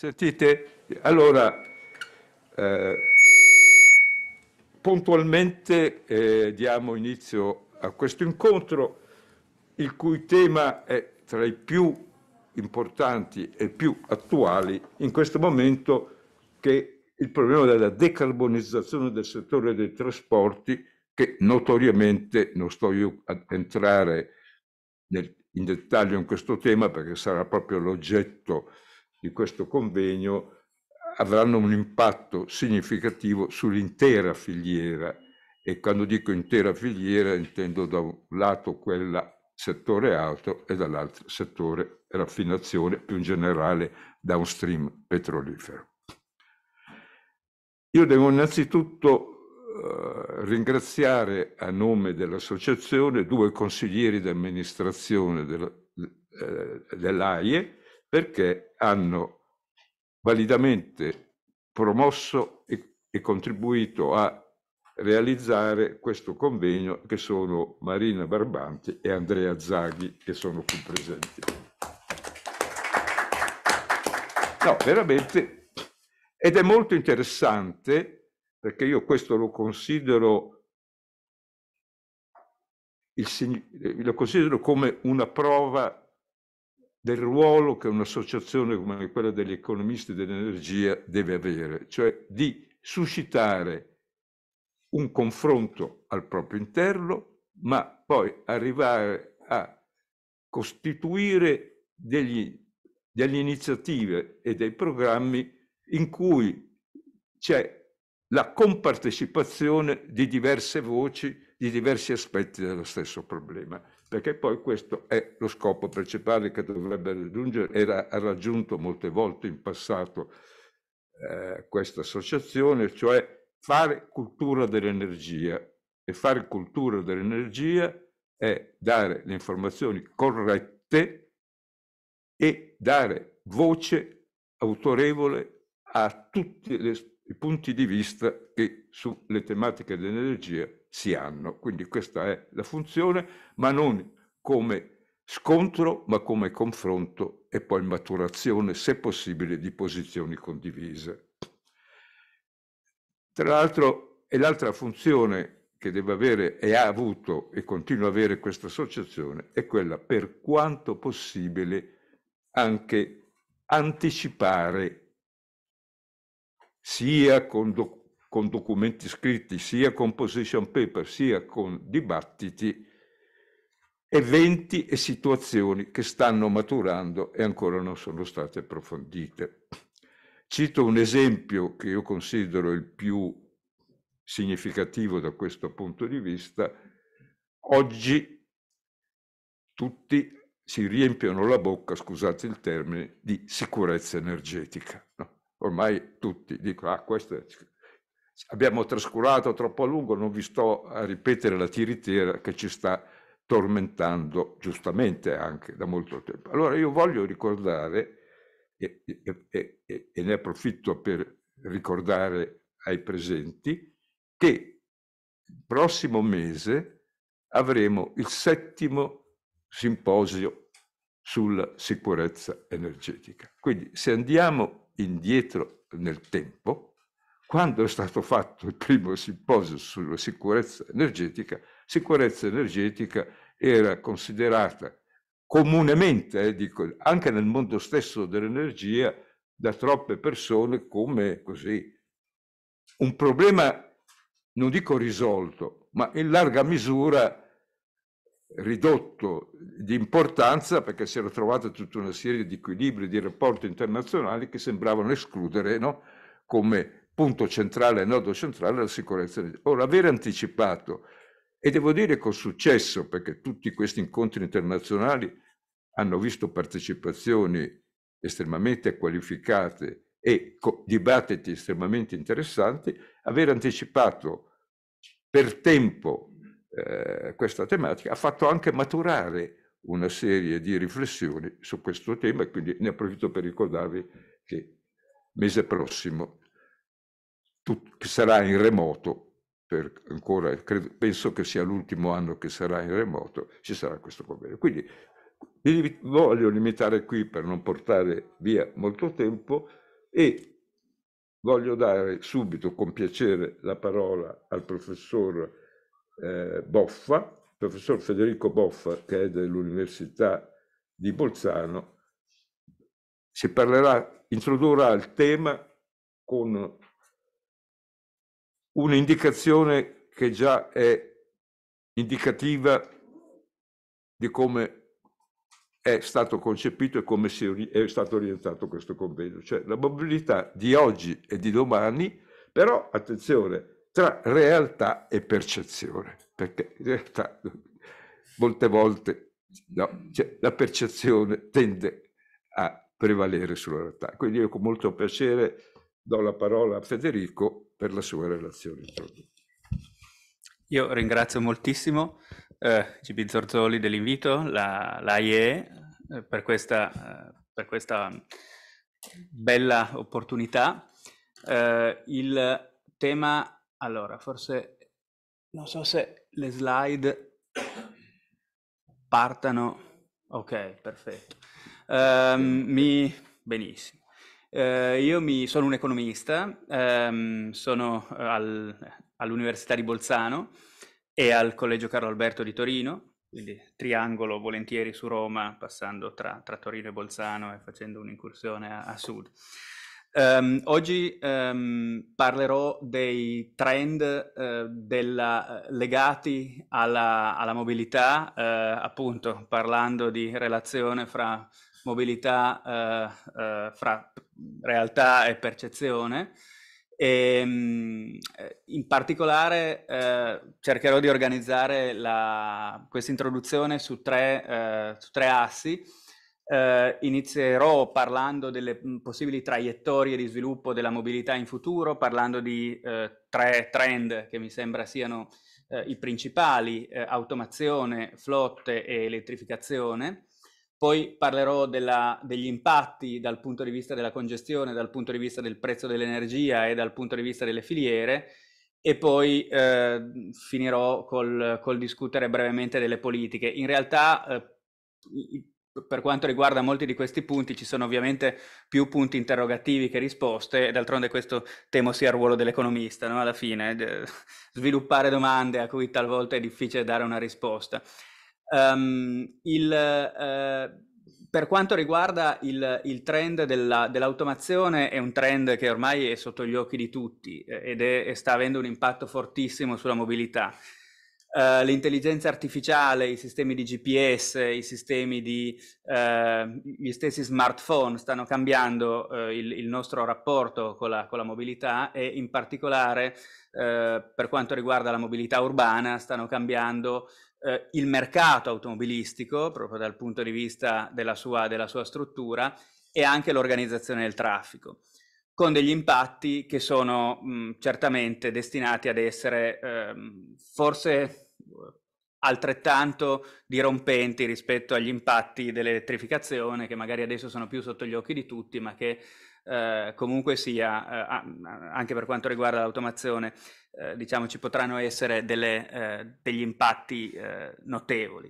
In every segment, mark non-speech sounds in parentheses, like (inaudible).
Sentite, allora, eh, puntualmente eh, diamo inizio a questo incontro, il cui tema è tra i più importanti e più attuali in questo momento che il problema della decarbonizzazione del settore dei trasporti che notoriamente non sto io ad entrare nel, in dettaglio in questo tema perché sarà proprio l'oggetto di questo convegno avranno un impatto significativo sull'intera filiera e quando dico intera filiera intendo da un lato quella settore auto e dall'altro settore raffinazione più in generale downstream petrolifero. Io devo innanzitutto eh, ringraziare a nome dell'associazione due consiglieri d'amministrazione dell'AIE, eh, perché hanno validamente promosso e, e contribuito a realizzare questo convegno che sono Marina Barbanti e Andrea Zaghi che sono qui presenti. No, veramente, ed è molto interessante perché io questo lo considero, il, lo considero come una prova del ruolo che un'associazione come quella degli economisti dell'energia deve avere, cioè di suscitare un confronto al proprio interno, ma poi arrivare a costituire degli, delle iniziative e dei programmi in cui c'è la compartecipazione di diverse voci, di diversi aspetti dello stesso problema perché poi questo è lo scopo principale che dovrebbe raggiungere, era raggiunto molte volte in passato eh, questa associazione, cioè fare cultura dell'energia e fare cultura dell'energia è dare le informazioni corrette e dare voce autorevole a tutti i punti di vista che sulle tematiche dell'energia si hanno. Quindi questa è la funzione, ma non come scontro, ma come confronto e poi maturazione, se possibile, di posizioni condivise. Tra l'altro, e l'altra funzione che deve avere e ha avuto e continua ad avere questa associazione è quella, per quanto possibile, anche anticipare sia con documenti con documenti scritti, sia con position paper, sia con dibattiti, eventi e situazioni che stanno maturando e ancora non sono state approfondite. Cito un esempio che io considero il più significativo da questo punto di vista. Oggi tutti si riempiono la bocca, scusate il termine, di sicurezza energetica. No? Ormai tutti dicono, ah, questo è abbiamo trascurato troppo a lungo, non vi sto a ripetere la tiritera che ci sta tormentando giustamente anche da molto tempo. Allora io voglio ricordare, e, e, e, e ne approfitto per ricordare ai presenti, che il prossimo mese avremo il settimo simposio sulla sicurezza energetica. Quindi se andiamo indietro nel tempo, quando è stato fatto il primo simposio sulla sicurezza energetica, sicurezza energetica era considerata comunemente, eh, dico, anche nel mondo stesso dell'energia, da troppe persone come così un problema, non dico risolto, ma in larga misura ridotto di importanza perché si era trovata tutta una serie di equilibri, di rapporti internazionali che sembravano escludere no? come punto centrale, nodo centrale la sicurezza. Ora, aver anticipato, e devo dire con successo, perché tutti questi incontri internazionali hanno visto partecipazioni estremamente qualificate e dibattiti estremamente interessanti, aver anticipato per tempo eh, questa tematica ha fatto anche maturare una serie di riflessioni su questo tema e quindi ne approfitto per ricordarvi che mese prossimo tut- che sarà in remoto, ancora, credo, penso che sia l'ultimo anno che sarà in remoto, ci sarà questo convegno. Quindi mi voglio limitare qui per non portare via molto tempo e voglio dare subito con piacere la parola al professor eh, Boffa, professor Federico Boffa che è dell'Università di Bolzano. Si parlerà, introdurrà il tema con Un'indicazione che già è indicativa di come è stato concepito e come è stato orientato questo convegno, cioè la mobilità di oggi e di domani, però attenzione, tra realtà e percezione, perché in realtà molte volte no, cioè, la percezione tende a prevalere sulla realtà. Quindi io con molto piacere do la parola a Federico per la sua relazione Io ringrazio moltissimo eh, Gibi Zorzoli dell'invito, la, la eh, per questa, eh, per questa bella opportunità. Eh, il tema, allora, forse non so se le slide partano. Ok, perfetto. Um, mi... Benissimo. Eh, io mi, sono un economista, ehm, sono eh, al, all'Università di Bolzano e al Collegio Carlo Alberto di Torino, quindi triangolo volentieri su Roma, passando tra, tra Torino e Bolzano e facendo un'incursione a, a sud. Um, oggi um, parlerò dei trend uh, della, eh, legati alla, alla mobilità, uh, appunto parlando di relazione fra mobilità, uh, fra realtà e percezione. E, ehm, eh, in particolare eh, cercherò di organizzare questa introduzione su tre, eh, su tre assi. Eh, inizierò parlando delle mm, possibili traiettorie di sviluppo della mobilità in futuro, parlando di eh, tre trend che mi sembra siano eh, i principali, automazione, flotte e elettrificazione. Poi parlerò della, degli impatti dal punto di vista della congestione, dal punto di vista del prezzo dell'energia e dal punto di vista delle filiere e poi eh, finirò col, col, discutere brevemente delle politiche. In realtà eh, per quanto riguarda molti di questi punti ci sono ovviamente più punti interrogativi che risposte e d'altronde questo temo sia il ruolo dell'economista no? alla fine, de- sviluppare domande a cui talvolta è difficile dare una risposta. Um, il, eh, per quanto riguarda il, il trend della, dell'automazione, è un trend che ormai è sotto gli occhi di tutti eh, ed è, è sta avendo un impatto fortissimo sulla mobilità. Uh, l'intelligenza artificiale, i sistemi di GPS, i sistemi di uh, gli stessi smartphone stanno cambiando uh, il, il, nostro rapporto con la, con la, mobilità e in particolare per quanto riguarda la mobilità urbana stanno cambiando eh, il mercato automobilistico, proprio dal punto di vista della sua, della sua struttura, e anche l'organizzazione del traffico, con degli impatti che sono mh, mm, certamente destinati ad essere eh, forse altrettanto dirompenti rispetto agli impatti dell'elettrificazione, che magari adesso sono più sotto gli occhi di tutti, ma che eh, comunque sia, eh, anche per quanto riguarda l'automazione, eh, diciamo, ci potranno essere delle, eh, degli impatti eh, notevoli.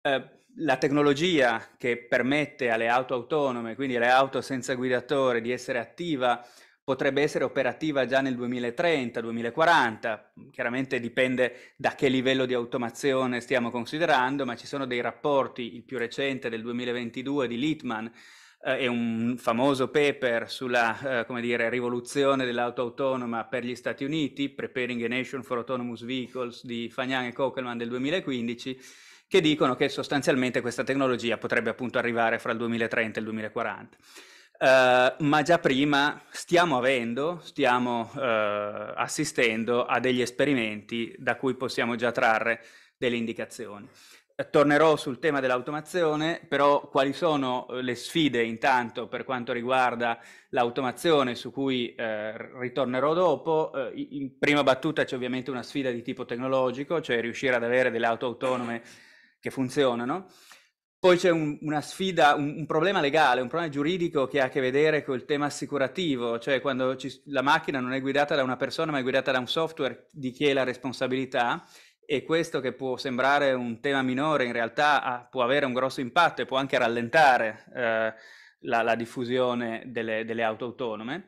Eh, la tecnologia che permette alle auto autonome, quindi alle auto senza guidatore, di essere attiva potrebbe essere operativa già nel 2030-2040, chiaramente dipende da che livello di automazione stiamo considerando, ma ci sono dei rapporti, il più recente del 2022 di Litman, eh, e un famoso paper sulla eh, dire, rivoluzione dell'auto autonoma per gli Stati Uniti, Preparing a Nation for Autonomous Vehicles di Fagnan e Kokelman del 2015, che dicono che sostanzialmente questa tecnologia potrebbe appunto arrivare fra il 2030 e il 2040. Uh, eh, ma già prima stiamo avendo, stiamo uh, assistendo a degli esperimenti da cui possiamo già trarre delle indicazioni tornerò sul tema dell'automazione, però quali sono eh, le sfide intanto per quanto riguarda l'automazione su cui eh, ritornerò dopo? Eh, in prima battuta c'è ovviamente una sfida di tipo tecnologico, cioè riuscire ad avere delle auto autonome che funzionano. Poi c'è un, una sfida, un, un, problema legale, un problema giuridico che ha a che vedere col tema assicurativo, cioè quando ci, la macchina non è guidata da una persona ma è guidata da un software, di chi è la responsabilità? e questo che può sembrare un tema minore in realtà ha, può avere un grosso impatto e può anche rallentare eh, la, la, diffusione delle, delle auto autonome.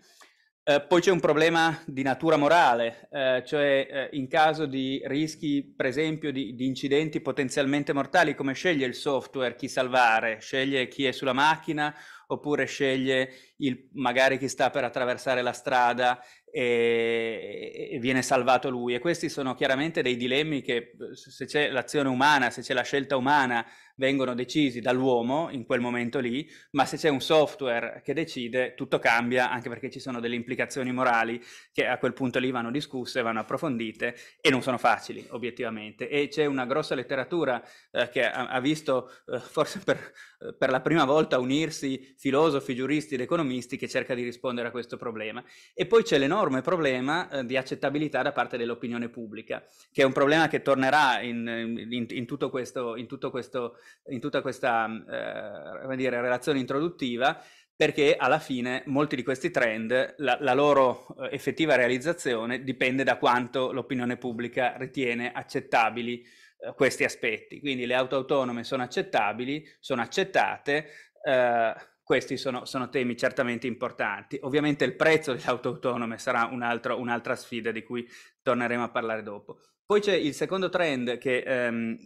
Eh, poi c'è un problema di natura morale, eh, cioè eh, in caso di rischi, per esempio, di, di, incidenti potenzialmente mortali, come sceglie il software chi salvare? Sceglie chi è sulla macchina oppure sceglie il, magari chi sta per attraversare la strada e, viene salvato lui. E questi sono chiaramente dei dilemmi che eh, se c'è l'azione umana, se c'è la scelta umana vengono decisi dall'uomo in quel momento lì, ma se c'è un software che decide tutto cambia, anche perché ci sono delle implicazioni morali che a quel punto lì vanno discusse, vanno approfondite e non sono facili obiettivamente. E c'è una grossa letteratura eh, che ha, ha visto eh, forse per, eh, per, la prima volta unirsi filosofi, giuristi ed economisti che cerca di rispondere a questo problema. E poi c'è l'enorme problema eh, di accettabilità da parte dell'opinione pubblica, che è un problema che tornerà in, in, in tutto questo, in tutto questo in tutta questa mhmm, eh, dire, relazione introduttiva, perché alla fine molti di questi trend, la, la loro eh, effettiva realizzazione dipende da quanto l'opinione pubblica ritiene accettabili eh, questi aspetti. Quindi le auto autonome sono accettabili, sono accettate, eh, questi sono, sono, temi certamente importanti. Ovviamente il prezzo delle auto autonome sarà un altro, un'altra sfida di cui torneremo a parlare dopo. Poi c'è il secondo trend che ehm,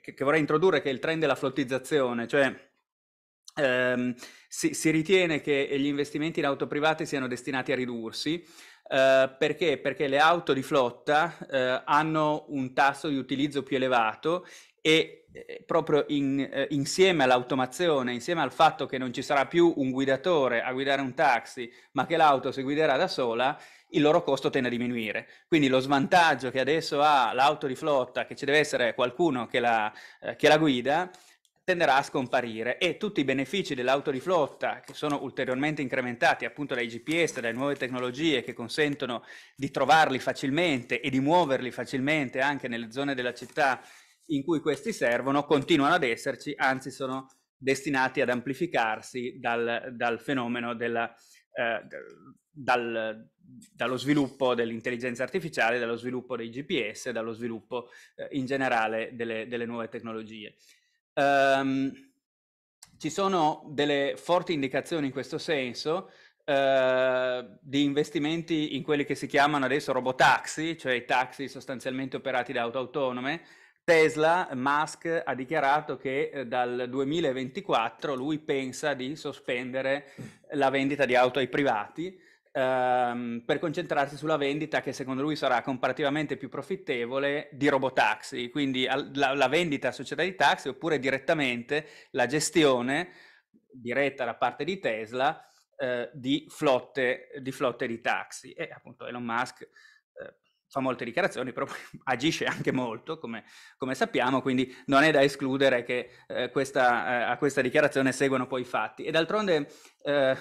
che, che vorrei introdurre, che è il trend della flottizzazione, cioè ehm, si, si, ritiene che gli investimenti in auto private siano destinati a ridursi, eh, perché? Perché le auto di flotta eh, hanno un tasso di utilizzo più elevato e eh, proprio in, eh, insieme all'automazione, insieme al fatto che non ci sarà più un guidatore a guidare un taxi, ma che l'auto si guiderà da sola, il loro costo tende a diminuire. Quindi lo svantaggio che adesso ha l'auto di flotta, che ci deve essere qualcuno che la, eh, che la guida, tenderà a scomparire e tutti i benefici dell'auto di flotta, che sono ulteriormente incrementati appunto dai GPS, dalle nuove tecnologie che consentono di trovarli facilmente e di muoverli facilmente anche nelle zone della città in cui questi servono continuano ad esserci, anzi sono destinati ad amplificarsi dal, dal fenomeno della, eh, dal, dallo sviluppo dell'intelligenza artificiale, dallo sviluppo dei GPS, dallo sviluppo eh, in generale delle, delle nuove tecnologie. Um, ci sono delle forti indicazioni in questo senso eh, di investimenti in quelli che si chiamano adesso robotaxi, cioè i taxi sostanzialmente operati da auto autonome, Tesla, Musk ha dichiarato che eh, dal 2024 lui pensa di sospendere la vendita di auto ai privati ehm, per concentrarsi sulla vendita che secondo lui sarà comparativamente più profittevole di robotaxi, quindi la, la, vendita a società di taxi oppure direttamente la gestione diretta da parte di Tesla eh, di, flotte, di, flotte, di taxi. E appunto Elon Musk fa molte dichiarazioni, però (laughs) agisce anche molto, come, come, sappiamo, quindi non è da escludere che eh, questa, eh, a questa dichiarazione seguano poi i fatti. E d'altronde eh,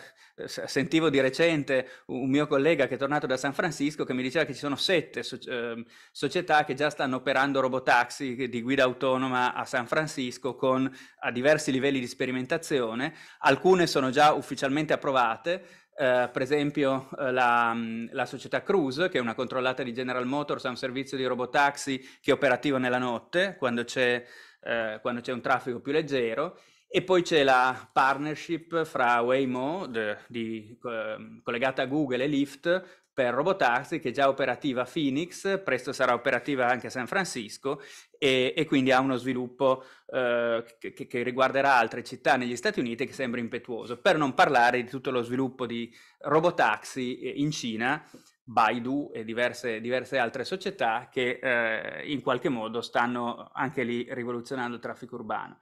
sentivo di recente un mio collega che è tornato da San Francisco che mi diceva che ci sono sette so ehm, società che già stanno operando robotaxi di guida autonoma a San Francisco con, a diversi livelli di sperimentazione, alcune sono già ufficialmente approvate, eh, per esempio eh, la, mm, la, società Cruise, che è una controllata di General Motors, ha un servizio di robotaxi che è operativo nella notte, quando c'è, eh, quando c'è un traffico più leggero, e poi c'è la partnership fra Waymo, de, di, mm, collegata a Google e Lyft, per robotaxi che è già operativa a Phoenix, presto sarà operativa anche a San Francisco e, e quindi ha uno sviluppo eh, che, che, riguarderà altre città negli Stati Uniti che sembra impetuoso, per non parlare di tutto lo sviluppo di robotaxi eh, in Cina, Baidu e diverse, diverse altre società che eh, in qualche modo stanno anche lì rivoluzionando il traffico urbano.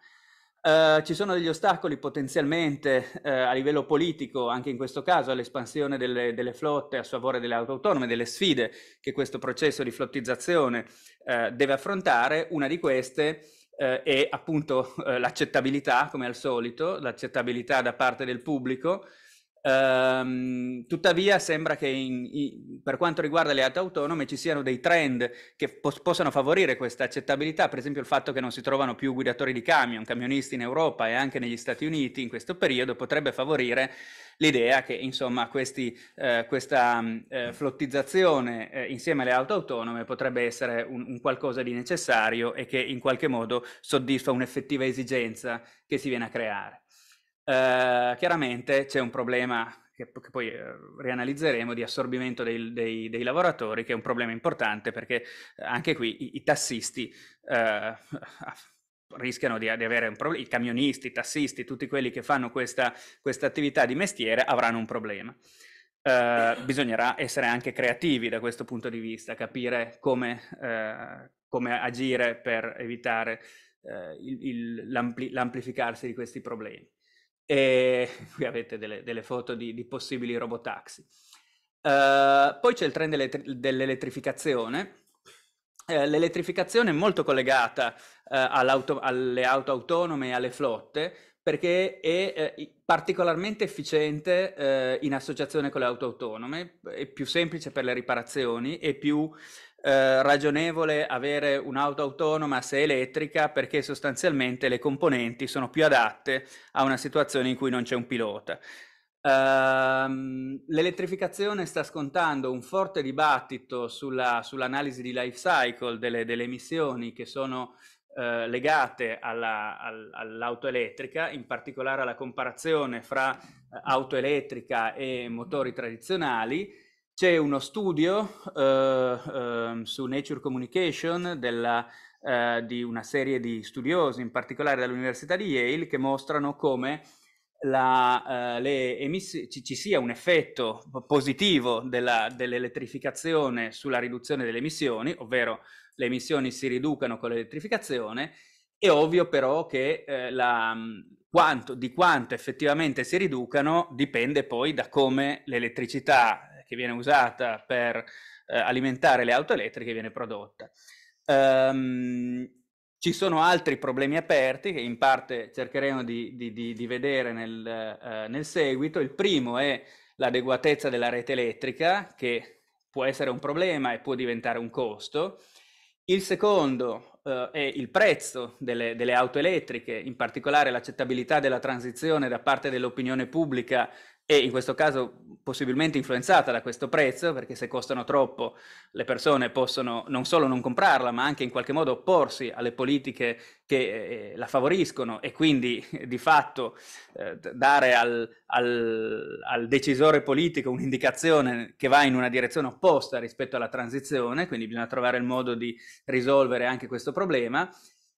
Uh, ci sono degli ostacoli potenzialmente uh, a livello politico, anche in questo caso, all'espansione delle, delle, flotte a favore delle auto autonome, delle sfide che questo processo di flottizzazione uh, deve affrontare. Una di queste è appunto l'accettabilità, come al solito, l'accettabilità da parte del pubblico Ehm, tuttavia sembra che in, in, per quanto riguarda le auto autonome ci siano dei trend che pos- possano favorire questa accettabilità, per esempio il fatto che non si trovano più guidatori di camion, camionisti in Europa e anche negli Stati Uniti in questo periodo potrebbe favorire l'idea che insomma questi, eh, questa eh, flottizzazione eh, insieme alle auto autonome potrebbe essere un, un, qualcosa di necessario e che in qualche modo soddisfa un'effettiva esigenza che si viene a creare. Eh, chiaramente c'è un problema che, che poi eh, rianalizzeremo di assorbimento dei, dei, dei, lavoratori, che è un problema importante perché eh, anche qui i, i tassisti eh, (laughs) rischiano di, di, avere un problema, i camionisti, i tassisti, tutti quelli che fanno questa, questa attività di mestiere avranno un problema. Uh, bisognerà essere anche creativi da questo punto di vista, capire come, uh, come agire per evitare uh, il, il, l'ampli, l'amplificarsi di questi problemi. E (laughs) qui avete delle, delle foto di, di, possibili robotaxi. Uh, poi c'è il trend dell'elettrificazione. Eh, l'elettrificazione è molto collegata uh, alle auto autonome e alle flotte perché è particolarmente efficiente in associazione con le auto autonome, è più semplice per le riparazioni, è più eh, ragionevole avere un'auto autonoma se elettrica perché sostanzialmente le componenti sono più adatte a una situazione in cui non c'è un pilota. Uh, l'elettrificazione sta scontando un forte dibattito sulla, sull'analisi di life cycle delle, delle emissioni che sono uh, legate alla, all'auto elettrica, in particolare alla comparazione fra eh, auto elettrica e motori tradizionali c'è uno studio eh, ehm, su Nature Communication della, eh, di una serie di studiosi, in particolare dall'Università di Yale, che mostrano come la, uh, ci, ci, sia un effetto positivo dell'elettrificazione sulla riduzione delle emissioni, ovvero le emissioni si riducano con l'elettrificazione, è ovvio però che eh, la, mm, quanto, di quanto effettivamente si riducano dipende poi da come l'elettricità che viene usata per eh, alimentare le auto elettriche viene prodotta. Um, ci sono altri problemi aperti che in parte cercheremo di, di, di, di vedere nel, eh, nel, seguito. Il primo è l'adeguatezza della rete elettrica, che può essere un problema e può diventare un costo. Il secondo eh, è il prezzo delle, delle, auto elettriche, in particolare l'accettabilità della transizione da parte dell'opinione pubblica e in questo caso possibilmente influenzata da questo prezzo, perché se costano troppo le persone possono non solo non comprarla, ma anche in qualche modo opporsi alle politiche che eh, la favoriscono e quindi eh, di fatto eh, dare al, al, al, decisore politico un'indicazione che va in una direzione opposta rispetto alla transizione, quindi bisogna trovare il modo di risolvere anche questo problema.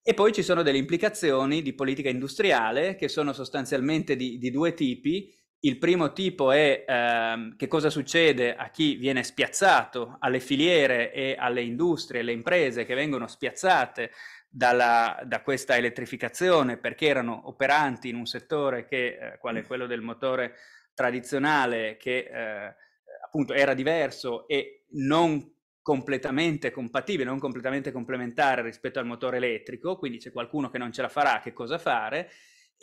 E poi ci sono delle implicazioni di politica industriale che sono sostanzialmente di, di due tipi il primo tipo è ehm, che cosa succede a chi viene spiazzato, alle filiere e alle industrie, alle imprese che vengono spiazzate dalla, da questa elettrificazione perché erano operanti in un settore che, eh, quale mm. quello del motore tradizionale, che eh, appunto era diverso e non completamente compatibile, non completamente complementare rispetto al motore elettrico, quindi c'è qualcuno che non ce la farà, che cosa fare?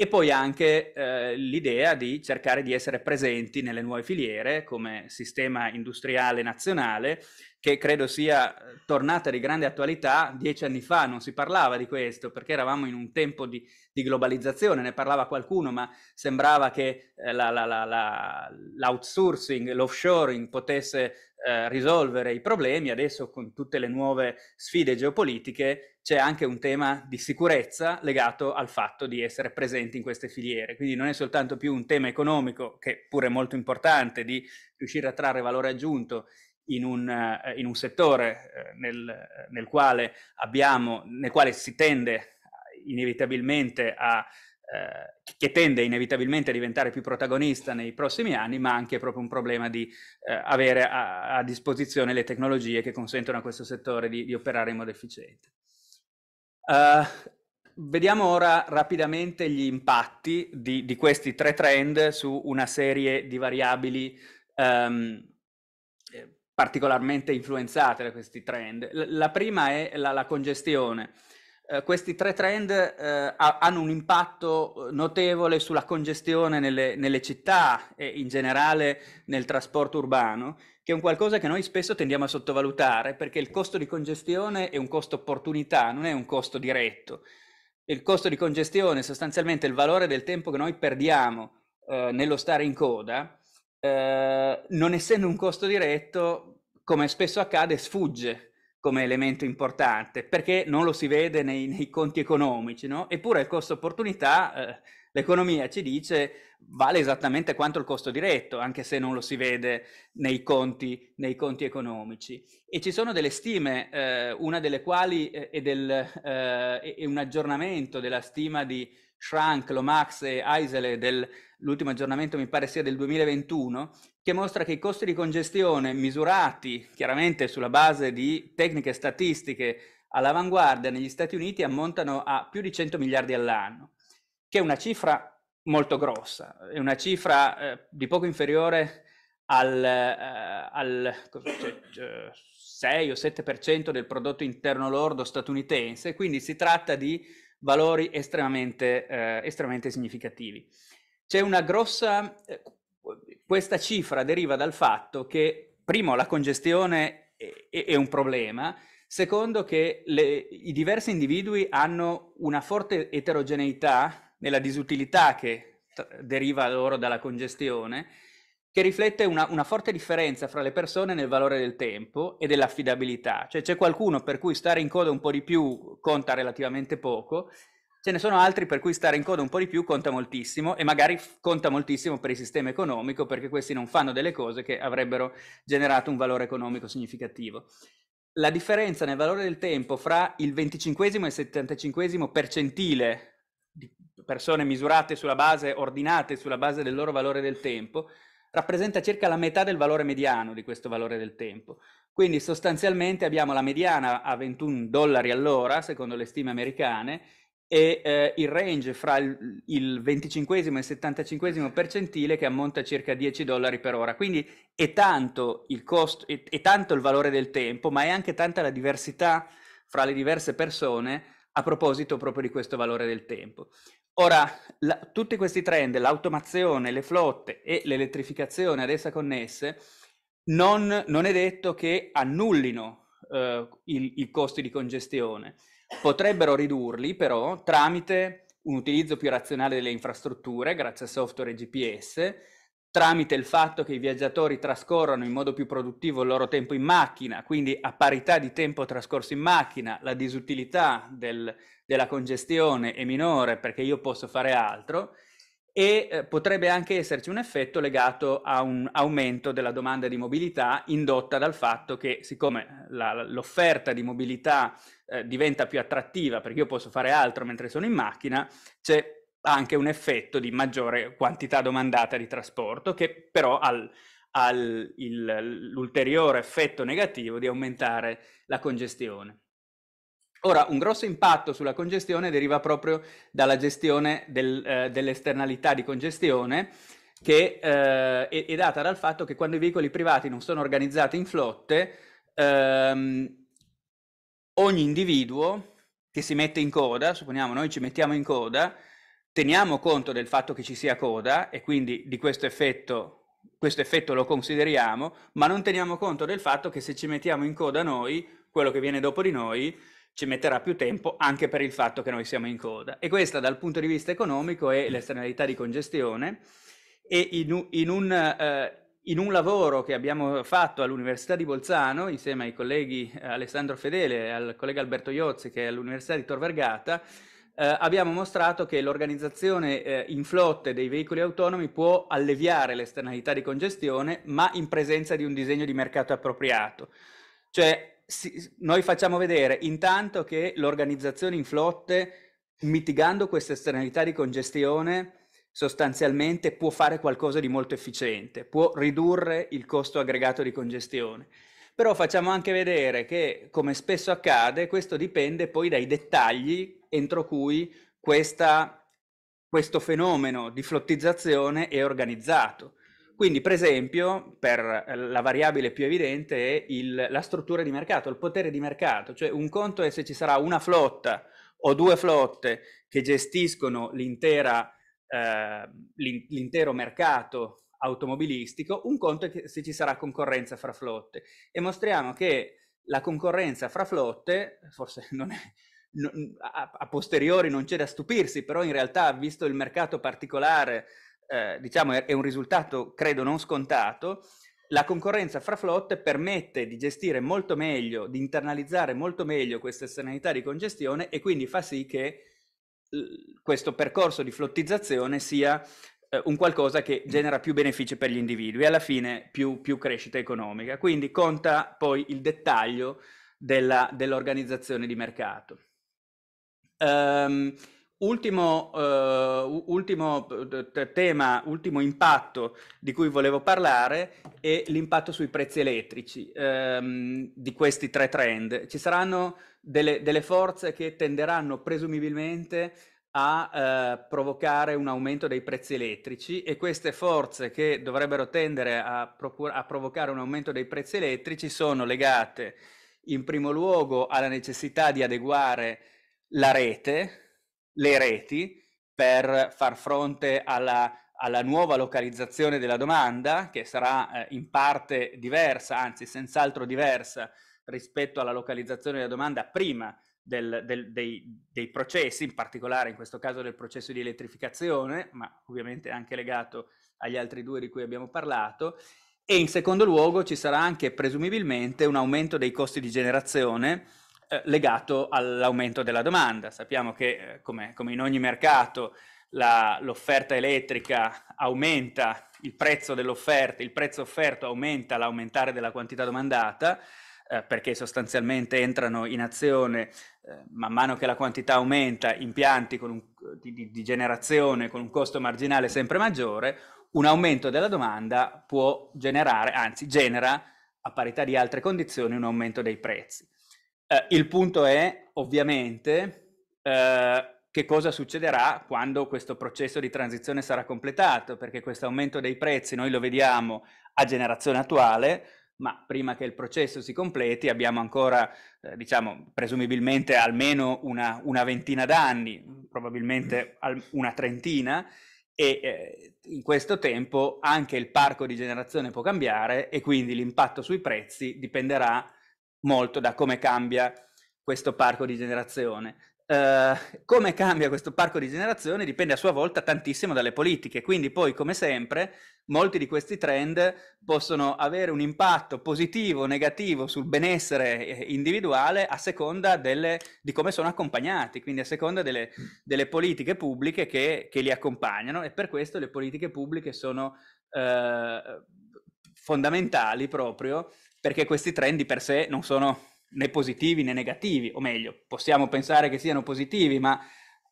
E poi anche eh, l'idea di cercare di essere presenti nelle nuove filiere come sistema industriale nazionale che credo sia eh, tornata di grande attualità. Dieci anni fa non si parlava di questo perché eravamo in un tempo di, di globalizzazione, ne parlava qualcuno, ma sembrava che eh, la, la, la, l'outsourcing, l'offshoring potesse eh, risolvere i problemi. Adesso con tutte le nuove sfide geopolitiche c'è anche un tema di sicurezza legato al fatto di essere presenti in queste filiere. Quindi non è soltanto più un tema economico, che pure è molto importante, di riuscire a trarre valore aggiunto in un, eh, in un settore eh, nel, nel, quale abbiamo, nel quale si tende inevitabilmente a eh, che tende inevitabilmente a diventare più protagonista nei prossimi anni, ma anche proprio un problema di eh, avere a, a, disposizione le tecnologie che consentono a questo settore di, di operare in modo efficiente. Uh, Vediamo ora rapidamente gli impatti di, di, questi tre trend su una serie di variabili um, particolarmente influenzate da questi trend. la prima è la, la congestione. Eh, questi tre trend eh, hanno un impatto eh, notevole sulla congestione nelle, nelle città e in generale nel trasporto urbano, che è un qualcosa che noi spesso tendiamo a sottovalutare perché il costo di congestione è un costo opportunità, non è un costo diretto. Il costo di congestione è sostanzialmente il valore del tempo che noi perdiamo eh, nello stare in coda Ehm, non essendo un costo diretto, come spesso accade, sfugge come elemento importante perché non lo si vede nei, nei conti economici, no? eppure il costo opportunità, eh, l'economia ci dice, vale esattamente quanto il costo diretto, anche se non lo si vede nei conti, nei conti economici. E ci sono delle stime, eh, una delle quali è, eh, del, è eh, un aggiornamento della stima di Schrank, Lomax e Eisele dell'ultimo aggiornamento mi pare sia del 2021, che mostra che i costi di congestione misurati chiaramente sulla base di tecniche statistiche all'avanguardia negli Stati Uniti ammontano a più di 100 miliardi all'anno, che è una cifra molto grossa, è una cifra eh, di poco inferiore al, eh, al cioè, 6 o 7% del prodotto interno lordo statunitense, quindi si tratta di valori estremamente, eh, estremamente significativi. C'è una grossa... Eh, questa cifra deriva dal fatto che, primo, la congestione è, è un problema, secondo che le, i diversi individui hanno una forte eterogeneità nella disutilità che deriva loro dalla congestione, che riflette una, una, forte differenza fra le persone nel valore del tempo e dell'affidabilità. Cioè c'è qualcuno per cui stare in coda un po' di più conta relativamente poco, ce ne sono altri per cui stare in coda un po' di più conta moltissimo e magari conta moltissimo per il sistema economico perché questi non fanno delle cose che avrebbero generato un valore economico significativo la differenza nel valore del tempo fra il 25 e il 75 percentile di persone misurate sulla base, ordinate sulla base del loro valore del tempo, rappresenta circa la metà del valore mediano di questo valore del tempo. Quindi sostanzialmente abbiamo la mediana a 21 dollari all'ora, secondo le stime americane, e eh, il range fra il, il 25 e il 75 percentile che ammonta a circa 10 dollari per ora. Quindi è tanto, il costo, è, è tanto il valore del tempo, ma è anche tanta la diversità fra le diverse persone a proposito proprio di questo valore del tempo. Ora, la, tutti questi trend, l'automazione, le flotte e l'elettrificazione ad essa connesse, non, non è detto che annullino eh, i costi di congestione. Potrebbero ridurli però tramite un utilizzo più razionale delle infrastrutture, grazie a software e GPS, tramite il fatto che i viaggiatori trascorrono in modo più produttivo il loro tempo in macchina, quindi a parità di tempo trascorso in macchina, la disutilità del, della congestione è minore perché io posso fare altro e eh, potrebbe anche esserci un effetto legato a un aumento della domanda di mobilità indotta dal fatto che siccome eh, l'offerta di mobilità eh, diventa più attrattiva perché io posso fare altro mentre sono in macchina, c'è anche un effetto di maggiore quantità domandata di trasporto che però ha l'ulteriore effetto negativo di aumentare la congestione. Ora, un grosso impatto sulla congestione deriva proprio dalla gestione del, eh, dell'esternalità di congestione, che eh, è, è, data dal fatto che quando i veicoli privati non sono organizzati in flotte, ehm, ogni individuo che si mette in coda, supponiamo noi ci mettiamo in coda, teniamo conto del fatto che ci sia coda e quindi di questo effetto, questo effetto lo consideriamo, ma non teniamo conto del fatto che se ci mettiamo in coda noi, quello che viene dopo di noi, ci metterà più tempo anche per il fatto che noi siamo in coda. E questa dal punto di vista economico è mm. l'esternalità di congestione e in, in, un, eh, in un, lavoro che abbiamo fatto all'Università di Bolzano insieme ai colleghi eh, Alessandro Fedele e al collega Alberto Iozzi che è all'Università di Tor Vergata eh, abbiamo mostrato che l'organizzazione eh, in flotte dei veicoli autonomi può alleviare l'esternalità di congestione ma in presenza di un disegno di mercato appropriato. Cioè si, noi facciamo vedere intanto che l'organizzazione in flotte, mitigando questa esternalità di congestione, sostanzialmente può fare qualcosa di molto efficiente, può ridurre il costo aggregato di congestione. Però facciamo anche vedere che, come spesso accade, questo dipende poi dai dettagli entro cui questa, questo fenomeno di flottizzazione è organizzato. Quindi, per esempio, per eh, la variabile più evidente è il, la struttura di mercato, il potere di mercato, cioè un conto è se ci sarà una flotta o due flotte che gestiscono l'intera, eh, l'intero mercato automobilistico, un conto è se ci sarà concorrenza fra flotte. E mostriamo che la concorrenza fra flotte, forse (laughs) non è, a, posteriori non c'è da stupirsi, però in realtà, visto il mercato particolare eh, diciamo è, è un risultato credo non scontato, la concorrenza fra flotte permette di gestire molto meglio, di internalizzare molto meglio queste esternalità di congestione e quindi fa sì che questo percorso di flottizzazione sia eh, un qualcosa che genera più benefici per gli individui e alla fine più, più crescita economica. Quindi conta poi il dettaglio della, dell'organizzazione di mercato. Um, Ultimo, uh, ultimo, eh, tema, ultimo impatto di cui volevo parlare è l'impatto sui prezzi elettrici um, di questi tre trend. Ci saranno delle, delle forze che tenderanno presumibilmente a eh, provocare un aumento dei prezzi elettrici e queste forze che dovrebbero tendere a, a, provocare un aumento dei prezzi elettrici sono legate in primo luogo alla necessità di adeguare la rete le reti per far fronte alla, alla nuova localizzazione della domanda, che sarà eh, in parte diversa, anzi senz'altro diversa rispetto alla localizzazione della domanda prima del, del, dei, dei, processi, in particolare in questo caso del processo di elettrificazione, ma ovviamente anche legato agli altri due di cui abbiamo parlato. E in secondo luogo ci sarà anche presumibilmente un aumento dei costi di generazione eh, legato all'aumento della domanda. Sappiamo che, eh, come, come, in ogni mercato, l'offerta elettrica aumenta, il prezzo dell'offerta, il prezzo offerto aumenta l'aumentare della quantità domandata, eh, perché sostanzialmente entrano in azione, eh, man mano che la quantità aumenta, impianti un, di, di generazione con un costo marginale sempre maggiore, un aumento della domanda può generare, anzi genera, a parità di altre condizioni, un aumento dei prezzi. Eh, il punto è, ovviamente, eh, che cosa succederà quando questo processo di transizione sarà completato, perché questo aumento dei prezzi noi lo vediamo a generazione attuale, ma prima che il processo si completi abbiamo ancora, eh, diciamo, presumibilmente almeno una, una ventina d'anni, probabilmente al, una trentina, e eh, in questo tempo anche il parco di generazione può cambiare e quindi l'impatto sui prezzi dipenderà molto da come cambia questo parco di generazione. Uh, come cambia questo parco di generazione dipende a sua volta tantissimo dalle politiche, quindi poi come sempre molti di questi trend possono avere un impatto positivo o negativo sul benessere eh, individuale a seconda delle, di come sono accompagnati, quindi a seconda delle, delle politiche pubbliche che, che, li accompagnano e per questo le politiche pubbliche sono uh, fondamentali proprio perché questi trend di per sé non sono né positivi né negativi, o meglio, possiamo pensare che siano positivi, ma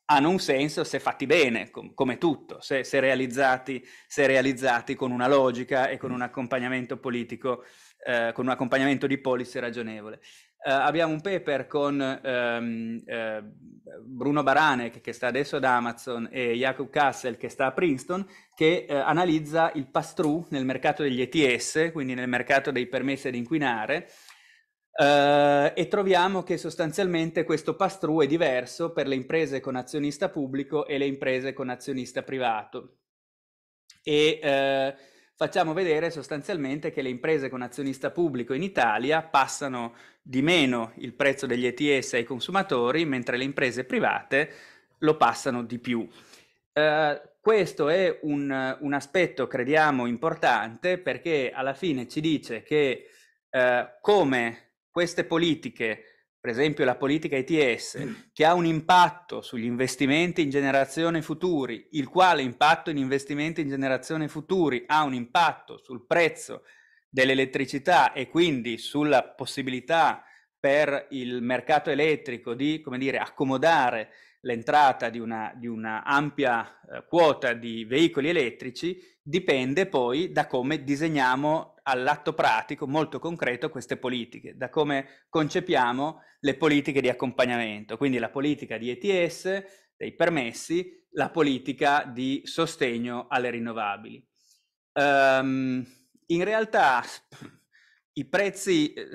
hanno un senso se fatti bene, com- come tutto, se, se, realizzati, se, realizzati, con una logica e con un accompagnamento politico, eh, con un accompagnamento di policy ragionevole. Eh, abbiamo un paper con ehm, eh, Bruno Baranek che sta adesso ad Amazon e Jacob Kassel che sta a Princeton che eh, analizza il pass-through nel mercato degli ETS, quindi nel mercato dei permessi ad inquinare, Uh, e troviamo che sostanzialmente questo pass-through è diverso per le imprese con azionista pubblico e le imprese con azionista privato. E, uh, facciamo vedere sostanzialmente che le imprese con azionista pubblico in Italia passano di meno il prezzo degli ETS ai consumatori, mentre le imprese private lo passano di più. Eh, questo è un, un, aspetto, crediamo, importante perché alla fine ci dice che eh, come queste politiche per esempio la politica ETS, mm. che ha un impatto sugli investimenti in generazione futuri, il quale impatto in investimenti in generazione futuri ha un impatto sul prezzo dell'elettricità e quindi sulla possibilità per il mercato elettrico di, come dire, accomodare l'entrata di una, di una ampia eh, quota di veicoli elettrici dipende poi da come disegniamo all'atto pratico, molto concreto, queste politiche, da come concepiamo le politiche di accompagnamento, quindi la politica di ETS, dei permessi, la politica di sostegno alle rinnovabili. Um, in realtà i prezzi, eh,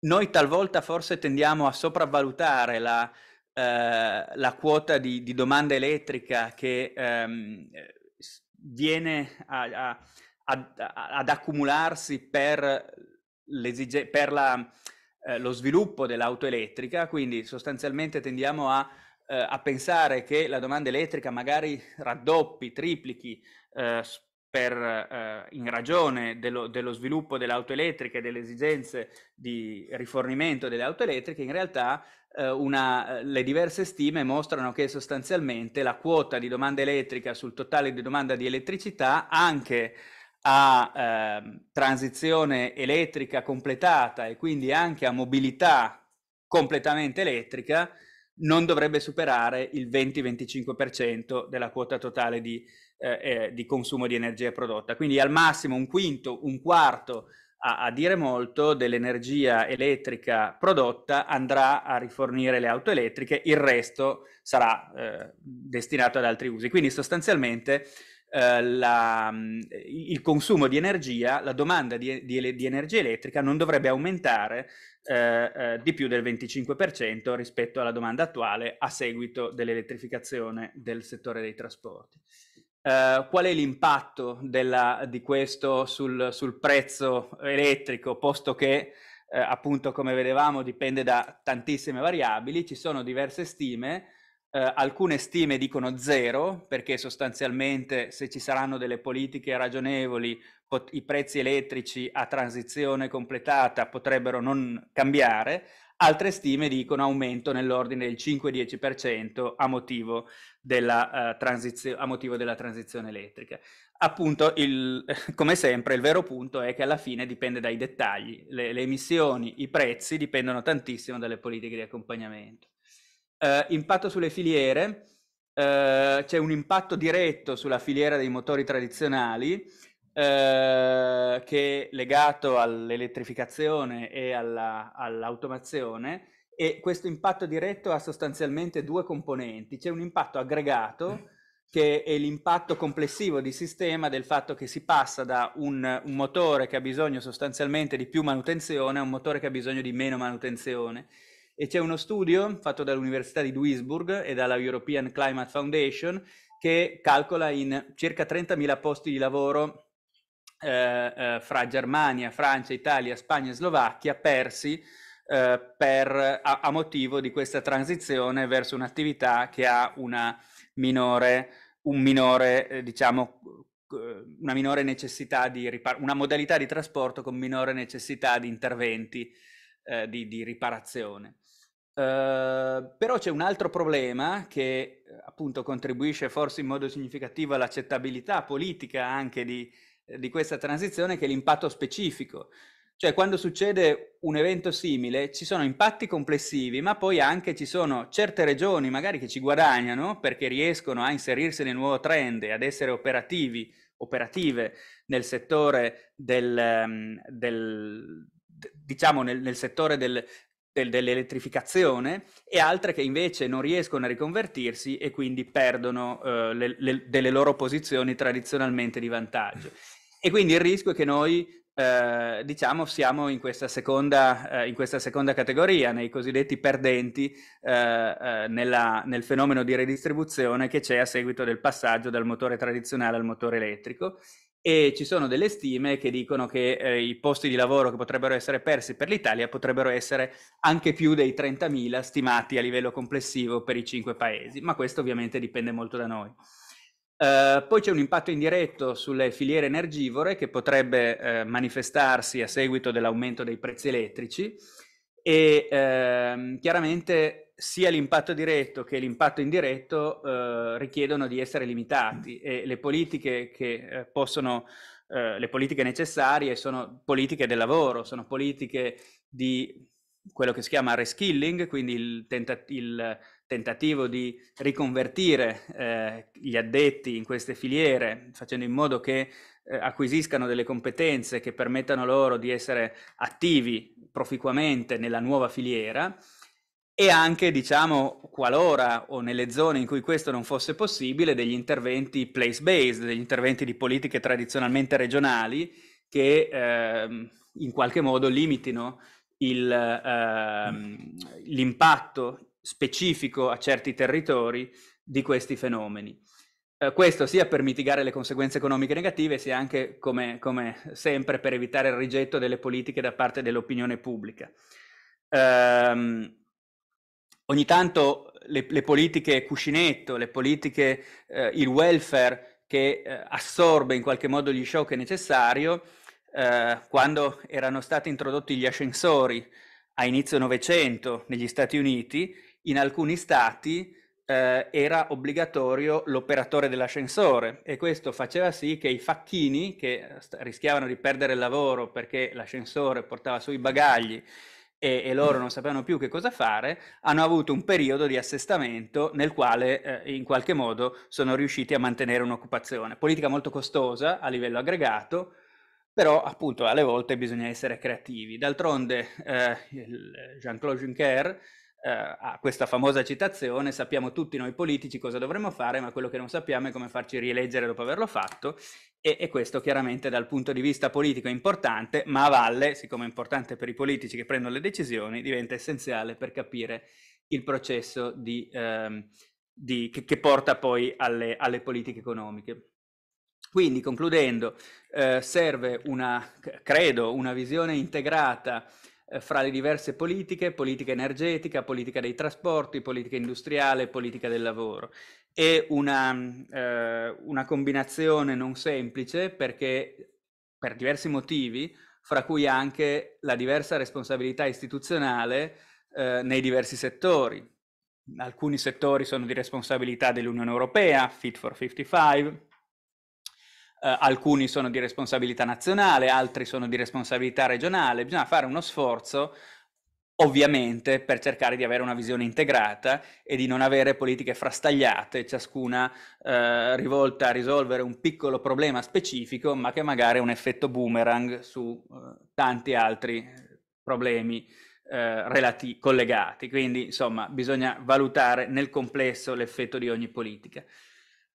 noi talvolta forse tendiamo a sopravvalutare la, eh, la quota di, di, domanda elettrica che ehm, viene a, a, a, ad accumularsi per, per la, eh, lo sviluppo dell'auto elettrica, quindi sostanzialmente tendiamo a, eh, a, pensare che la domanda elettrica magari raddoppi, triplichi eh, per, eh, in ragione dello, dello sviluppo dell'auto elettrica e delle esigenze di rifornimento delle auto elettriche, in realtà eh, una, eh, le diverse stime mostrano che sostanzialmente la quota di domanda elettrica sul totale di domanda di elettricità anche a eh, transizione elettrica completata e quindi anche a mobilità completamente elettrica non dovrebbe superare il 20-25% della quota totale di, eh, eh, di consumo di energia prodotta. Quindi al massimo un quinto, un quarto a, a dire molto dell'energia elettrica prodotta andrà a rifornire le auto elettriche, il resto sarà eh, destinato ad altri usi. Quindi sostanzialmente eh, la, mm, il consumo di energia, la domanda di, di, di energia elettrica non dovrebbe aumentare eh, eh di più del 25% rispetto alla domanda attuale a seguito dell'elettrificazione del settore dei trasporti. Eh, qual è l'impatto della, di questo sul, sul, prezzo elettrico, posto che uh, appunto come vedevamo dipende da tantissime variabili, ci sono diverse stime, uh, alcune stime dicono zero perché sostanzialmente se ci saranno delle politiche ragionevoli pot- i prezzi elettrici a transizione completata potrebbero non cambiare, altre stime dicono aumento nell'ordine del 5-10% a motivo della, uh, a motivo della transizione elettrica. Appunto, il, (laughs) come sempre, il vero punto è che alla fine dipende dai dettagli. Le, le emissioni, i prezzi dipendono tantissimo dalle politiche di accompagnamento. Uh, impatto sulle filiere, uh, c'è un impatto diretto sulla filiera dei motori tradizionali, che è legato all'elettrificazione e alla, all'automazione e questo impatto diretto ha sostanzialmente due componenti. C'è un impatto aggregato che è l'impatto complessivo di sistema del fatto che si passa da un, un, motore che ha bisogno sostanzialmente di più manutenzione a un motore che ha bisogno di meno manutenzione. E c'è uno studio fatto dall'Università di Duisburg e dalla European Climate Foundation che calcola in circa 30.000 posti di lavoro eh, eh, fra Germania, Francia, Italia, Spagna e Slovacchia persi eh, per, a, a, motivo di questa transizione verso un'attività che ha una minore, un minore, eh, diciamo, eh, una minore necessità di ripar- una modalità di trasporto con minore necessità di interventi eh, di, di, riparazione. Eh, però c'è un altro problema che eh, appunto contribuisce forse in modo significativo all'accettabilità politica anche di, eh, di questa transizione che è l'impatto specifico, cioè, quando succede un evento simile, ci sono impatti complessivi, ma poi anche ci sono certe regioni magari che ci guadagnano perché riescono a inserirsi nel nuovo trend e ad essere operativi, operative nel settore del, ehm, del diciamo nel, nel settore del, dell'elettrificazione e altre che invece non riescono a riconvertirsi e quindi perdono eh, le, le, delle loro posizioni tradizionalmente di vantaggio. E quindi il rischio è che noi eh, diciamo siamo in questa, seconda, eh, in questa, seconda, categoria, nei cosiddetti perdenti eh, eh, nella, nel fenomeno di redistribuzione che c'è a seguito del passaggio dal motore tradizionale al motore elettrico e ci sono delle stime che dicono che eh, i posti di lavoro che potrebbero essere persi per l'Italia potrebbero essere anche più dei 30.000 stimati a livello complessivo per i cinque paesi, ma questo ovviamente dipende molto da noi. Eh, poi c'è un impatto indiretto sulle filiere energivore che potrebbe uh, manifestarsi a seguito dell'aumento dei prezzi elettrici e uh, chiaramente sia l'impatto diretto che l'impatto indiretto eh, richiedono di essere limitati e le politiche che possono le politiche necessarie sono politiche del lavoro, sono politiche di quello che si chiama reskilling, quindi il, tenta- il tentativo di riconvertire eh, gli addetti in queste filiere, facendo in modo che eh, acquisiscano delle competenze che permettano loro di essere attivi proficuamente nella nuova filiera e anche, diciamo, qualora o nelle zone in cui questo non fosse possibile, degli interventi place-based, degli interventi di politiche tradizionalmente regionali che eh, in qualche modo limitino il, ehm, l'impatto specifico a certi territori di questi fenomeni. Eh, questo sia per mitigare le conseguenze economiche negative, sia anche, come, come, sempre, per evitare il rigetto delle politiche da parte dell'opinione pubblica. Eh, ogni tanto le, le, politiche cuscinetto, le politiche, eh, il welfare che eh, assorbe in qualche modo gli shock necessari, eh, quando erano stati introdotti gli ascensori a inizio Novecento negli Stati Uniti, in alcuni stati eh, era obbligatorio l'operatore dell'ascensore e questo faceva sì che i facchini che eh, rischiavano di perdere il lavoro perché l'ascensore portava sui bagagli e, e, loro non sapevano più che cosa fare, hanno avuto un periodo di assestamento nel quale eh, in qualche modo sono riusciti a mantenere un'occupazione. Politica molto costosa a livello aggregato, però appunto alle volte bisogna essere creativi. D'altronde eh, eh Jean-Claude Juncker eh, a questa famosa citazione, sappiamo tutti noi politici cosa dovremmo fare, ma quello che non sappiamo è come farci rieleggere dopo averlo fatto e, e, questo chiaramente dal punto di vista politico è importante, ma a valle, siccome è importante per i politici che prendono le decisioni, diventa essenziale per capire il processo di, ehm, di, che, che, porta poi alle, alle politiche economiche. Quindi, concludendo, eh, serve una, credo, una visione integrata eh, fra le diverse politiche, politica energetica, politica dei trasporti, politica industriale, politica del lavoro. È una, eh, una combinazione non semplice perché per diversi motivi, fra cui anche la diversa responsabilità istituzionale eh, nei diversi settori. Alcuni settori sono di responsabilità dell'Unione Europea, Fit for 55, eh, alcuni sono di responsabilità nazionale, altri sono di responsabilità regionale, bisogna fare uno sforzo ovviamente per cercare di avere una visione integrata e di non avere politiche frastagliate, ciascuna eh, rivolta a risolvere un piccolo problema specifico, ma che magari ha un effetto boomerang su eh, tanti altri eh, problemi eh, relati- collegati. Quindi, insomma, bisogna valutare nel complesso l'effetto di ogni politica.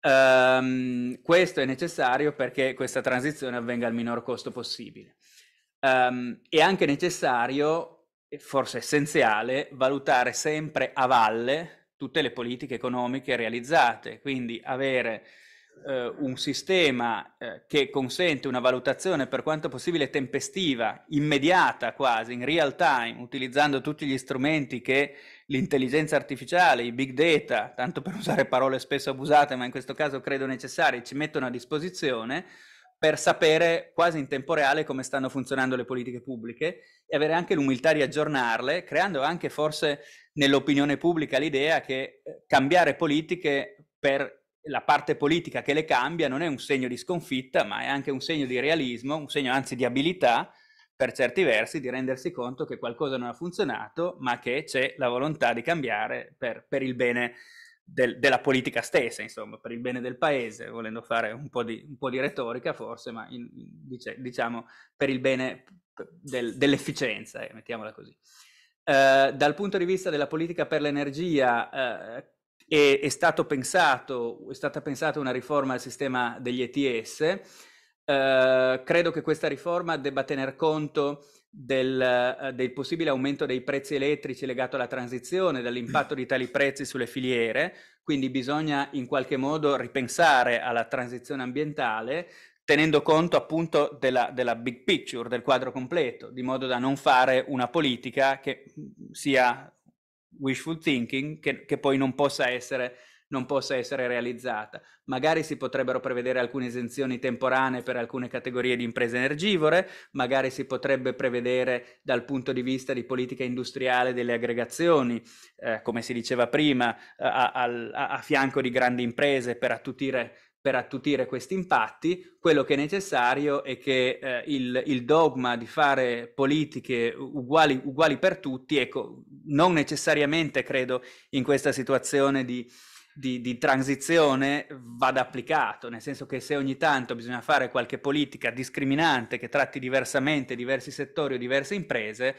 Um, questo è necessario perché questa transizione avvenga al minor costo possibile. Um, è anche necessario, forse essenziale, valutare sempre a valle tutte le politiche economiche realizzate, quindi avere eh, un sistema eh, che consente una valutazione per quanto possibile tempestiva, immediata quasi, in real time, utilizzando tutti gli strumenti che l'intelligenza artificiale, i big data, tanto per usare parole spesso abusate, ma in questo caso credo necessarie, ci mettono a disposizione per sapere quasi in tempo reale come stanno funzionando le politiche pubbliche e avere anche l'umiltà di aggiornarle, creando anche forse nell'opinione pubblica l'idea che eh, cambiare politiche per la parte politica che le cambia non è un segno di sconfitta, ma è anche un segno di realismo, un segno anzi di abilità per certi versi, di rendersi conto che qualcosa non ha funzionato, ma che c'è la volontà di cambiare per, per il bene del, della politica stessa, insomma, per il bene del paese, volendo fare un po' di, un po di retorica forse, ma in, dice, diciamo per il bene del, dell'efficienza, eh, mettiamola così. Eh, dal punto di vista della politica per l'energia, eh, è, è, pensato, è stata pensata una riforma al sistema degli ETS, Ehm, credo che questa riforma debba tener conto del, eh, del, possibile aumento dei prezzi elettrici legato alla transizione, dall'impatto di tali prezzi sulle filiere, quindi bisogna in qualche modo ripensare alla transizione ambientale tenendo conto appunto della, della big picture, del quadro completo, di modo da non fare una politica che mm, sia wishful thinking che, che, poi non possa essere non possa essere realizzata. Magari si potrebbero prevedere alcune esenzioni temporanee per alcune categorie di imprese energivore, magari si potrebbe prevedere dal punto di vista di politica industriale delle aggregazioni, eh, come si diceva prima, eh, a, a, a, fianco di grandi imprese per attutire per attutire questi impatti, quello che è necessario è che eh, il, il, dogma di fare politiche uguali, uguali per tutti, ecco, non necessariamente credo in questa situazione di, di, di, transizione vada applicato, nel senso che se ogni tanto bisogna fare qualche politica discriminante che tratti diversamente diversi settori o diverse imprese,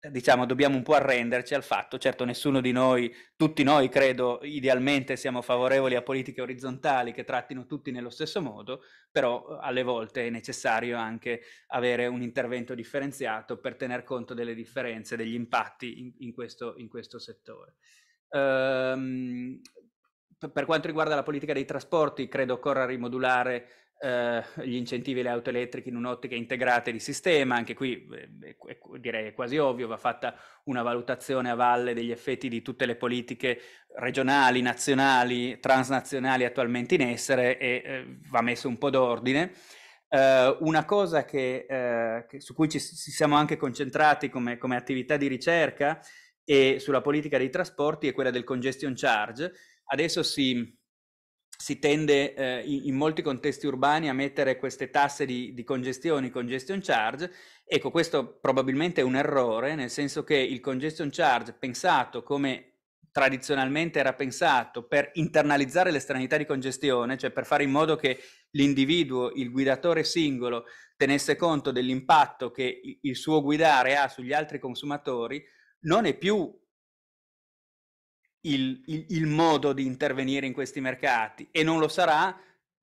eh, diciamo dobbiamo un po' arrenderci al fatto, certo nessuno di noi, tutti noi credo idealmente siamo favorevoli a politiche orizzontali che trattino tutti nello stesso modo, però eh, alle volte è necessario anche avere un intervento differenziato per tener conto delle differenze, degli impatti in, in, questo, in questo, settore. Ehm, per quanto riguarda la politica dei trasporti, credo occorra rimodulare eh, gli incentivi alle auto elettriche in un'ottica integrata di sistema, anche qui eh, direi è quasi ovvio, va fatta una valutazione a valle degli effetti di tutte le politiche regionali, nazionali, transnazionali attualmente in essere e eh, va messo un po' d'ordine. Eh, una cosa che, eh, che su cui ci, ci, siamo anche concentrati come, come attività di ricerca e sulla politica dei trasporti è quella del congestion charge, adesso si, si tende eh, in, in, molti contesti urbani a mettere queste tasse di, di congestione, congestion charge. Ecco, questo probabilmente è un errore, nel senso che il congestion charge pensato come tradizionalmente era pensato per internalizzare l'estranità di congestione, cioè per fare in modo che l'individuo, il guidatore singolo, tenesse conto dell'impatto che il suo guidare ha sugli altri consumatori, non è più il, il, il modo di intervenire in questi mercati e non lo sarà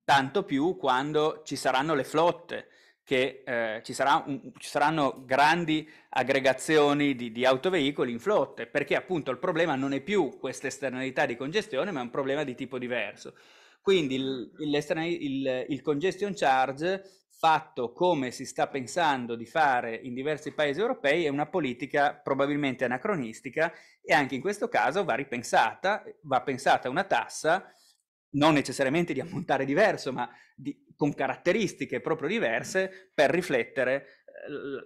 tanto più quando ci saranno le flotte che eh, ci, sarà un, ci, saranno grandi aggregazioni di, di, autoveicoli in flotte, perché appunto il problema non è più questa esternalità di congestione, ma è un problema di tipo diverso. Quindi il, il, il congestion charge fatto come si sta pensando di fare in diversi paesi europei è una politica probabilmente anacronistica e anche in questo caso va ripensata, va pensata una tassa non necessariamente di ammontare diverso, ma di, con caratteristiche proprio diverse per riflettere eh,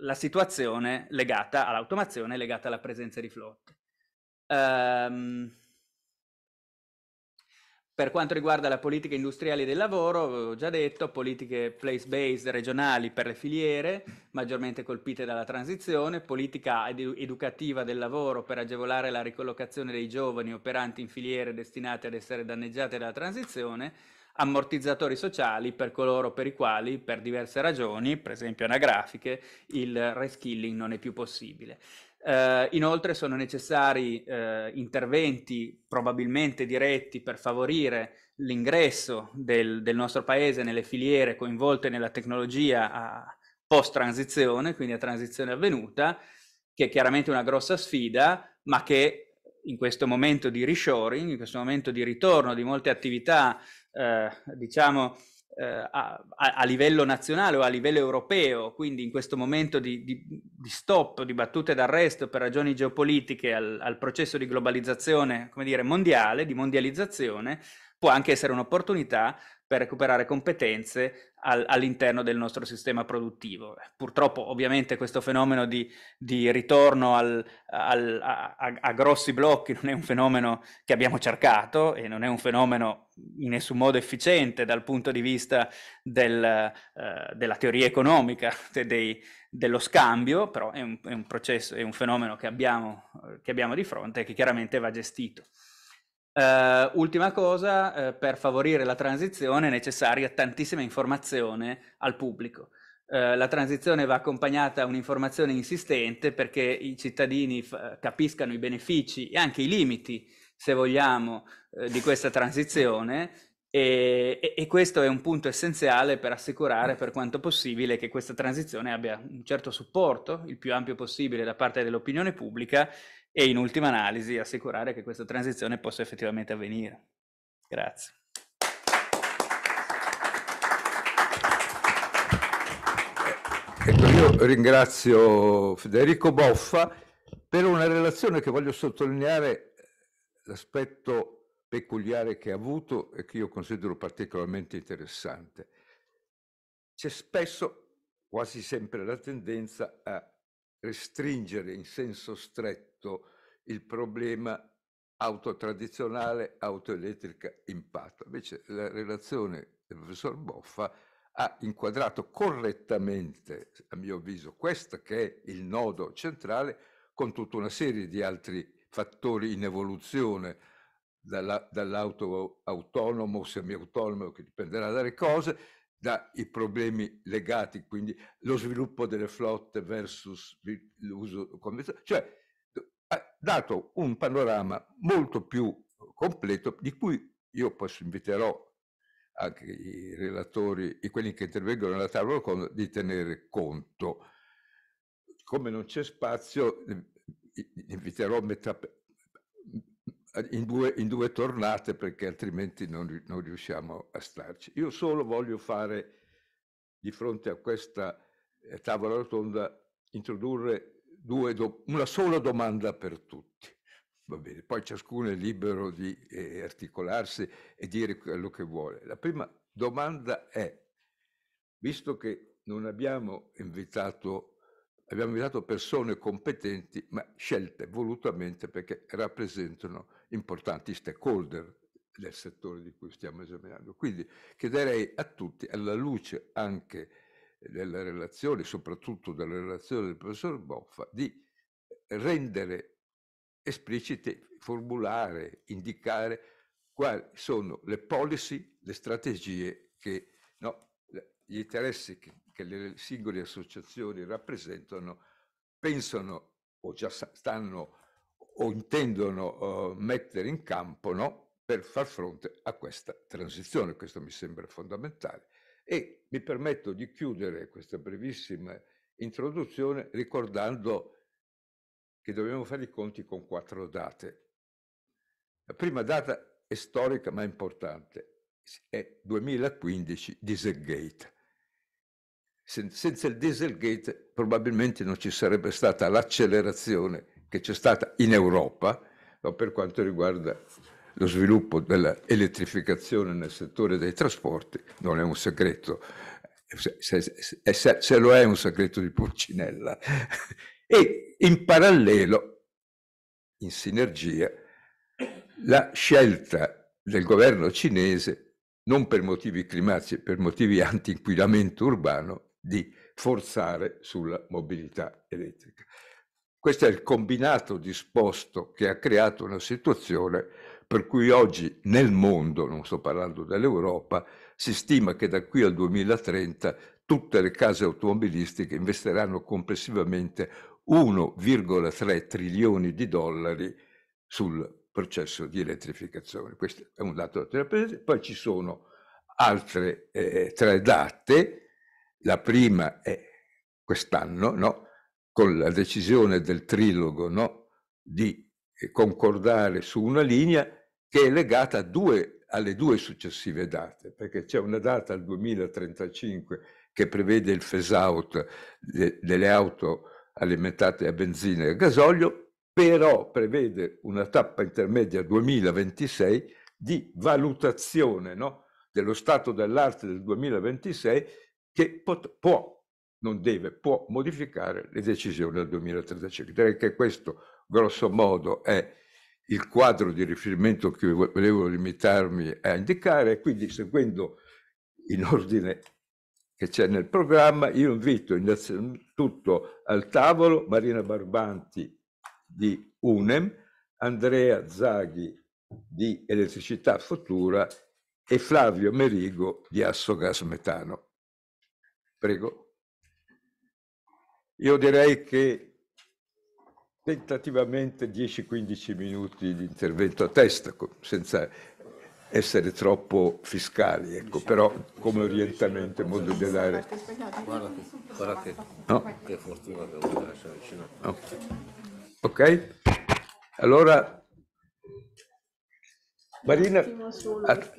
la situazione legata all'automazione, legata alla presenza di flotte. Um, per quanto riguarda la politica industriale del lavoro, ho già detto, politiche place-based regionali per le filiere, maggiormente colpite dalla transizione, politica edu- educativa del lavoro per agevolare la ricollocazione dei giovani operanti in filiere destinate ad essere danneggiate dalla transizione, ammortizzatori sociali per coloro per i quali, per diverse ragioni, per esempio anagrafiche, il reskilling non è più possibile. Eh, inoltre sono necessari eh, interventi probabilmente diretti per favorire l'ingresso del, del, nostro paese nelle filiere coinvolte nella tecnologia post-transizione, quindi a transizione avvenuta, che è chiaramente una grossa sfida, ma che in questo momento di reshoring, in questo momento di ritorno di molte attività, eh, diciamo, eh, a, a, a, livello nazionale o a livello europeo, quindi in questo momento di, di, di stop, di battute d'arresto per ragioni geopolitiche al, al, processo di globalizzazione, come dire, mondiale, di mondializzazione, può anche essere un'opportunità per recuperare competenze al, all'interno del nostro sistema produttivo. Purtroppo ovviamente questo fenomeno di, di ritorno al, al, a, a, grossi blocchi non è un fenomeno che abbiamo cercato e non è un fenomeno in nessun modo efficiente dal punto di vista del, eh, della teoria economica dei, dello scambio, però è un, è un, processo, è un fenomeno che abbiamo, eh, che abbiamo di fronte e che chiaramente va gestito. Uh, ultima cosa, uh, per favorire la transizione è necessaria tantissima informazione al pubblico. Uh, la transizione va accompagnata da un'informazione insistente perché i cittadini f- capiscano i benefici e anche i limiti, se vogliamo, di questa transizione e, e, e, questo è un punto essenziale per assicurare per quanto possibile che questa transizione abbia un certo supporto, il più ampio possibile da parte dell'opinione pubblica e in ultima analisi assicurare che questa transizione possa effettivamente avvenire. Grazie. Ecco, io ringrazio Federico Boffa per una relazione che voglio sottolineare eh, l'aspetto peculiare che ha avuto e che io considero particolarmente interessante. C'è spesso, quasi sempre, la tendenza a restringere in senso stretto il problema auto tradizionale, auto elettrica in Invece la relazione del professor Boffa ha inquadrato correttamente, a mio avviso, questo che è il nodo centrale, con tutta una serie di altri fattori in evoluzione, dall'auto autonomo, semi autonomo, che dipenderà dalle cose, dai problemi legati quindi lo sviluppo delle flotte versus l'uso convenzionale, cioè ha dato un panorama molto più eh, completo di cui io posso inviterò anche i relatori e quelli che intervengono nella tavola di tenere conto. Come non c'è spazio, eh, inviterò metà in due, in due tornate perché altrimenti non, non riusciamo a starci. Io solo voglio fare, di fronte a questa eh, tavola rotonda, introdurre due do, una sola domanda per tutti. Va bene, poi ciascuno è libero di eh, articolarsi e dire quello che vuole. La prima domanda è, visto che non abbiamo invitato abbiamo invitato persone competenti, ma scelte volutamente perché rappresentano importanti stakeholder del settore di cui stiamo esaminando. Quindi chiederei a tutti, alla luce anche della relazione, soprattutto della relazione del professor Boffa, di rendere esplicite, formulare, indicare quali sono le policy, le strategie che no, gli interessi che che le singole associazioni rappresentano pensano o già stanno o intendono uh, mettere in campo no? per far fronte a questa transizione. Questo mi sembra fondamentale. E mi permetto di chiudere questa brevissima introduzione ricordando che dobbiamo fare i conti con quattro date. La prima data è storica ma importante, è 2015 Dieselgate. Sen- senza il Dieselgate probabilmente non ci sarebbe stata l'accelerazione che c'è stata in Europa no, per quanto riguarda lo sviluppo dell'elettrificazione nel settore dei trasporti. Non è un segreto, se, se, se, se lo è un segreto di Pulcinella. e in parallelo, in sinergia, la scelta del governo cinese non per motivi climatici, per motivi anti-inquinamento urbano, di forzare sulla mobilità elettrica. Questo è il combinato disposto che ha creato una situazione per cui oggi nel mondo, non sto parlando dell'Europa, si stima che da qui al 2030 tutte le case automobilistiche investiranno complessivamente 1,3 trilioni di dollari sul processo di elettrificazione. Questo è un dato da tenere presente. Poi ci sono altre eh, tre date la prima è quest'anno, no? con la decisione del trilogo no? di eh, concordare su una linea che è legata due, alle due successive date, perché c'è una data al 2035 che prevede il phase out de, delle auto alimentate a benzina e a gasolio, però prevede una tappa intermedia 2026 di valutazione no? dello stato dell'arte del 2026 che pot- può, non deve, può modificare le decisioni del 2035. Direi che questo, grosso modo, è il quadro di riferimento che volevo limitarmi a indicare, quindi seguendo in ordine che c'è nel programma, io invito innanzitutto al tavolo Marina Barbanti di UNEM, Andrea Zaghi di Elettricità Futura e Flavio Merigo di Assogas Metano. Prego. Io direi che tentativamente 10-15 minuti di intervento a testa, senza essere troppo fiscali, ecco, diciamo però come orientamento e modo di dare. Guarda, guarda che, no? che fortuna che vuoi essere vicino. No. Ok? Allora, Marina, a,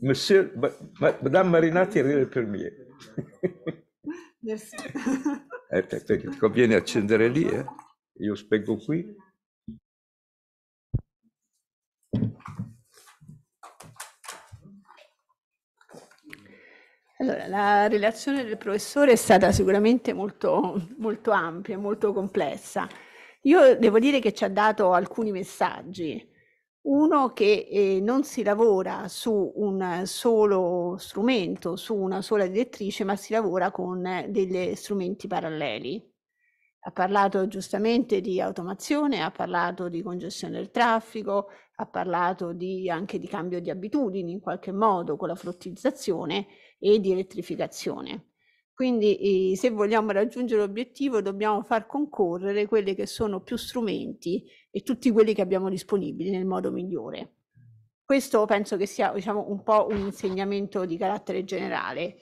Monsieur, Madame Marinati arriva per me. Yes. (laughs) Eh, perché ti conviene accendere lì, eh? Io spengo qui. Allora, la relazione del professore è stata sicuramente molto, molto ampia, molto complessa. Io devo dire che ci ha dato alcuni messaggi uno che eh, non si lavora su un solo strumento, su una sola direttrice, ma si lavora con eh, degli strumenti paralleli. Ha parlato giustamente di automazione, ha parlato di congestione del traffico, ha parlato di, anche di cambio di abitudini in qualche modo con la flottizzazione e di elettrificazione. Quindi eh, se vogliamo raggiungere l'obiettivo dobbiamo far concorrere quelli che sono più strumenti e tutti quelli che abbiamo disponibili nel modo migliore. Questo penso che sia diciamo, un po' un insegnamento di carattere generale.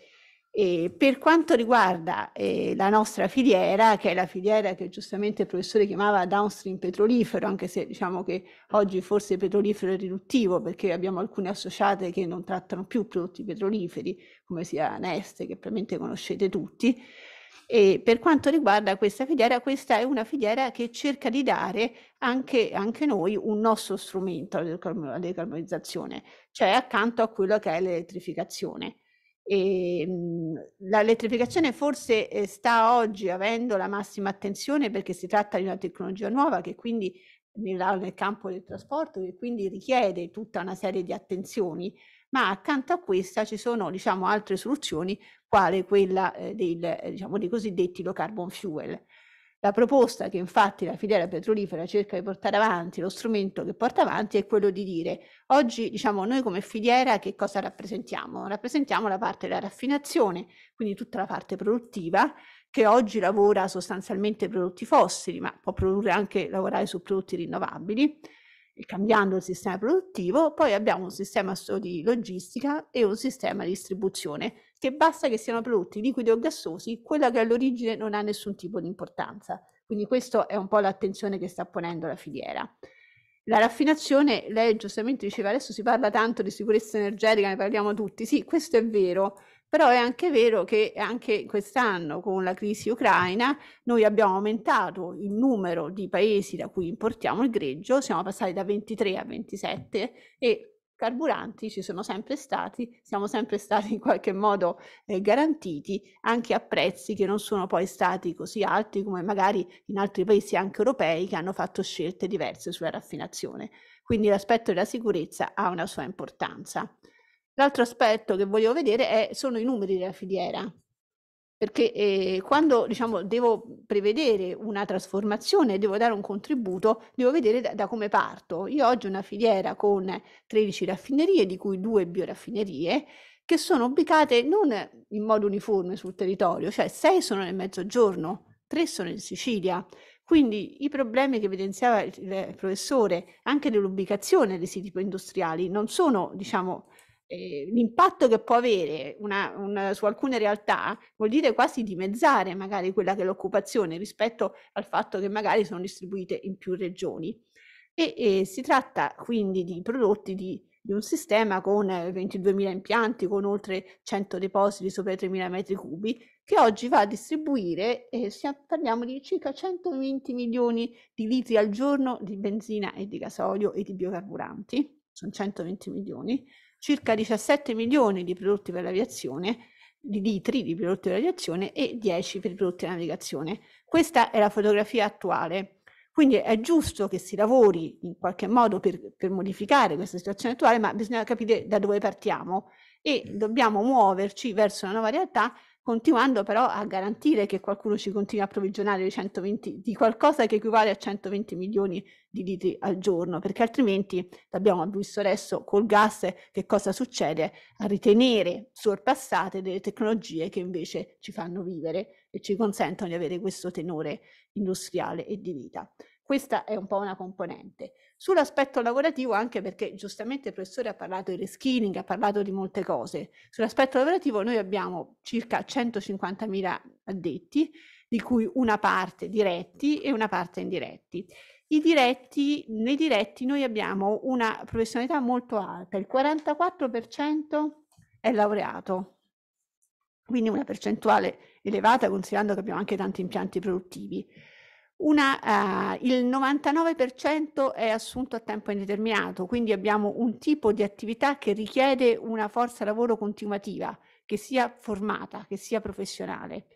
E per quanto riguarda eh, la nostra filiera, che è la filiera che giustamente il professore chiamava downstream petrolifero, anche se diciamo che oggi forse petrolifero è riduttivo perché abbiamo alcune associate che non trattano più prodotti petroliferi, come sia Neste, che probabilmente conoscete tutti. E per quanto riguarda questa filiera, questa è una filiera che cerca di dare anche, anche noi un nostro strumento alla decarbonizzazione, cioè accanto a quello che è l'elettrificazione. Ehm, l'elettrificazione forse eh, sta oggi avendo la massima attenzione perché si tratta di una tecnologia nuova che quindi nel, campo del trasporto che quindi richiede tutta una serie di attenzioni, ma accanto a questa ci sono diciamo, altre soluzioni quale quella eh, del, eh, diciamo, dei cosiddetti low carbon fuel la proposta che infatti la filiera petrolifera cerca di portare avanti, lo strumento che porta avanti è quello di dire oggi diciamo noi come filiera che cosa rappresentiamo? Rappresentiamo la parte della raffinazione, quindi tutta la parte produttiva che oggi lavora sostanzialmente prodotti fossili, ma può produrre anche lavorare su prodotti rinnovabili e cambiando il sistema produttivo, poi abbiamo un sistema di logistica e un sistema di distribuzione che basta che siano prodotti liquidi o gassosi, quella che all'origine non ha nessun tipo di importanza. Quindi questa è un po' l'attenzione che sta ponendo la filiera. La raffinazione, lei giustamente diceva, adesso si parla tanto di sicurezza energetica, ne parliamo tutti. Sì, questo è vero, però è anche vero che anche quest'anno con la crisi ucraina noi abbiamo aumentato il numero di paesi da cui importiamo il greggio, siamo passati da 23 a 27 e carburanti ci sono sempre stati, siamo sempre stati in qualche modo eh, garantiti anche a prezzi che non sono poi stati così alti come magari in altri paesi anche europei che hanno fatto scelte diverse sulla raffinazione. Quindi l'aspetto della sicurezza ha una sua importanza. L'altro aspetto che voglio vedere è, sono i numeri della filiera, perché eh, quando diciamo, devo prevedere una trasformazione, devo dare un contributo, devo vedere da, da come parto. Io oggi ho una filiera con 13 raffinerie, di cui due bioraffinerie, che sono ubicate non in modo uniforme sul territorio, cioè 6 sono nel mezzogiorno, 3 sono in Sicilia. Quindi i problemi che evidenziava il professore, anche dell'ubicazione dei siti industriali, non sono, diciamo, Ehm, l'impatto che può avere una, una, su alcune realtà vuol dire quasi dimezzare magari quella che è l'occupazione rispetto al fatto che magari sono distribuite in più regioni. E, e si tratta quindi di prodotti di, di un sistema con 22.000 impianti, con oltre 100 depositi sopra i 3.000 metri cubi, che oggi va a distribuire, eh, parliamo di circa 120 milioni di litri al giorno di benzina e di gasolio e di biocarburanti, sono 120 milioni, circa 17 milioni di prodotti per l'aviazione, di litri di prodotti per l'aviazione e 10 per i prodotti per navigazione. Questa è la fotografia attuale. Quindi è giusto che si lavori in qualche modo per, per modificare questa situazione attuale, ma bisogna capire da dove partiamo e dobbiamo muoverci verso una nuova realtà continuando però a garantire che qualcuno ci continui a approvvigionare 120, di qualcosa che equivale a 120 milioni di litri al giorno, perché altrimenti l'abbiamo visto adesso col gas che cosa succede a ritenere sorpassate delle tecnologie che invece ci fanno vivere e ci consentono di avere questo tenore industriale e di vita. Questa è un po' una componente. Sull'aspetto lavorativo, anche perché giustamente il professore ha parlato di reskilling, ha parlato di molte cose, sull'aspetto lavorativo noi abbiamo circa 150.000 addetti, di cui una parte diretti e una parte indiretti. I diretti, nei diretti noi abbiamo una professionalità molto alta, il 44% è laureato, quindi una percentuale elevata considerando che abbiamo anche tanti impianti produttivi una, uh, il 99% è assunto a tempo indeterminato, quindi abbiamo un tipo di attività che richiede una forza lavoro continuativa, che sia formata, che sia professionale.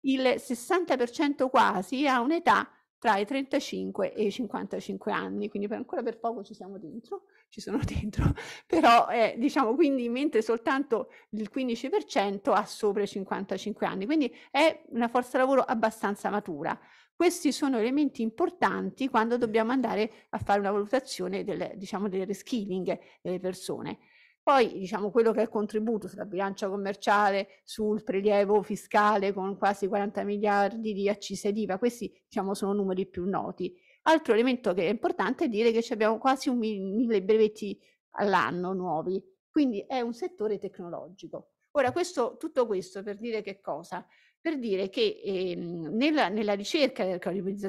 Il 60% quasi ha un'età tra i 35 e i 55 anni, quindi per ancora per poco ci siamo dentro, ci sono (laughs) dentro, però eh, diciamo quindi mentre soltanto il 15% ha sopra i 55 anni, quindi è una forza lavoro abbastanza matura. Questi sono elementi importanti quando dobbiamo andare a fare una valutazione del, diciamo, del reskilling eh, delle persone. Poi diciamo, quello che è il contributo sulla bilancia commerciale, sul prelievo fiscale con quasi 40 miliardi di accise ed IVA, questi diciamo, sono numeri più noti. Altro elemento che è importante è dire che abbiamo quasi un mille brevetti all'anno nuovi, quindi è un settore tecnologico. Ora, questo, tutto questo per dire che cosa? per dire che ehm, nella, nella, ricerca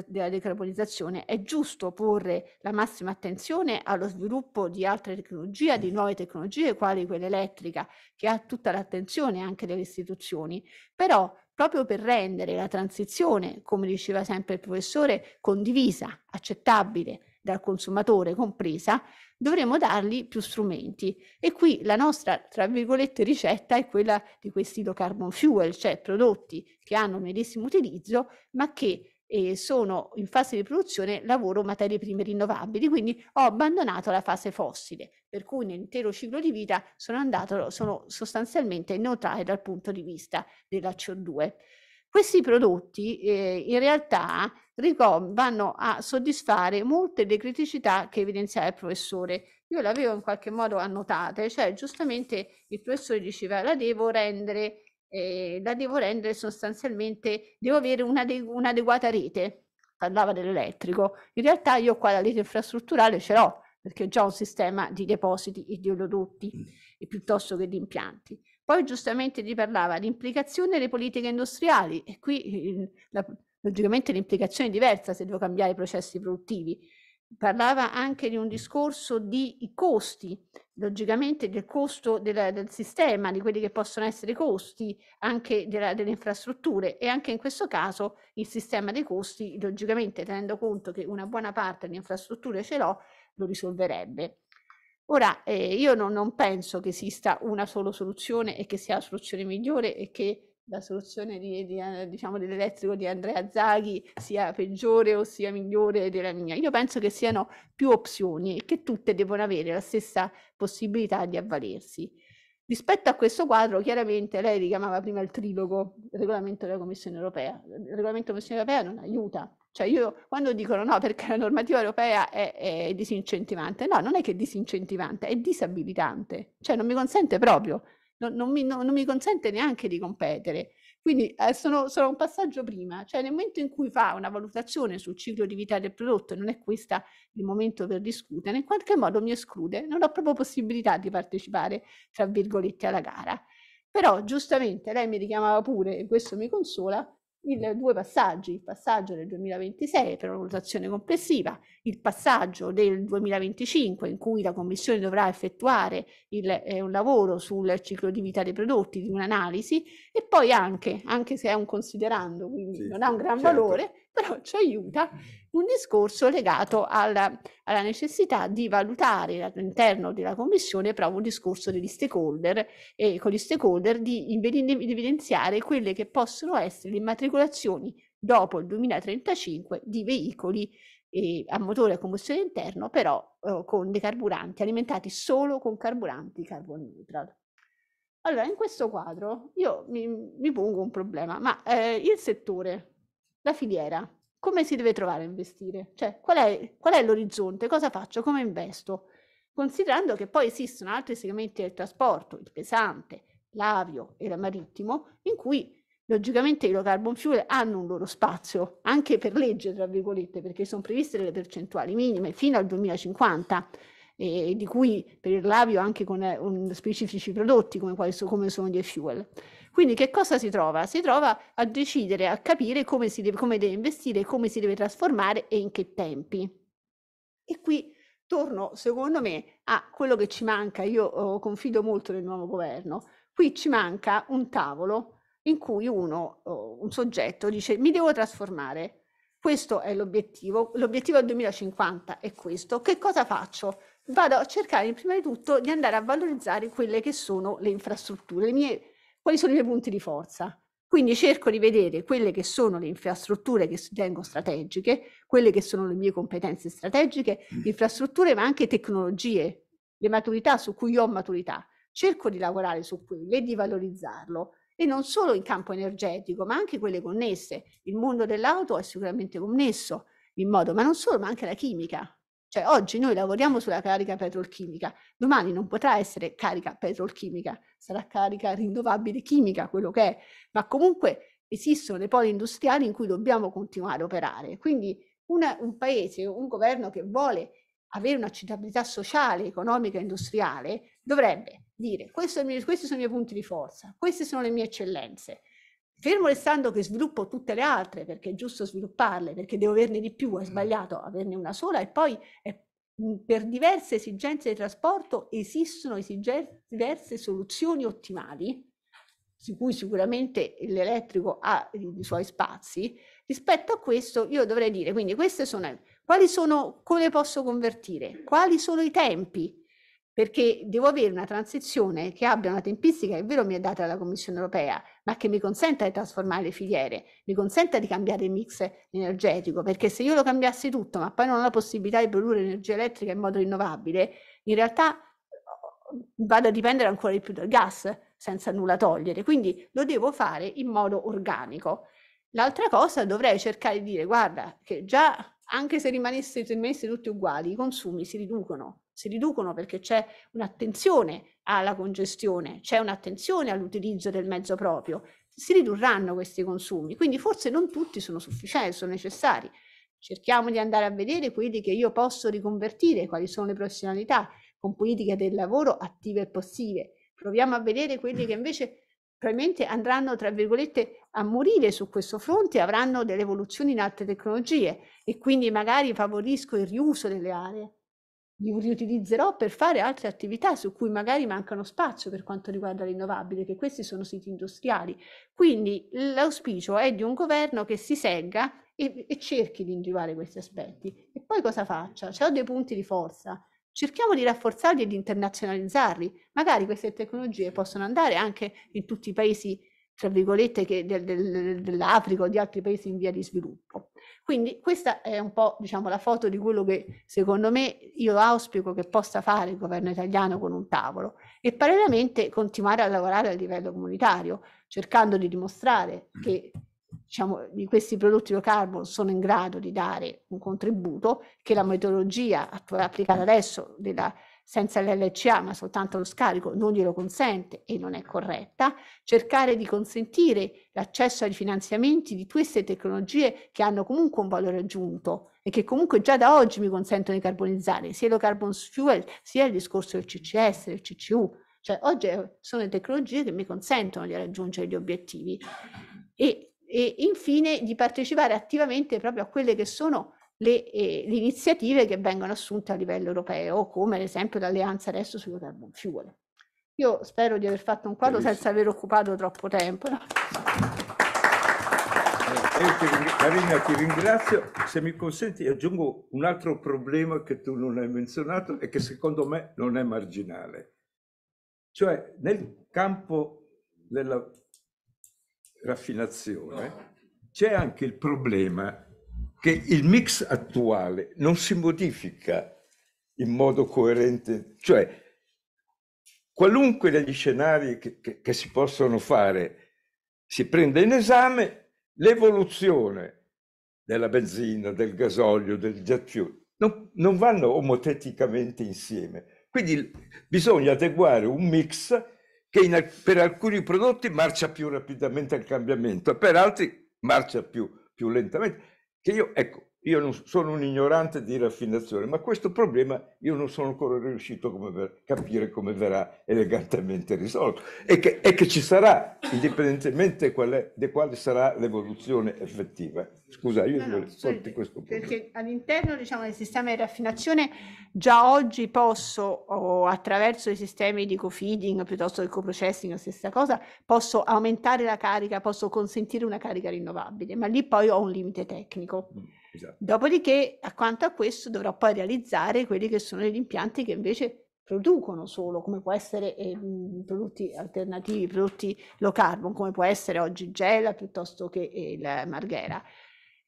della decarbonizzazione è giusto porre la massima attenzione allo sviluppo di altre tecnologie, di nuove tecnologie, quali quella elettrica, che ha tutta l'attenzione anche delle istituzioni, però proprio per rendere la transizione, come diceva sempre il professore, condivisa, accettabile dal consumatore compresa, dovremmo dargli più strumenti. E qui la nostra, tra virgolette, ricetta è quella di questi low carbon fuel, cioè prodotti che hanno il medesimo utilizzo, ma che eh, sono in fase di produzione lavoro materie prime rinnovabili, quindi ho abbandonato la fase fossile, per cui nell'intero ciclo di vita sono andato, sono sostanzialmente neutrale dal punto di vista della CO2. Questi prodotti eh, in realtà vanno a soddisfare molte delle criticità che evidenziava il professore. Io le avevo in qualche modo annotate, cioè giustamente il professore diceva la devo rendere, eh, la devo rendere sostanzialmente, devo avere un'adeguata rete, parlava dell'elettrico. In realtà io qua la rete infrastrutturale ce l'ho, perché ho già un sistema di depositi e di oleodotti mm. piuttosto che di impianti. Poi giustamente gli parlava di implicazione delle politiche industriali e qui eh, la, logicamente l'implicazione è diversa se devo cambiare i processi produttivi. Parlava anche di un discorso di costi, logicamente del costo della, del sistema, di quelli che possono essere i costi anche della, delle infrastrutture e anche in questo caso il sistema dei costi, logicamente tenendo conto che una buona parte delle infrastrutture ce l'ho, lo risolverebbe. Ora, eh, io non, non penso che esista una sola soluzione e che sia la soluzione migliore e che la soluzione di, di, eh, diciamo, dell'elettrico di Andrea Zaghi sia peggiore o sia migliore della mia. Io penso che siano più opzioni e che tutte devono avere la stessa possibilità di avvalersi. Rispetto a questo quadro, chiaramente lei richiamava prima il trilogo, il regolamento della Commissione europea. Il regolamento della Commissione europea non aiuta. Cioè io quando dicono no perché la normativa europea è, è disincentivante, no, non è che è disincentivante, è disabilitante, cioè non mi consente proprio non, non, mi, non, non mi, consente neanche di competere. Quindi eh, sono, sono, un passaggio prima, cioè nel momento in cui fa una valutazione sul ciclo di vita del prodotto, non è questo il momento per discutere, in qualche modo mi esclude, non ho proprio possibilità di partecipare, tra virgolette, alla gara. Però giustamente lei mi richiamava pure, e questo mi consola, il, due passaggi, il passaggio del 2026 per una valutazione complessiva, il passaggio del 2025 in cui la Commissione dovrà effettuare il, eh, un lavoro sul ciclo di vita dei prodotti, di un'analisi e poi anche, anche se è un considerando, quindi sì, non ha un gran certo. valore, però ci aiuta un discorso legato alla, alla necessità di valutare all'interno della commissione proprio un discorso degli stakeholder e con gli stakeholder di, evidenziare quelle che possono essere le immatricolazioni dopo il 2035 di veicoli eh, a motore a combustione interno, però eh, con dei carburanti alimentati solo con carburanti carbon neutral. Allora, in questo quadro io mi, mi pongo un problema, ma eh, il settore, la filiera, come si deve trovare a investire? Cioè, qual è, qual è l'orizzonte? Cosa faccio? Come investo? Considerando che poi esistono altri segmenti del trasporto, il pesante, l'avio e il marittimo, in cui logicamente i low carbon fuel hanno un loro spazio, anche per legge, tra virgolette, perché sono previste delle percentuali minime fino al 2050 e di cui per il labio anche con eh, un, specifici prodotti come, come sono gli e-fuel. Quindi che cosa si trova? Si trova a decidere, a capire come, si deve, come deve investire, come si deve trasformare e in che tempi. E qui torno, secondo me, a quello che ci manca. Io oh, confido molto nel nuovo governo. Qui ci manca un tavolo in cui uno, oh, un soggetto, dice mi devo trasformare. Questo è l'obiettivo. L'obiettivo al 2050 è questo. Che cosa faccio? vado a cercare prima di tutto di andare a valorizzare quelle che sono le infrastrutture, le mie, quali sono i miei punti di forza. Quindi cerco di vedere quelle che sono le infrastrutture che ritengo strategiche, quelle che sono le mie competenze strategiche, mm. infrastrutture ma anche tecnologie, le maturità su cui io ho maturità. Cerco di lavorare su quelle e di valorizzarlo e non solo in campo energetico, ma anche quelle connesse. Il mondo dell'auto è sicuramente connesso in modo, ma non solo, ma anche la chimica, cioè oggi noi lavoriamo sulla carica petrolchimica, domani non potrà essere carica petrolchimica, sarà carica rinnovabile chimica, quello che è, ma comunque esistono dei poli industriali in cui dobbiamo continuare a operare. Quindi una, un paese, un governo che vuole avere un'accettabilità sociale, economica e industriale, dovrebbe dire questo mio, questi sono i miei punti di forza, queste sono le mie eccellenze, Fermo restando che sviluppo tutte le altre, perché è giusto svilupparle, perché devo averne di più, è mm. sbagliato averne una sola e poi è, mm, per diverse esigenze di trasporto esistono esigenze, diverse soluzioni ottimali, su cui sicuramente l'elettrico ha i suoi spazi, rispetto a questo io dovrei dire, quindi queste sono, quali sono, come le posso convertire, quali sono i tempi, perché devo avere una transizione che abbia una tempistica che è vero mi è data dalla Commissione europea, ma che mi consenta di trasformare le filiere, mi consenta di cambiare il mix energetico, perché se io lo cambiassi tutto, ma poi non ho la possibilità di produrre energia elettrica in modo rinnovabile, in realtà eh, vado a dipendere ancora di più dal gas senza nulla togliere, quindi lo devo fare in modo organico. L'altra cosa dovrei cercare di dire, guarda, che già anche se rimanessero tutti uguali, i consumi si riducono si riducono perché c'è un'attenzione alla congestione, c'è un'attenzione all'utilizzo del mezzo proprio, si ridurranno questi consumi, quindi forse non tutti sono sufficienti, sono necessari. Cerchiamo di andare a vedere quelli che io posso riconvertire, quali sono le professionalità, con politiche del lavoro attive e passive. Proviamo a vedere quelli che invece probabilmente andranno, tra virgolette, a morire su questo fronte, e avranno delle evoluzioni in altre tecnologie e quindi magari favorisco il riuso delle aree li riutilizzerò per fare altre attività su cui magari mancano spazio per quanto riguarda rinnovabile, che questi sono siti industriali. Quindi l'auspicio è di un governo che si segga e, e cerchi di individuare questi aspetti. E poi cosa faccia? Cioè, ho dei punti di forza. Cerchiamo di rafforzarli e di internazionalizzarli. Magari queste tecnologie possono andare anche in tutti i paesi europei tra virgolette, che del, del, dell'Africa o di altri paesi in via di sviluppo. Quindi questa è un po' diciamo, la foto di quello che secondo me io auspico che possa fare il governo italiano con un tavolo e parallelamente continuare a lavorare a livello comunitario, cercando di dimostrare mm. che diciamo, questi prodotti low carbon sono in grado di dare un contributo, che la metodologia attuale, applicata adesso della senza l'LCA ma soltanto lo scarico non glielo consente e non è corretta, cercare di consentire l'accesso ai finanziamenti di queste tecnologie che hanno comunque un valore aggiunto e che comunque già da oggi mi consentono di carbonizzare sia lo carbon fuel sia il discorso del CCS, del CCU. Cioè oggi eh, sono le tecnologie che mi consentono di raggiungere gli obiettivi e, e infine di partecipare attivamente proprio a quelle che sono le, eh, le iniziative che vengono assunte a livello europeo, come ad esempio l'alleanza adesso sulle carbonfiuole. Io spero di aver fatto un quadro Bellissimo. senza aver occupato troppo tempo. No? Marina, eh, ti ringrazio. Se mi consenti, aggiungo un altro problema che tu non hai menzionato e che secondo me non è marginale. Cioè, nel campo della raffinazione c'è anche il problema che il mix attuale non si modifica in modo coerente, cioè qualunque degli scenari che, che, che si possono fare si prende in esame l'evoluzione della benzina, del gasolio, del jet fuel. Non, non vanno omoteticamente insieme. Quindi bisogna adeguare un mix che in, per alcuni prodotti marcia più rapidamente al cambiamento, per altri marcia più, più lentamente. Che io, ecco, io non, sono un ignorante di raffinazione, ma questo problema io non sono ancora riuscito a capire come verrà elegantemente risolto e che, e che ci sarà, indipendentemente qual è, di quale sarà l'evoluzione effettiva. Scusa, io no, no, sorti questo punto. Perché all'interno diciamo, del sistema di raffinazione già oggi posso, attraverso i sistemi di co-feeding piuttosto che co-processing, la stessa cosa, posso aumentare la carica, posso consentire una carica rinnovabile, ma lì poi ho un limite tecnico. Mm Esatto. Dopodiché, accanto a questo, dovrò poi realizzare quelli che sono gli impianti che invece producono solo, come può essere eh, prodotti alternativi, prodotti low carbon, come può essere oggi il gela piuttosto che eh, il marghera.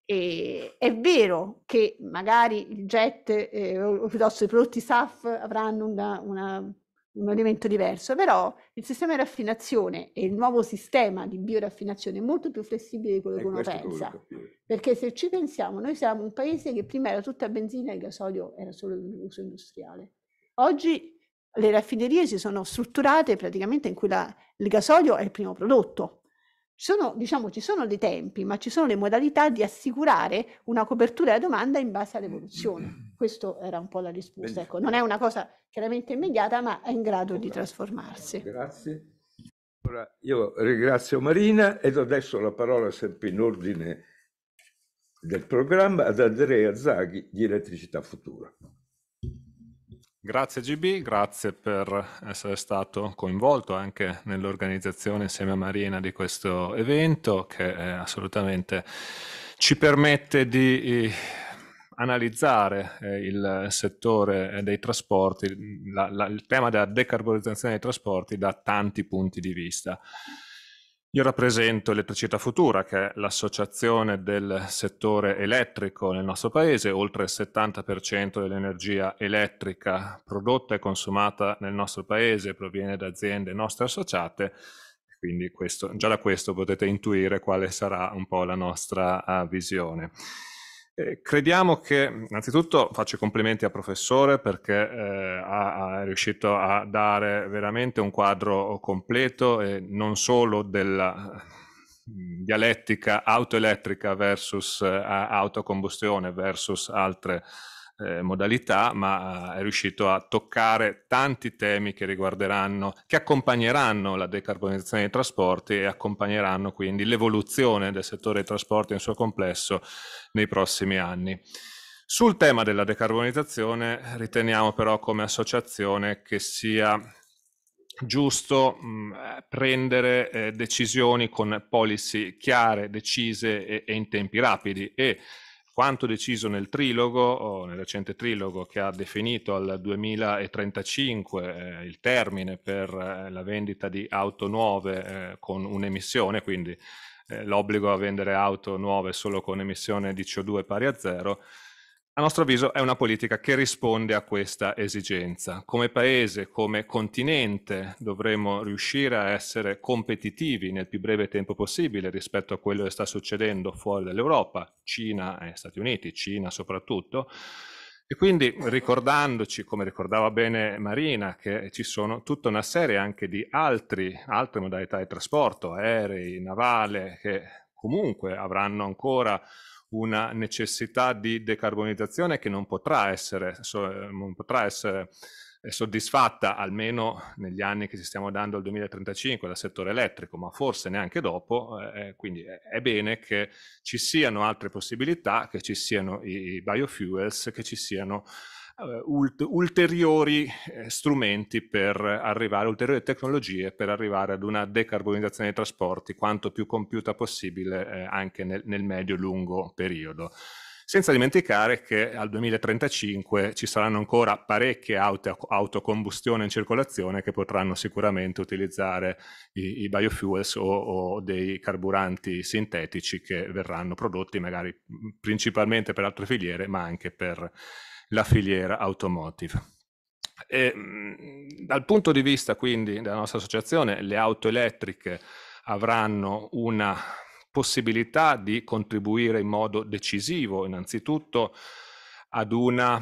E è vero che magari il jet eh, o piuttosto i prodotti SAF avranno una, una un elemento diverso, però il sistema di raffinazione e il nuovo sistema di bioraffinazione è molto più flessibile di quello eh, che uno pensa, perché se ci pensiamo noi siamo un paese che prima era tutta benzina e il gasolio era solo di uso industriale. Oggi le raffinerie si sono strutturate praticamente in cui la, il gasolio è il primo prodotto, sono, diciamo, ci sono dei tempi, ma ci sono le modalità di assicurare una copertura della domanda in base all'evoluzione. Mm-hmm. Questa era un po' la risposta. Ecco, non è una cosa chiaramente immediata, ma è in grado di trasformarsi. Grazie. Ora io ringrazio Marina e do adesso la parola sempre in ordine del programma ad Andrea Zaghi di Elettricità Futura. Grazie GB, grazie per essere stato coinvolto anche nell'organizzazione insieme a Marina di questo evento che eh, assolutamente ci permette di eh, analizzare eh, il settore dei trasporti, la, la, il tema della decarbonizzazione dei trasporti da tanti punti di vista. Io rappresento Elettricità Futura, che è l'associazione del settore elettrico nel nostro paese. Oltre il 70% dell'energia elettrica prodotta e consumata nel nostro paese proviene da aziende nostre associate. Quindi questo, già da questo potete intuire quale sarà un po' la nostra ah, visione. Eh, crediamo che, innanzitutto, faccio i complimenti al professore perché eh, ha, è riuscito a dare veramente un quadro completo e non solo della eh, dialettica autoelettrica versus eh, autocombustione versus altre eh, modalità, ma eh, è riuscito a toccare tanti temi che riguarderanno, che accompagneranno la decarbonizzazione dei trasporti e accompagneranno quindi l'evoluzione del settore dei trasporti nel suo complesso nei prossimi anni. Sul tema della decarbonizzazione riteniamo però come associazione che sia giusto mh, prendere eh, decisioni con policy chiare, decise e, e in tempi rapidi e quanto deciso nel trilogo, o nel recente trilogo che ha definito al 2035 eh, il termine per eh, la vendita di auto nuove eh, con un'emissione, quindi eh, l'obbligo a vendere auto nuove solo con emissione di CO2 pari a zero, a nostro avviso è una politica che risponde a questa esigenza. Come paese, come continente, dovremo riuscire a essere competitivi nel più breve tempo possibile rispetto a quello che sta succedendo fuori dall'Europa, Cina e Stati Uniti, Cina soprattutto. E quindi ricordandoci, come ricordava bene Marina, che ci sono tutta una serie anche di altri, altre modalità di trasporto, aerei, navale, che comunque avranno ancora una necessità di decarbonizzazione che non potrà essere, ehm, non potrà essere eh, soddisfatta almeno negli anni che ci stiamo dando al 2035 dal settore elettrico, ma forse neanche dopo, eh, eh quindi è bene che ci siano altre possibilità, che ci siano i biofuels, che ci siano ulteriori eh, strumenti per arrivare, ulteriori tecnologie per arrivare ad una decarbonizzazione dei trasporti quanto più compiuta possibile eh, anche nel, nel medio-lungo periodo senza dimenticare che al 2035 ci saranno ancora parecchie auto autocombustione in circolazione che potranno sicuramente utilizzare i, i biofuels o, o, dei carburanti sintetici che verranno prodotti magari principalmente per altre filiere ma anche per la filiera automotive. E, mhmm, dal punto di vista quindi della nostra associazione, le auto elettriche avranno una possibilità di contribuire in modo decisivo innanzitutto ad una,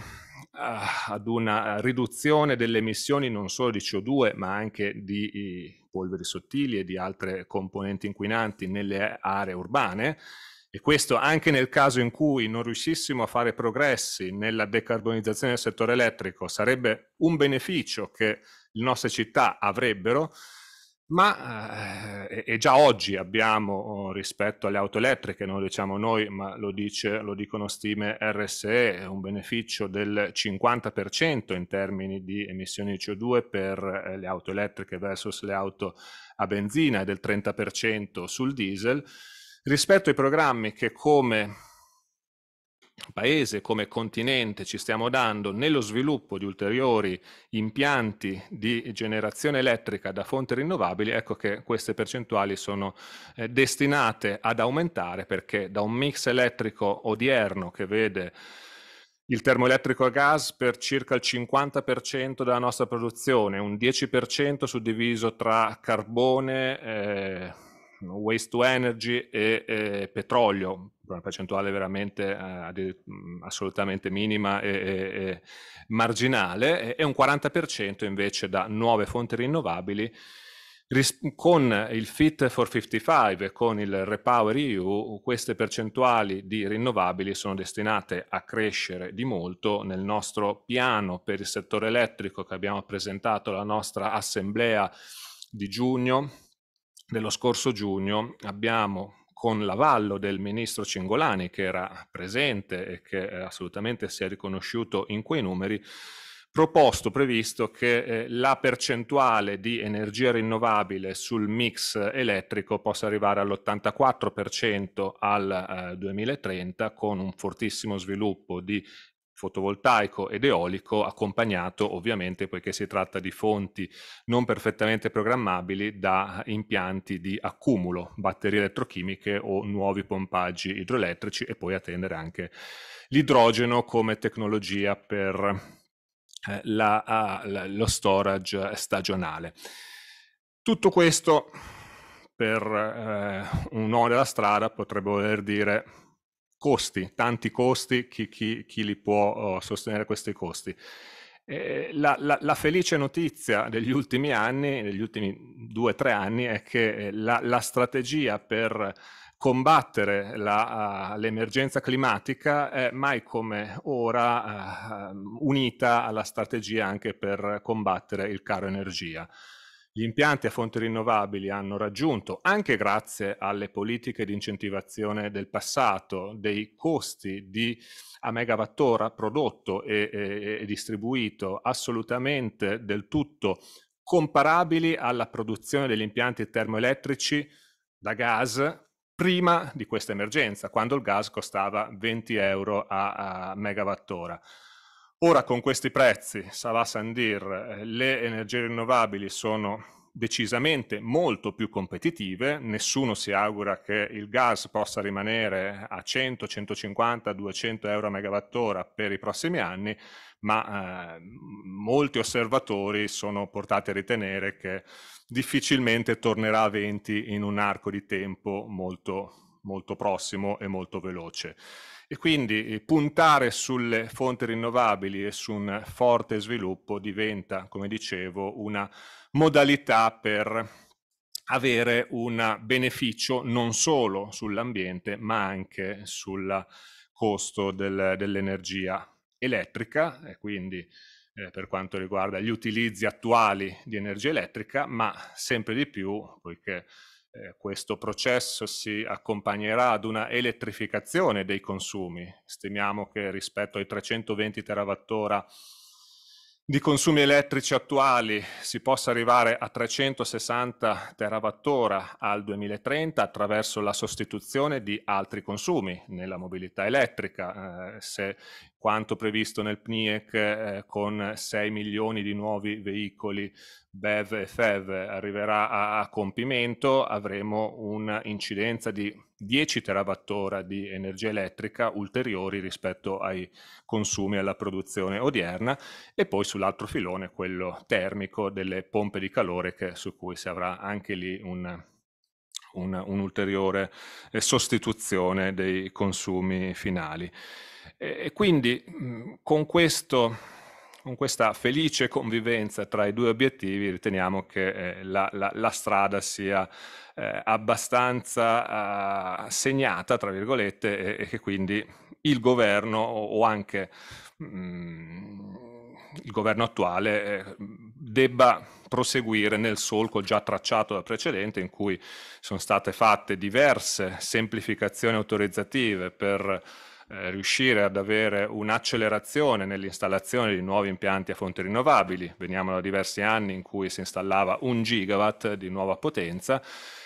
ah, ad una, riduzione delle emissioni non solo di CO2 ma anche di eh, polveri sottili e di altre componenti inquinanti nelle aree urbane e questo anche nel caso in cui non riuscissimo a fare progressi nella decarbonizzazione del settore elettrico, sarebbe un beneficio che le nostre città avrebbero, ma eh, e già oggi abbiamo oh, rispetto alle auto elettriche, non lo diciamo noi, ma lo, dice, lo dicono stime RSE, un beneficio del 50% in termini di emissioni di CO2 per eh, le auto elettriche versus le auto a benzina e del 30% sul diesel rispetto ai programmi che come paese, come continente ci stiamo dando nello sviluppo di ulteriori impianti di generazione elettrica da fonti rinnovabili, ecco che queste percentuali sono eh, destinate ad aumentare perché da un mix elettrico odierno che vede il termoelettrico a gas per circa il 50% della nostra produzione, un 10% suddiviso tra carbone, eh, waste to energy e, e petrolio, una percentuale veramente eh, mm, assolutamente minima e, e, e marginale, e un 40% invece da nuove fonti rinnovabili con il Fit for 55 e con il Repower EU queste percentuali di rinnovabili sono destinate a crescere di molto nel nostro piano per il settore elettrico che abbiamo presentato alla nostra assemblea di giugno dello scorso giugno abbiamo con l'avallo del ministro Cingolani che era presente e che eh, assolutamente si è riconosciuto in quei numeri, proposto, previsto che eh, la percentuale di energia rinnovabile sul mix elettrico possa arrivare all'84% al eh, 2030 con un fortissimo sviluppo di fotovoltaico ed eolico, accompagnato ovviamente, poiché si tratta di fonti non perfettamente programmabili, da impianti di accumulo, batterie elettrochimiche o nuovi pompaggi idroelettrici e poi attendere anche l'idrogeno come tecnologia per eh, la, ah, la, lo storage stagionale. Tutto questo per eh, un'ora alla strada potrebbe voler dire costi, tanti costi, chi, chi, chi li può uh, sostenere questi costi. Eh, la, la, la, felice notizia degli ultimi anni, degli ultimi due o tre anni, è che eh, la, la strategia per combattere la, uh, l'emergenza climatica è mai come ora uh, unita alla strategia anche per combattere il caro energia. Gli impianti a fonti rinnovabili hanno raggiunto, anche grazie alle politiche di incentivazione del passato, dei costi di, a megawattora prodotto e, e, e distribuito assolutamente del tutto comparabili alla produzione degli impianti termoelettrici da gas prima di questa emergenza, quando il gas costava 20 euro a, a megawattora. Ora con questi prezzi, sarà Sandir, eh, le energie rinnovabili sono decisamente molto più competitive, nessuno si augura che il gas possa rimanere a 100, 150, 200 euro a megawattora per i prossimi anni, ma eh, molti osservatori sono portati a ritenere che difficilmente tornerà a 20 in un arco di tempo molto, molto prossimo e molto veloce e quindi eh, puntare sulle fonti rinnovabili e su un forte sviluppo diventa, come dicevo, una modalità per avere un beneficio non solo sull'ambiente ma anche sul costo del, dell'energia elettrica e quindi eh, per quanto riguarda gli utilizzi attuali di energia elettrica ma sempre di più poiché eh, questo processo si accompagnerà ad una elettrificazione dei consumi. Stimiamo che rispetto ai 320 terawattora di consumi elettrici attuali si possa arrivare a 360 terawattora al 2030 attraverso la sostituzione di altri consumi nella mobilità elettrica. Eh, se quanto previsto nel PNIEC eh, con 6 milioni di nuovi veicoli BEV e FEV arriverà a, a compimento, avremo un'incidenza di 10 terawattora di energia elettrica ulteriori rispetto ai consumi e alla produzione odierna e poi sull'altro filone quello termico delle pompe di calore che, su cui si avrà anche lì un, un, un'ulteriore eh, sostituzione dei consumi finali. E quindi con questo con questa felice convivenza tra i due obiettivi riteniamo che eh, la, la, la, strada sia eh, abbastanza eh, segnata, tra virgolette, e, e, che quindi il governo o, o anche mh, mm, il governo attuale eh, debba proseguire nel solco già tracciato dal precedente in cui sono state fatte diverse semplificazioni autorizzative per eh, riuscire ad avere un'accelerazione nell'installazione di nuovi impianti a fonti rinnovabili. Veniamo da diversi anni in cui si installava un gigawatt di nuova potenza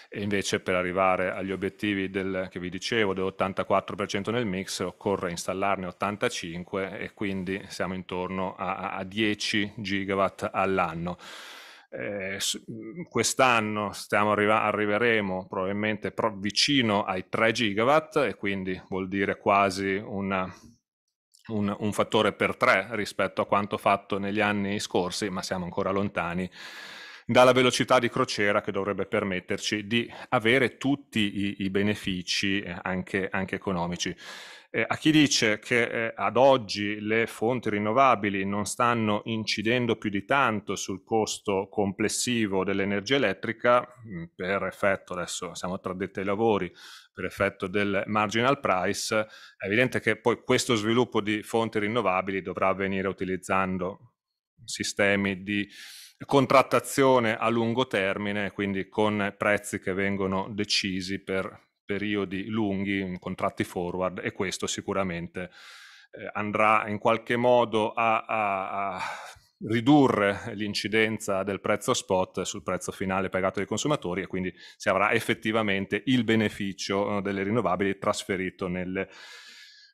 e invece per arrivare agli obiettivi del, che vi dicevo dell'84% nel mix occorre installarne 85 e quindi siamo intorno a, a 10 gigawatt all'anno. Eh, mm, quest'anno arriva- arriveremo probabilmente pro- vicino ai 3 gigawatt e quindi vuol dire quasi una, un, un, fattore per 3 rispetto a quanto fatto negli anni scorsi, ma siamo ancora lontani dalla velocità di crociera che dovrebbe permetterci di avere tutti i, i benefici eh, anche, anche economici. Eh, a chi dice che eh, ad oggi le fonti rinnovabili non stanno incidendo più di tanto sul costo complessivo dell'energia elettrica, mm, per effetto, adesso siamo tra ai lavori, per effetto del marginal price, è evidente che poi questo sviluppo di fonti rinnovabili dovrà avvenire utilizzando sistemi di contrattazione a lungo termine, quindi con prezzi che vengono decisi per periodi lunghi, mm, contratti forward e questo sicuramente eh, andrà in qualche modo a, a, a ridurre l'incidenza del prezzo spot sul prezzo finale pagato dai consumatori e quindi si avrà effettivamente il beneficio eh, delle rinnovabili trasferito nelle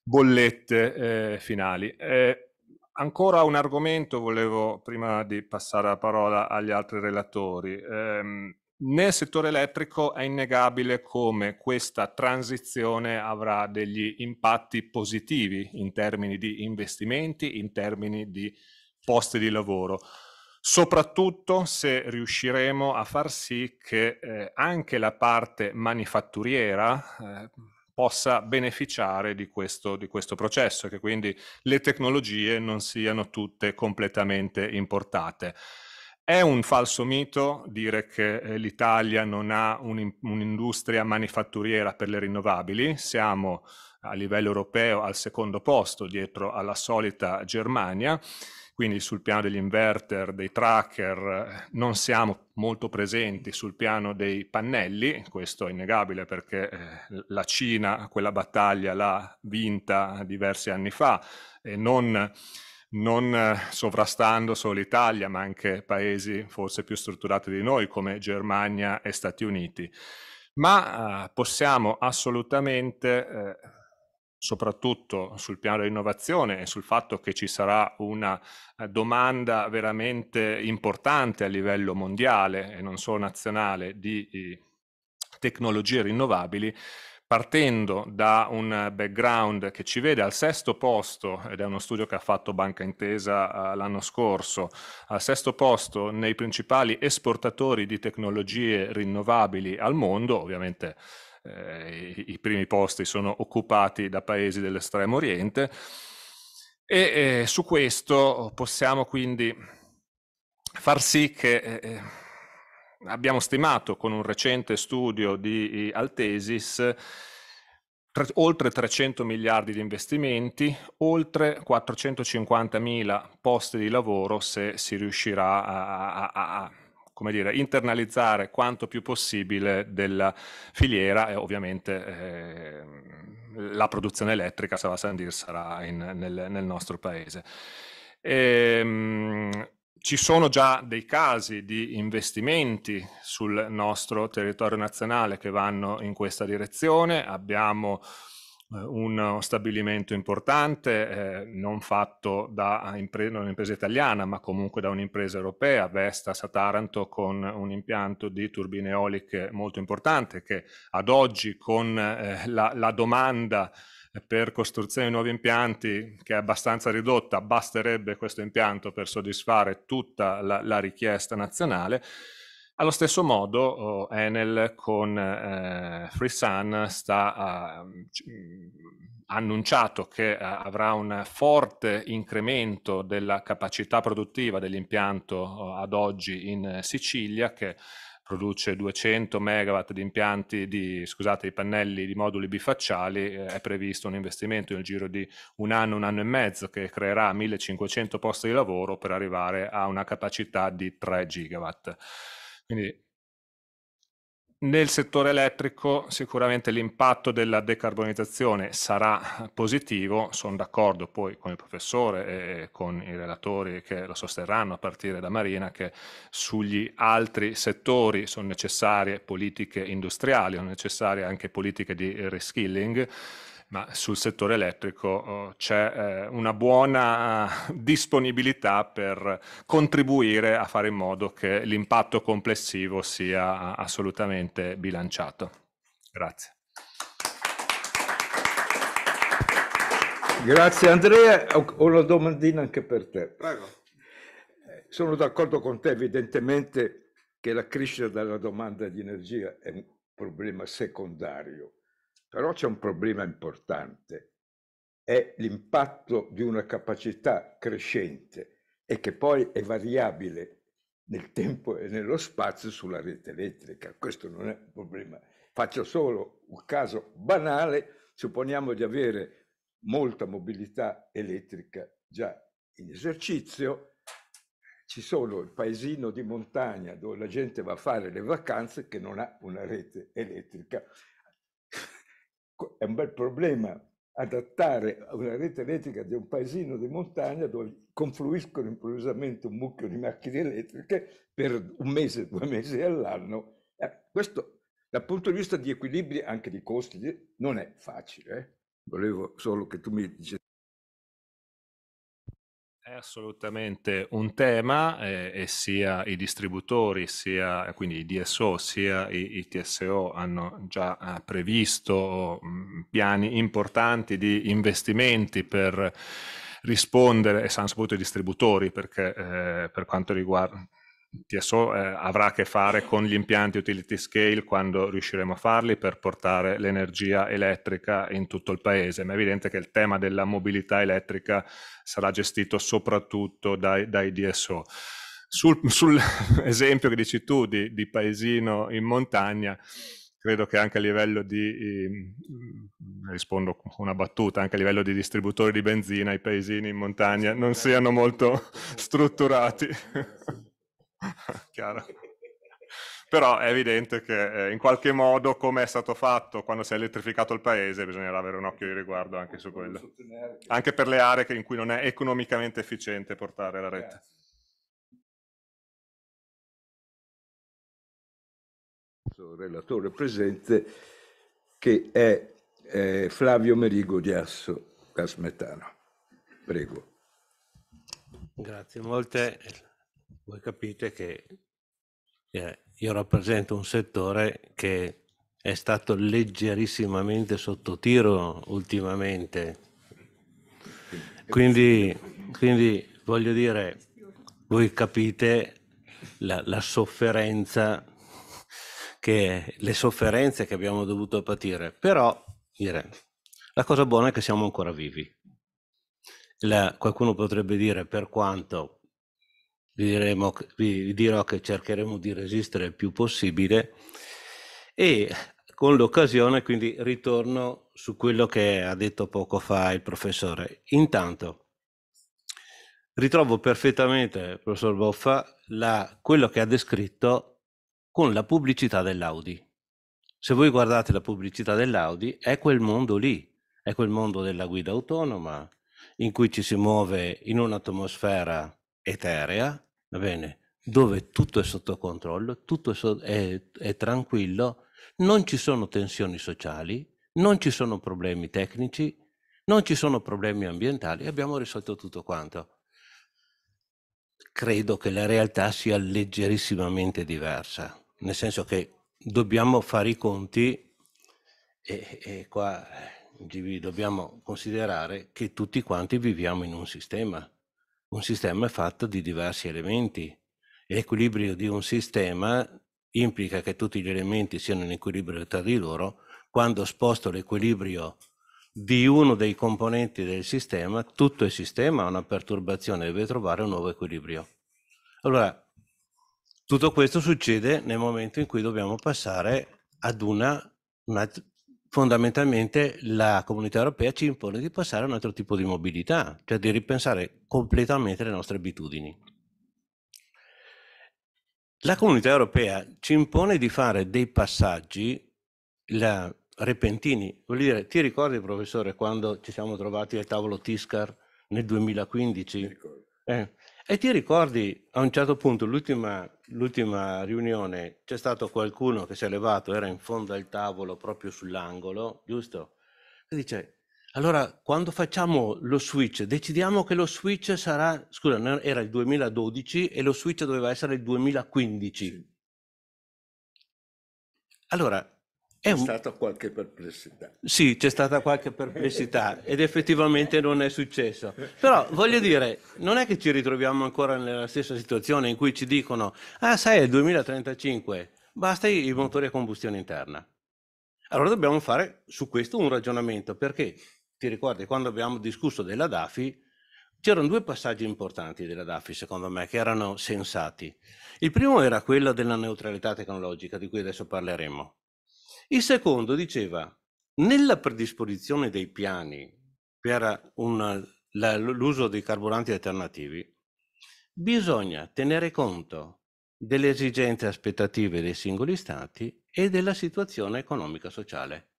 bollette eh, finali. Eh, ancora un argomento volevo, prima di passare la parola agli altri relatori, ehm, nel settore elettrico è innegabile come questa transizione avrà degli impatti positivi in termini di investimenti, in termini di posti di lavoro soprattutto se riusciremo a far sì che eh, anche la parte manifatturiera eh, possa beneficiare di questo, di questo processo, che quindi le tecnologie non siano tutte completamente importate. È un falso mito dire che eh, l'Italia non ha un, un'industria manifatturiera per le rinnovabili, siamo a livello europeo al secondo posto dietro alla solita Germania, quindi sul piano degli inverter, dei tracker, eh, non siamo molto presenti sul piano dei pannelli, questo è innegabile perché eh, la Cina quella battaglia l'ha vinta diversi anni fa e non non eh, sovrastando solo l'Italia, ma anche paesi forse più strutturati di noi come Germania e Stati Uniti. Ma eh, possiamo assolutamente, eh, soprattutto sul piano dell'innovazione e sul fatto che ci sarà una domanda veramente importante a livello mondiale e non solo nazionale di tecnologie rinnovabili, partendo da un eh, background che ci vede al sesto posto, ed è uno studio che ha fatto Banca Intesa uh, l'anno scorso, al sesto posto nei principali esportatori di tecnologie rinnovabili al mondo, ovviamente eh, i, i primi posti sono occupati da paesi dell'estremo oriente, e eh, su questo possiamo quindi far sì che... Eh, eh abbiamo stimato con un recente studio di Altesis tre, oltre 300 miliardi di investimenti, oltre 450 mila posti di lavoro se si riuscirà a, a, a come dire, internalizzare quanto più possibile della filiera e ovviamente eh, la produzione elettrica, se va a Sandir, sarà in, nel, nel, nostro paese. E, ehm, ci sono già dei casi di investimenti sul nostro territorio nazionale che vanno in questa direzione. Abbiamo eh, uno stabilimento importante eh, non fatto da impre- non un'impresa italiana ma comunque da un'impresa europea, Vestas a Taranto con un impianto di turbine eoliche molto importante che ad oggi con eh, la, la, domanda per costruzione di nuovi impianti, che è abbastanza ridotta, basterebbe questo impianto per soddisfare tutta la, la richiesta nazionale. Allo stesso modo oh, Enel con eh, FreeSun sta, ha ah, mm, annunciato che eh, avrà un forte incremento della capacità produttiva dell'impianto oh, ad oggi in Sicilia che produce 200 megawatt di impianti, di, scusate, di pannelli di moduli bifacciali, eh, è previsto un investimento nel giro di un anno, un anno e mezzo che creerà 1500 posti di lavoro per arrivare a una capacità di 3 gigawatt. Quindi nel settore elettrico sicuramente l'impatto della decarbonizzazione sarà positivo, sono d'accordo poi con il professore e con i relatori che lo sosterranno a partire da Marina che sugli altri settori sono necessarie politiche industriali, sono necessarie anche politiche di reskilling ma sul settore elettrico oh, c'è eh, una buona eh, (laughs) disponibilità per contribuire a fare in modo che l'impatto complessivo sia eh, assolutamente bilanciato. Grazie. Grazie Andrea, ho una domandina anche per te. Prego. Sono d'accordo con te evidentemente che la crescita della domanda di energia è un problema secondario però c'è un problema importante, è l'impatto di una capacità crescente e che poi è variabile nel tempo e nello spazio sulla rete elettrica. Questo non è un problema. Faccio solo un caso banale, supponiamo di avere molta mobilità elettrica già in esercizio, ci sono il paesino di montagna dove la gente va a fare le vacanze che non ha una rete elettrica è un bel problema adattare una rete elettrica di un paesino di montagna dove confluiscono improvvisamente un mucchio di macchine elettriche per un mese, (laughs) due mesi all'anno. Eh, questo dal punto di vista di equilibri anche di costi non è facile. Eh? Volevo solo che tu mi dicessi è assolutamente un tema eh, e sia i distributori, sia quindi i DSO, sia i, i TSO hanno già eh, previsto mh, mm, piani importanti di investimenti per rispondere, e hanno soprattutto i distributori perché eh, per quanto riguarda TSO eh, avrà a che fare con gli impianti utility scale quando riusciremo a farli per portare l'energia elettrica in tutto il paese, ma è evidente che il tema della mobilità elettrica sarà gestito soprattutto dai, dai DSO. Sul, sull'esempio (laughs) che dici tu di, di paesino in montagna, credo che anche a livello di eh, rispondo con una battuta anche a livello di distributori di benzina i paesini in montagna non siano molto (laughs) strutturati (laughs) Chiaro. Però è evidente che eh, in qualche modo, come è stato fatto quando si è elettrificato il paese, bisognerà avere un occhio di riguardo anche su quello. Anche per le aree in cui non è economicamente efficiente portare la rete. Relatore presente, che è eh, Flavio Merigo di Asso Casmetano. Prego. Grazie, molte voi capite che eh, io rappresento un settore che è stato leggerissimamente sotto tiro ultimamente. Quindi, quindi voglio dire, voi capite la, la sofferenza, che, le sofferenze che abbiamo dovuto patire. Però, dire, la cosa buona è che siamo ancora vivi. La, qualcuno potrebbe dire per quanto vi, diremo, vi dirò che cercheremo di resistere il più possibile e con l'occasione quindi ritorno su quello che ha detto poco fa il professore. Intanto ritrovo perfettamente, professor Boffa, la, quello che ha descritto con la pubblicità dell'Audi. Se voi guardate la pubblicità dell'Audi, è quel mondo lì, è quel mondo della guida autonoma in cui ci si muove in un'atmosfera eterea, va bene, dove tutto è sotto controllo, tutto è, è, è, tranquillo, non ci sono tensioni sociali, non ci sono problemi tecnici, non ci sono problemi ambientali, abbiamo risolto tutto quanto. Credo che la realtà sia leggerissimamente diversa, nel senso che dobbiamo fare i conti e, e qua dobbiamo considerare che tutti quanti viviamo in un sistema un sistema è fatto di diversi elementi l'equilibrio di un sistema implica che tutti gli elementi siano in equilibrio tra di loro. Quando sposto l'equilibrio di uno dei componenti del sistema, tutto il sistema ha una perturbazione, deve trovare un nuovo equilibrio. Allora, tutto questo succede nel momento in cui dobbiamo passare ad una, una fondamentalmente la comunità europea ci impone di passare a un altro tipo di mobilità, cioè di ripensare completamente le nostre abitudini. La comunità europea ci impone di fare dei passaggi la, repentini. Vuol dire, ti ricordi professore quando ci siamo trovati al tavolo Tiscar nel 2015? Eh, e ti ricordi a un certo punto l'ultima l'ultima riunione c'è stato qualcuno che si è levato, era in fondo al tavolo proprio sull'angolo, giusto? E dice, allora quando facciamo lo switch, decidiamo che lo switch sarà, scusa, era il 2012 e lo switch doveva essere il 2015. Sì. Allora, c'è un... stata qualche perplessità. Sì, c'è stata qualche perplessità ed effettivamente non è successo. Però voglio dire, non è che ci ritroviamo ancora nella stessa situazione in cui ci dicono, ah sai, è il 2035, basta i motori a combustione interna. Allora dobbiamo fare su questo un ragionamento, perché ti ricordi quando abbiamo discusso della DAFI, c'erano due passaggi importanti della DAFI, secondo me, che erano sensati. Il primo era quello della neutralità tecnologica, di cui adesso parleremo. Il secondo diceva, nella predisposizione dei piani per un, la, l'uso dei carburanti alternativi, bisogna tenere conto delle esigenze e aspettative dei singoli stati e della situazione economica sociale,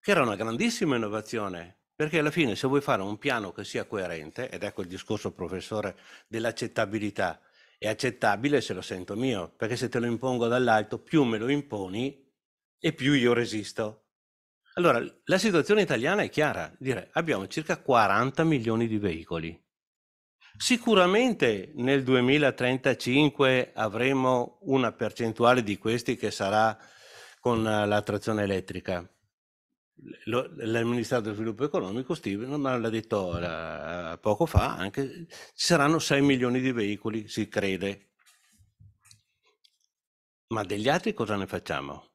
che era una grandissima innovazione, perché alla fine se vuoi fare un piano che sia coerente, ed ecco il discorso professore dell'accettabilità, è accettabile se lo sento mio, perché se te lo impongo dall'alto più me lo imponi e più io resisto. Allora, la situazione italiana è chiara, dire, abbiamo circa 40 milioni di veicoli. Sicuramente nel 2035 avremo una percentuale di questi che sarà con eh, la trazione elettrica. L'amministratore dello sviluppo economico, Steven, l'ha detto eh, poco fa, anche, ci saranno 6 milioni di veicoli, si crede. Ma degli altri cosa ne facciamo?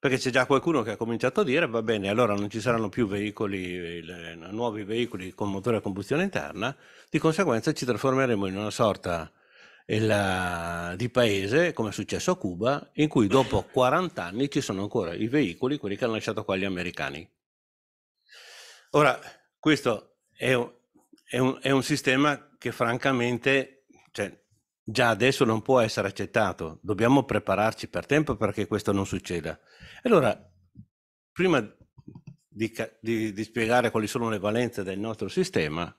perché c'è già qualcuno che ha cominciato a dire va bene, allora non ci saranno più veicoli, eh, nuovi veicoli con motore a combustione interna, di conseguenza ci trasformeremo in una sorta eh, la, di paese, come è successo a Cuba, in cui dopo 40 (laughs) anni ci sono ancora i veicoli, quelli che hanno lasciato qua gli americani. Ora, questo è un, è un, è un sistema che francamente già adesso non può essere accettato, dobbiamo prepararci per tempo perché questo non succeda. Allora, prima di, di, di spiegare quali sono le valenze del nostro sistema,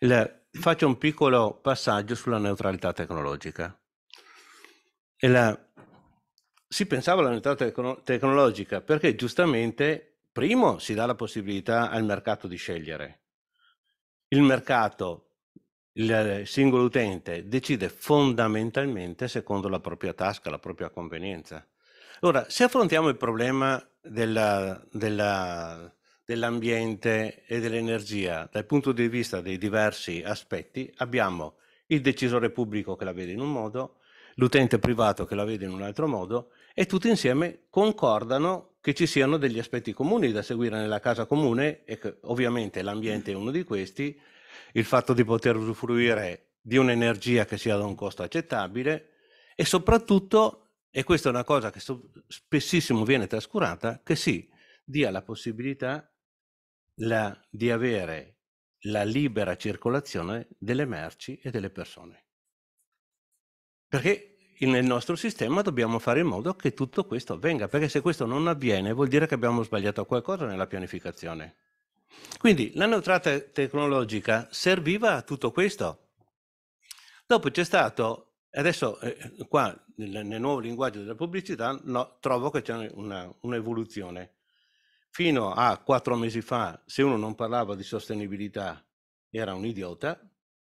il, faccio un piccolo passaggio sulla neutralità tecnologica. La, si pensava alla neutralità tecno, tecnologica perché giustamente, primo, si dà la possibilità al mercato di scegliere. Il mercato il eh, singolo utente decide fondamentalmente secondo la propria tasca, la propria convenienza. Allora, se affrontiamo il problema dell'ambiente e dell'energia dal punto di vista dei diversi aspetti, abbiamo il decisore pubblico che la vede in un modo, l'utente privato che la vede in un altro modo e tutti insieme concordano che ci siano degli aspetti comuni da seguire nella casa comune e che ovviamente l'ambiente è uno di questi il fatto di poter usufruire di un'energia che sia ad un costo accettabile e soprattutto, e questa è una cosa che spessissimo viene trascurata, che si dia la possibilità la, di avere la libera circolazione delle merci e delle persone. Perché nel nostro sistema dobbiamo fare in modo che tutto questo avvenga, perché se questo non avviene vuol dire che abbiamo sbagliato qualcosa nella pianificazione. Quindi la neutrata tecnologica serviva a tutto questo. Dopo c'è stato, adesso eh, eh, qua nel, nel, nuovo linguaggio della pubblicità no, trovo che c'è un'evoluzione. Fino a quattro mesi fa, se uno non parlava di sostenibilità, era un idiota.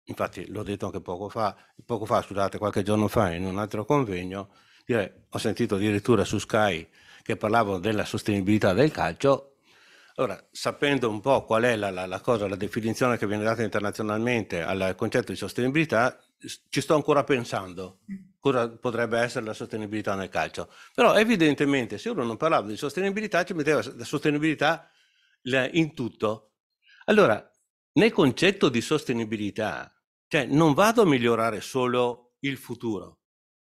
Infatti l'ho detto anche poco fa, poco fa, scusate, qualche giorno fa in un altro convegno, dire, ho sentito addirittura su Sky che parlavano della sostenibilità del calcio, allora, sapendo un po' qual è la, la, la, cosa, la definizione che viene data internazionalmente al concetto di sostenibilità, ci sto ancora pensando cosa potrebbe essere la sostenibilità nel calcio. Però evidentemente se uno non parlava di sostenibilità ci metteva la sostenibilità in tutto. Allora, nel concetto di sostenibilità, cioè non vado a migliorare solo il futuro,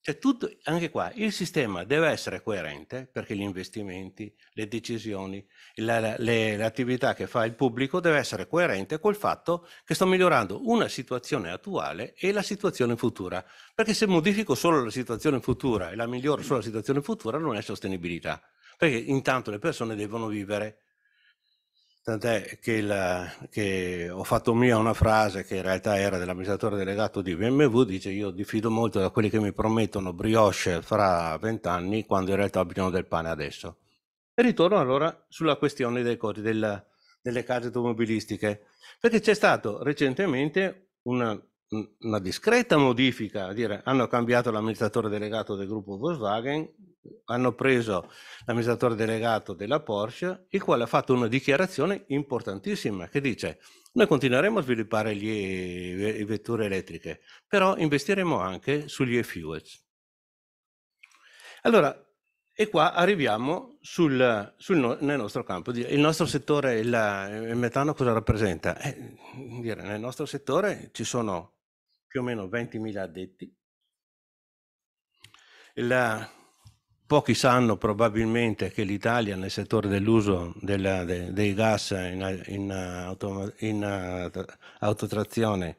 cioè tutto, anche qua, il sistema deve essere coerente perché gli investimenti, le decisioni, la, le, l'attività che fa il pubblico deve essere coerente col fatto che sto migliorando una situazione attuale e la situazione futura. Perché se modifico solo la situazione futura e la miglioro solo la situazione futura non è sostenibilità. Perché intanto le persone devono vivere Tant'è che, la, che, ho fatto mia una frase che in realtà era dell'amministratore delegato di BMW, dice io diffido molto da quelli che mi promettono brioche fra vent'anni quando in realtà ho bisogno del pane adesso. E ritorno allora sulla questione dei, del, delle case automobilistiche, perché c'è stata recentemente una, una discreta modifica, dire, hanno cambiato l'amministratore delegato del gruppo Volkswagen, hanno preso l'amministratore delegato della Porsche, il quale ha fatto una dichiarazione importantissima che dice noi continueremo a sviluppare le vetture elettriche, però investiremo anche sugli e-fuels. Allora, e qua arriviamo sul, sul, nel nostro campo. Il nostro settore, il, il metano cosa rappresenta? Eh, dire, nel nostro settore ci sono più o meno 20.000 addetti. La, Pochi sanno probabilmente che l'Italia nel settore dell'uso della, de, dei gas in, in, auto, in, uh, autotrazione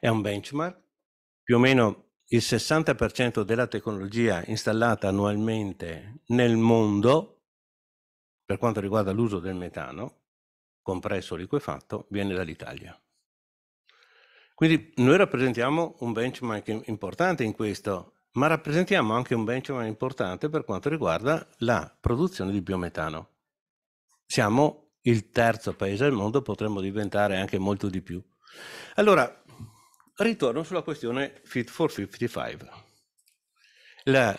è un benchmark. Più o meno il 60% della tecnologia installata annualmente nel mondo per quanto riguarda l'uso del metano, compresso liquefatto, viene dall'Italia. Quindi noi rappresentiamo un benchmark importante in questo ma rappresentiamo anche un benchmark importante per quanto riguarda la produzione di biometano. Siamo il terzo paese al mondo, potremmo diventare anche molto di più. Allora, ritorno sulla questione Fit for 55. La,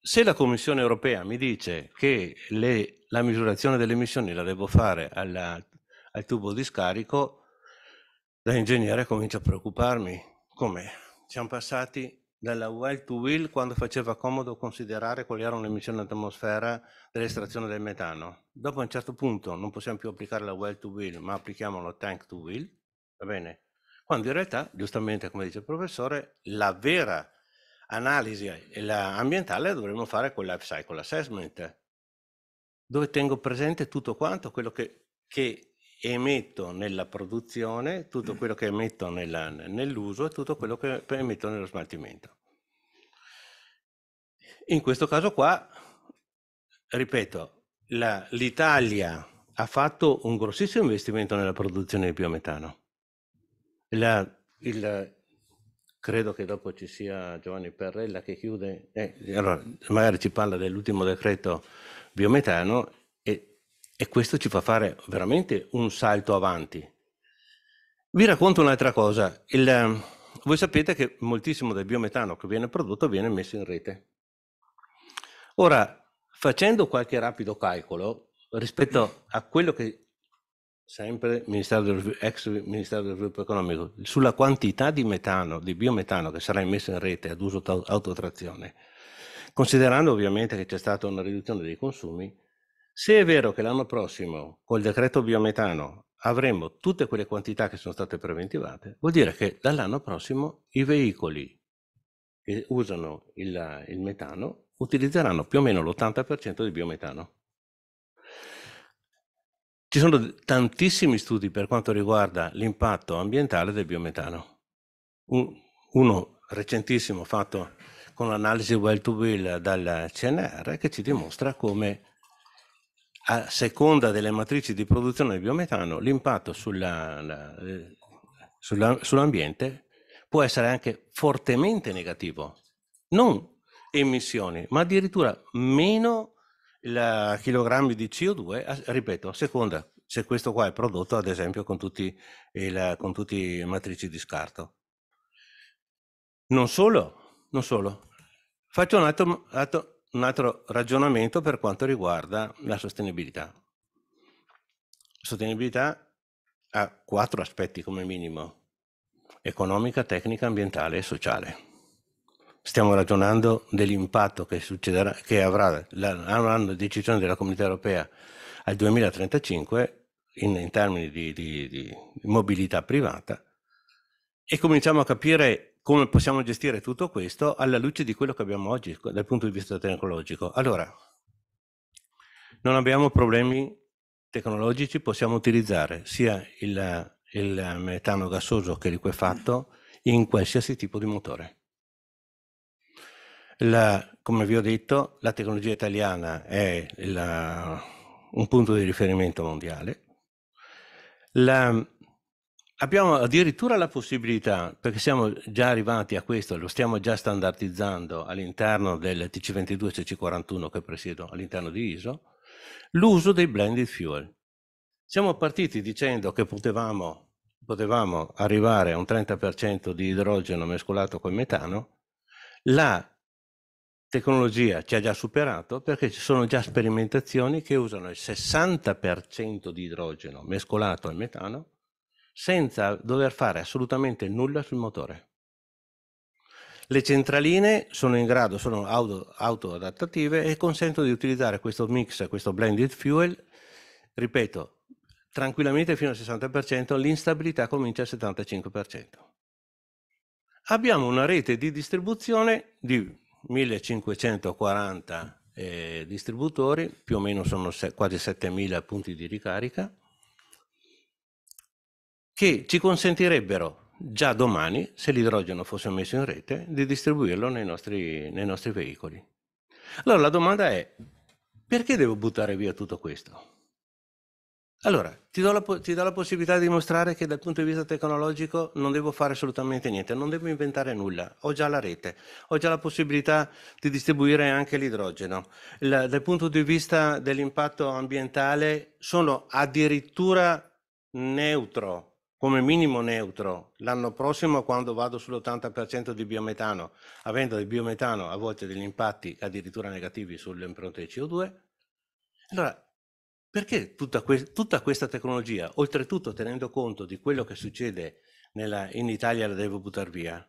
se la Commissione europea mi dice che le, la misurazione delle emissioni la devo fare alla, al tubo di scarico, da ingegnere comincio a preoccuparmi. Come? Siamo passati dalla well to wheel quando faceva comodo considerare quali erano le emissioni all'atmosfera dell'estrazione del metano. Dopo un certo punto non possiamo più applicare la well to wheel, ma applichiamo la tank to wheel, va bene? Quando in realtà, giustamente come dice il professore, la vera analisi ambientale dovremmo fare con life cycle assessment, dove tengo presente tutto quanto quello che, che emetto nella produzione, tutto mm. quello che emetto nella, nell'uso e tutto quello che emetto nello smaltimento. In questo caso qua, ripeto, la, l'Italia ha fatto un grossissimo investimento nella produzione di biometano. La, il, credo che dopo ci sia Giovanni Perrella che chiude, eh, allora, magari ci parla dell'ultimo decreto biometano e questo ci fa fare veramente un salto avanti. Vi racconto un'altra cosa. Il, ehm, voi sapete che moltissimo del biometano che viene prodotto viene messo in rete. Ora, facendo qualche rapido calcolo rispetto a quello che sempre Ministero del, ex Ministero dello Sviluppo Economico, sulla quantità di metano, di biometano che sarà immesso in rete ad uso autotrazione, considerando ovviamente che c'è stata una riduzione dei consumi, se è vero che l'anno prossimo, col decreto biometano, avremo tutte quelle quantità che sono state preventivate, vuol dire che dall'anno prossimo i veicoli che usano il, il metano utilizzeranno più o meno l'80% di biometano. Ci sono tantissimi studi per quanto riguarda l'impatto ambientale del biometano. uno recentissimo fatto con l'analisi well to will dal CNR che ci dimostra come a seconda delle matrici di produzione del biometano, l'impatto sull'ambiente sulla, può essere anche fortemente negativo. Non emissioni, ma addirittura meno la chilogrammi di CO2, ripeto, a seconda se questo qua è prodotto ad esempio con tutti, il, con tutti i matrici di scarto. Non solo, non solo. Faccio un altro, altro un altro ragionamento per quanto riguarda la sostenibilità. La sostenibilità ha quattro aspetti come minimo, economica, tecnica, ambientale e sociale. Stiamo ragionando dell'impatto che, succederà, che avrà la, decisione della comunità europea al 2035 in, in termini di, di, di mobilità privata e cominciamo a capire come possiamo gestire tutto questo alla luce di quello che abbiamo oggi dal punto di vista tecnologico. Allora, non abbiamo problemi tecnologici, possiamo utilizzare sia il, il metano gassoso che liquefatto in qualsiasi tipo di motore. La, come vi ho detto, la tecnologia italiana è la, un punto di riferimento mondiale. La, Abbiamo addirittura la possibilità, perché siamo già arrivati a questo, lo stiamo già standardizzando all'interno del TC22 CC41 che presiedo all'interno di ISO, l'uso dei blended fuel. Siamo partiti dicendo che potevamo, potevamo arrivare a un 30% di idrogeno mescolato con metano, la tecnologia ci ha già superato perché ci sono già sperimentazioni che usano il 60% di idrogeno mescolato al metano senza dover fare assolutamente nulla sul motore. Le centraline sono in grado, sono auto, adattative e consentono di utilizzare questo mix, questo blended fuel, ripeto, tranquillamente fino al 60%, l'instabilità comincia al 75%. Abbiamo una rete di distribuzione di 1540 eh, distributori, più o meno sono se, quasi 7000 punti di ricarica, che ci consentirebbero già domani, se l'idrogeno fosse messo in rete, di distribuirlo nei nostri, nei nostri veicoli. Allora la domanda è, perché devo buttare via tutto questo? Allora, ti do, la, ti do, la, possibilità di dimostrare che dal punto di vista tecnologico non devo fare assolutamente niente, non devo inventare nulla, ho già la rete, ho già la possibilità di distribuire anche l'idrogeno. La, dal punto di vista dell'impatto ambientale sono addirittura neutro come minimo neutro l'anno prossimo quando vado sull'80% di biometano, avendo il biometano a volte degli impatti addirittura negativi sulle impronte di CO2. Allora, perché tutta, que- tutta questa tecnologia, oltretutto tenendo conto di quello che succede nella, in Italia, la devo buttare via?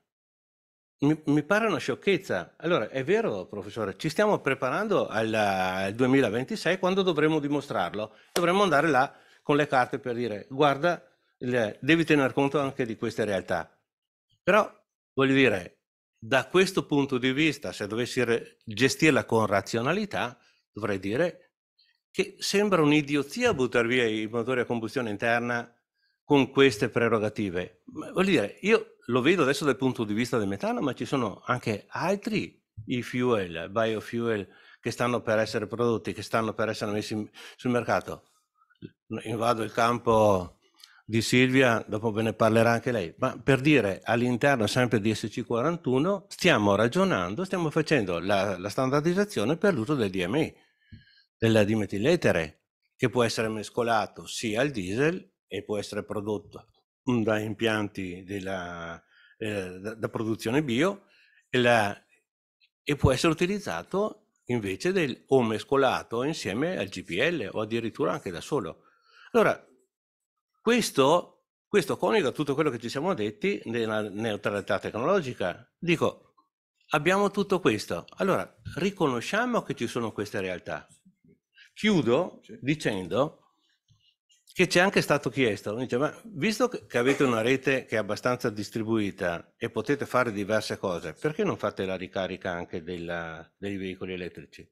Mi, mi, pare una sciocchezza. Allora, è vero, professore, ci stiamo preparando alla, al 2026 quando dovremo dimostrarlo. Dovremmo andare là con le carte per dire, guarda, devi tener conto anche di queste realtà. Però, voglio dire, da questo punto di vista, se dovessi gestirla con razionalità, dovrei dire che sembra un'idiozia buttare via i motori a combustione interna con queste prerogative. Ma, vuol dire, io lo vedo adesso dal punto di vista del metano, ma ci sono anche altri e-fuel, biofuel, che stanno per essere prodotti, che stanno per essere messi sul mercato. Invado il campo di Silvia, dopo ve ne parlerà anche lei, ma per dire all'interno sempre di SC41 stiamo ragionando, stiamo facendo la, la standardizzazione per l'uso del DMI, della dimetiletere, che può essere mescolato sia al diesel e può essere prodotto mm, da impianti della, eh, da, da, produzione bio e, la, e può essere utilizzato invece del, o mescolato insieme al GPL o addirittura anche da solo. Allora, questo, questo coniuga tutto quello che ci siamo detti nella neutralità tecnologica. Dico, abbiamo tutto questo. Allora, riconosciamo che ci sono queste realtà. Chiudo dicendo che c'è anche stato chiesto, dice, ma visto che avete una rete che è abbastanza distribuita e potete fare diverse cose, perché non fate la ricarica anche della, dei veicoli elettrici?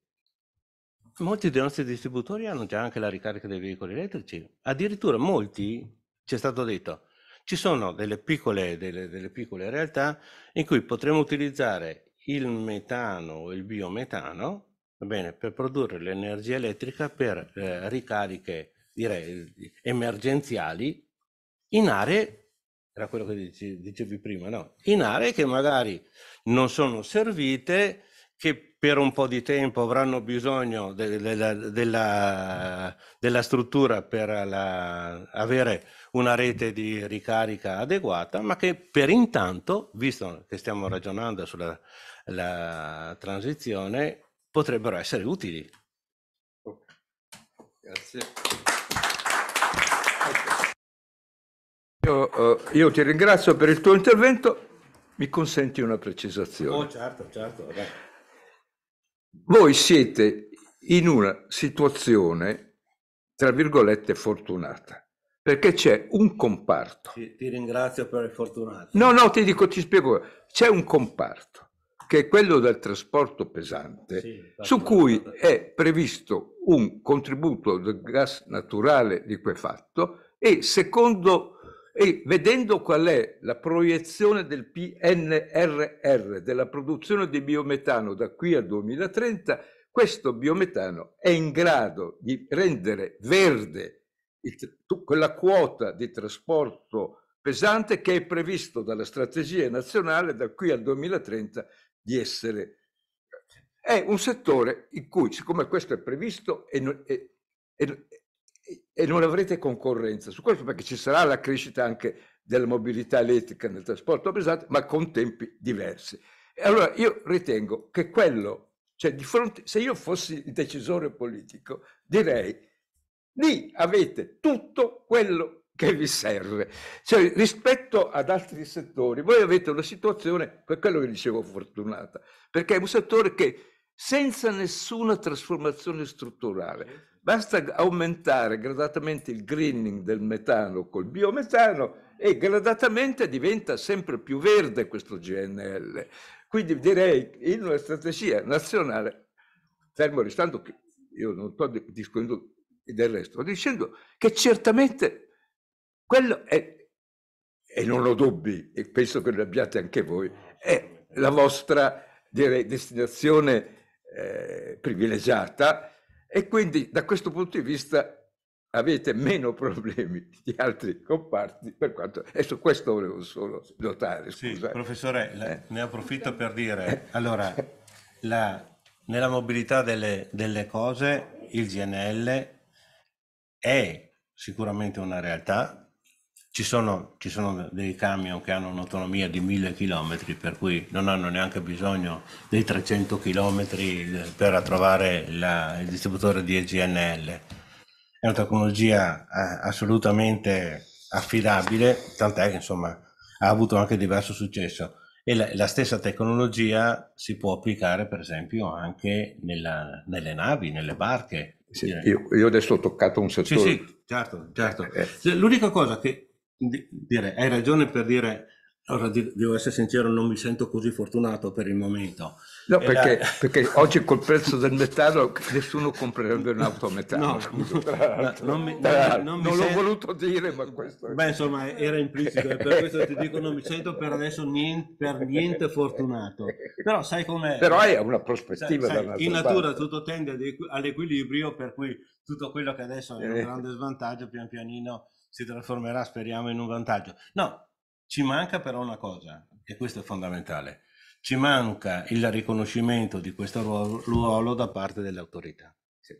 molti dei nostri distributori hanno già anche la ricarica dei veicoli elettrici. Addirittura molti, ci è stato detto, ci sono delle piccole, delle, delle piccole realtà in cui potremmo utilizzare il metano o il biometano bene, per produrre l'energia elettrica per eh, ricariche direi, emergenziali in aree, era quello che dicevi prima, no? in aree che magari non sono servite, che per un po' di tempo avranno bisogno della, de, de, de struttura per la, avere una rete di ricarica adeguata, ma che per intanto, visto che stiamo ragionando sulla transizione, potrebbero essere utili. Grazie. Io, eh, io ti ringrazio per il tuo intervento. Mi consenti una precisazione? Oh, certo, certo. Vabbè voi siete in una situazione, tra virgolette, fortunata, perché c'è un comparto. Ti, ti ringrazio per il fortunato. No, no, ti dico, ti spiego. C'è un comparto, che è quello del trasporto pesante, sì, su cui è previsto un contributo del gas naturale liquefatto e secondo e vedendo qual è la proiezione del PNRR, della produzione di biometano da qui al 2030, questo biometano è in grado di rendere verde il, quella quota di trasporto pesante che è previsto dalla strategia nazionale da qui al 2030 di essere. È un settore in cui, siccome questo è previsto, e, e, e e non avrete concorrenza su questo perché ci sarà la crescita anche della mobilità elettrica nel trasporto pesante, ma con tempi diversi. allora io ritengo che quello, cioè di fronte, se io fossi il decisore politico, direi lì avete tutto quello che vi serve. Cioè rispetto ad altri settori, voi avete una situazione, per quello che dicevo fortunata, perché è un settore che senza nessuna trasformazione strutturale. Basta aumentare gradatamente il greening del metano col biometano e gradatamente diventa sempre più verde questo GNL. Quindi direi in una strategia nazionale, fermo restando che io non sto discutendo del resto, sto dicendo che certamente quello è, e non ho dubbi, e penso che lo abbiate anche voi, è la vostra direi, destinazione eh, privilegiata e quindi da questo punto di vista avete meno problemi di altri comparti per quanto... E su questo volevo solo notare. Sì, professore, la, eh. ne approfitto per dire, eh. allora, la, nella mobilità delle, delle cose il GNL è sicuramente una realtà, ci sono, ci sono, dei camion che hanno un'autonomia di 1000 km, per cui non hanno neanche bisogno dei 300 km eh, per trovare la, il distributore di EGNL. È una tecnologia eh, assolutamente affidabile, tant'è che insomma, ha avuto anche diverso successo. E la, la, stessa tecnologia si può applicare, per esempio, anche nella, nelle navi, nelle barche. Sì, io, io, adesso ho toccato un settore. Sì, sì, certo, certo. Eh, L'unica cosa che dire, hai ragione per dire, ora devo essere sincero, non mi sento così fortunato per il momento. No, perché, la... perché oggi col prezzo del metallo nessuno comprerebbe un'auto a metallo. No, scusa, no, non, mi, tra, non, non l'ho sen... voluto dire, ma questo... Beh, insomma, era implicito, per questo ti dico non mi sento per adesso niente, per niente fortunato. Però sai com'è... Però è una prospettiva sai, sai, In natura parte. tutto tende all'equilibrio, per cui tutto quello che adesso è un eh. grande svantaggio, pian pianino si trasformerà, speriamo, in un vantaggio. No, ci manca però una cosa, e questo è fondamentale, ci manca il riconoscimento di questo ruolo da parte delle autorità. Sì,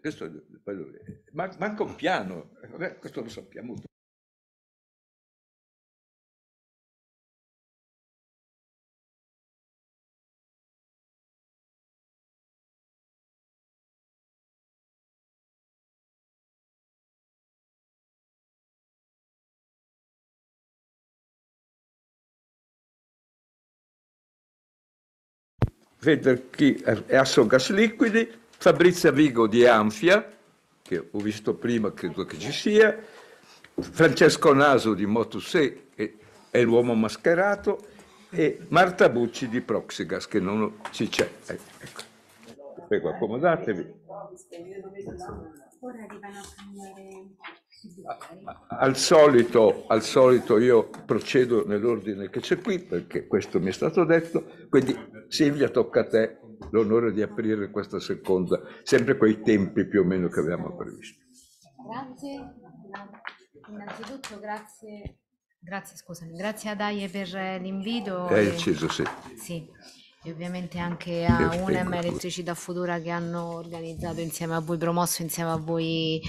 questo, sì. Eh, questo, manca un piano, eh, questo lo sappiamo tutti. Federchi Assogas Liquidi, Fabrizia Vigo di Anfia, che ho visto prima, credo che ci sia, Francesco Naso di Motusè, che è l'uomo mascherato, e Marta Bucci di Proxigas, che non ci c'è. Ecco. Prego, accomodatevi. Ora arrivano a cambiare al solito, al solito, io procedo nell'ordine che c'è qui perché questo mi è stato detto, quindi Silvia tocca a te l'onore di aprire questa seconda, sempre quei tempi più o meno che abbiamo previsto. Grazie, innanzitutto grazie, grazie, scusami, grazie ad Aie per eh, l'invito. Hai e... acceso, sì. sì. E ovviamente anche a UNEM e Elettricità Futura che hanno organizzato insieme a voi, promosso insieme a voi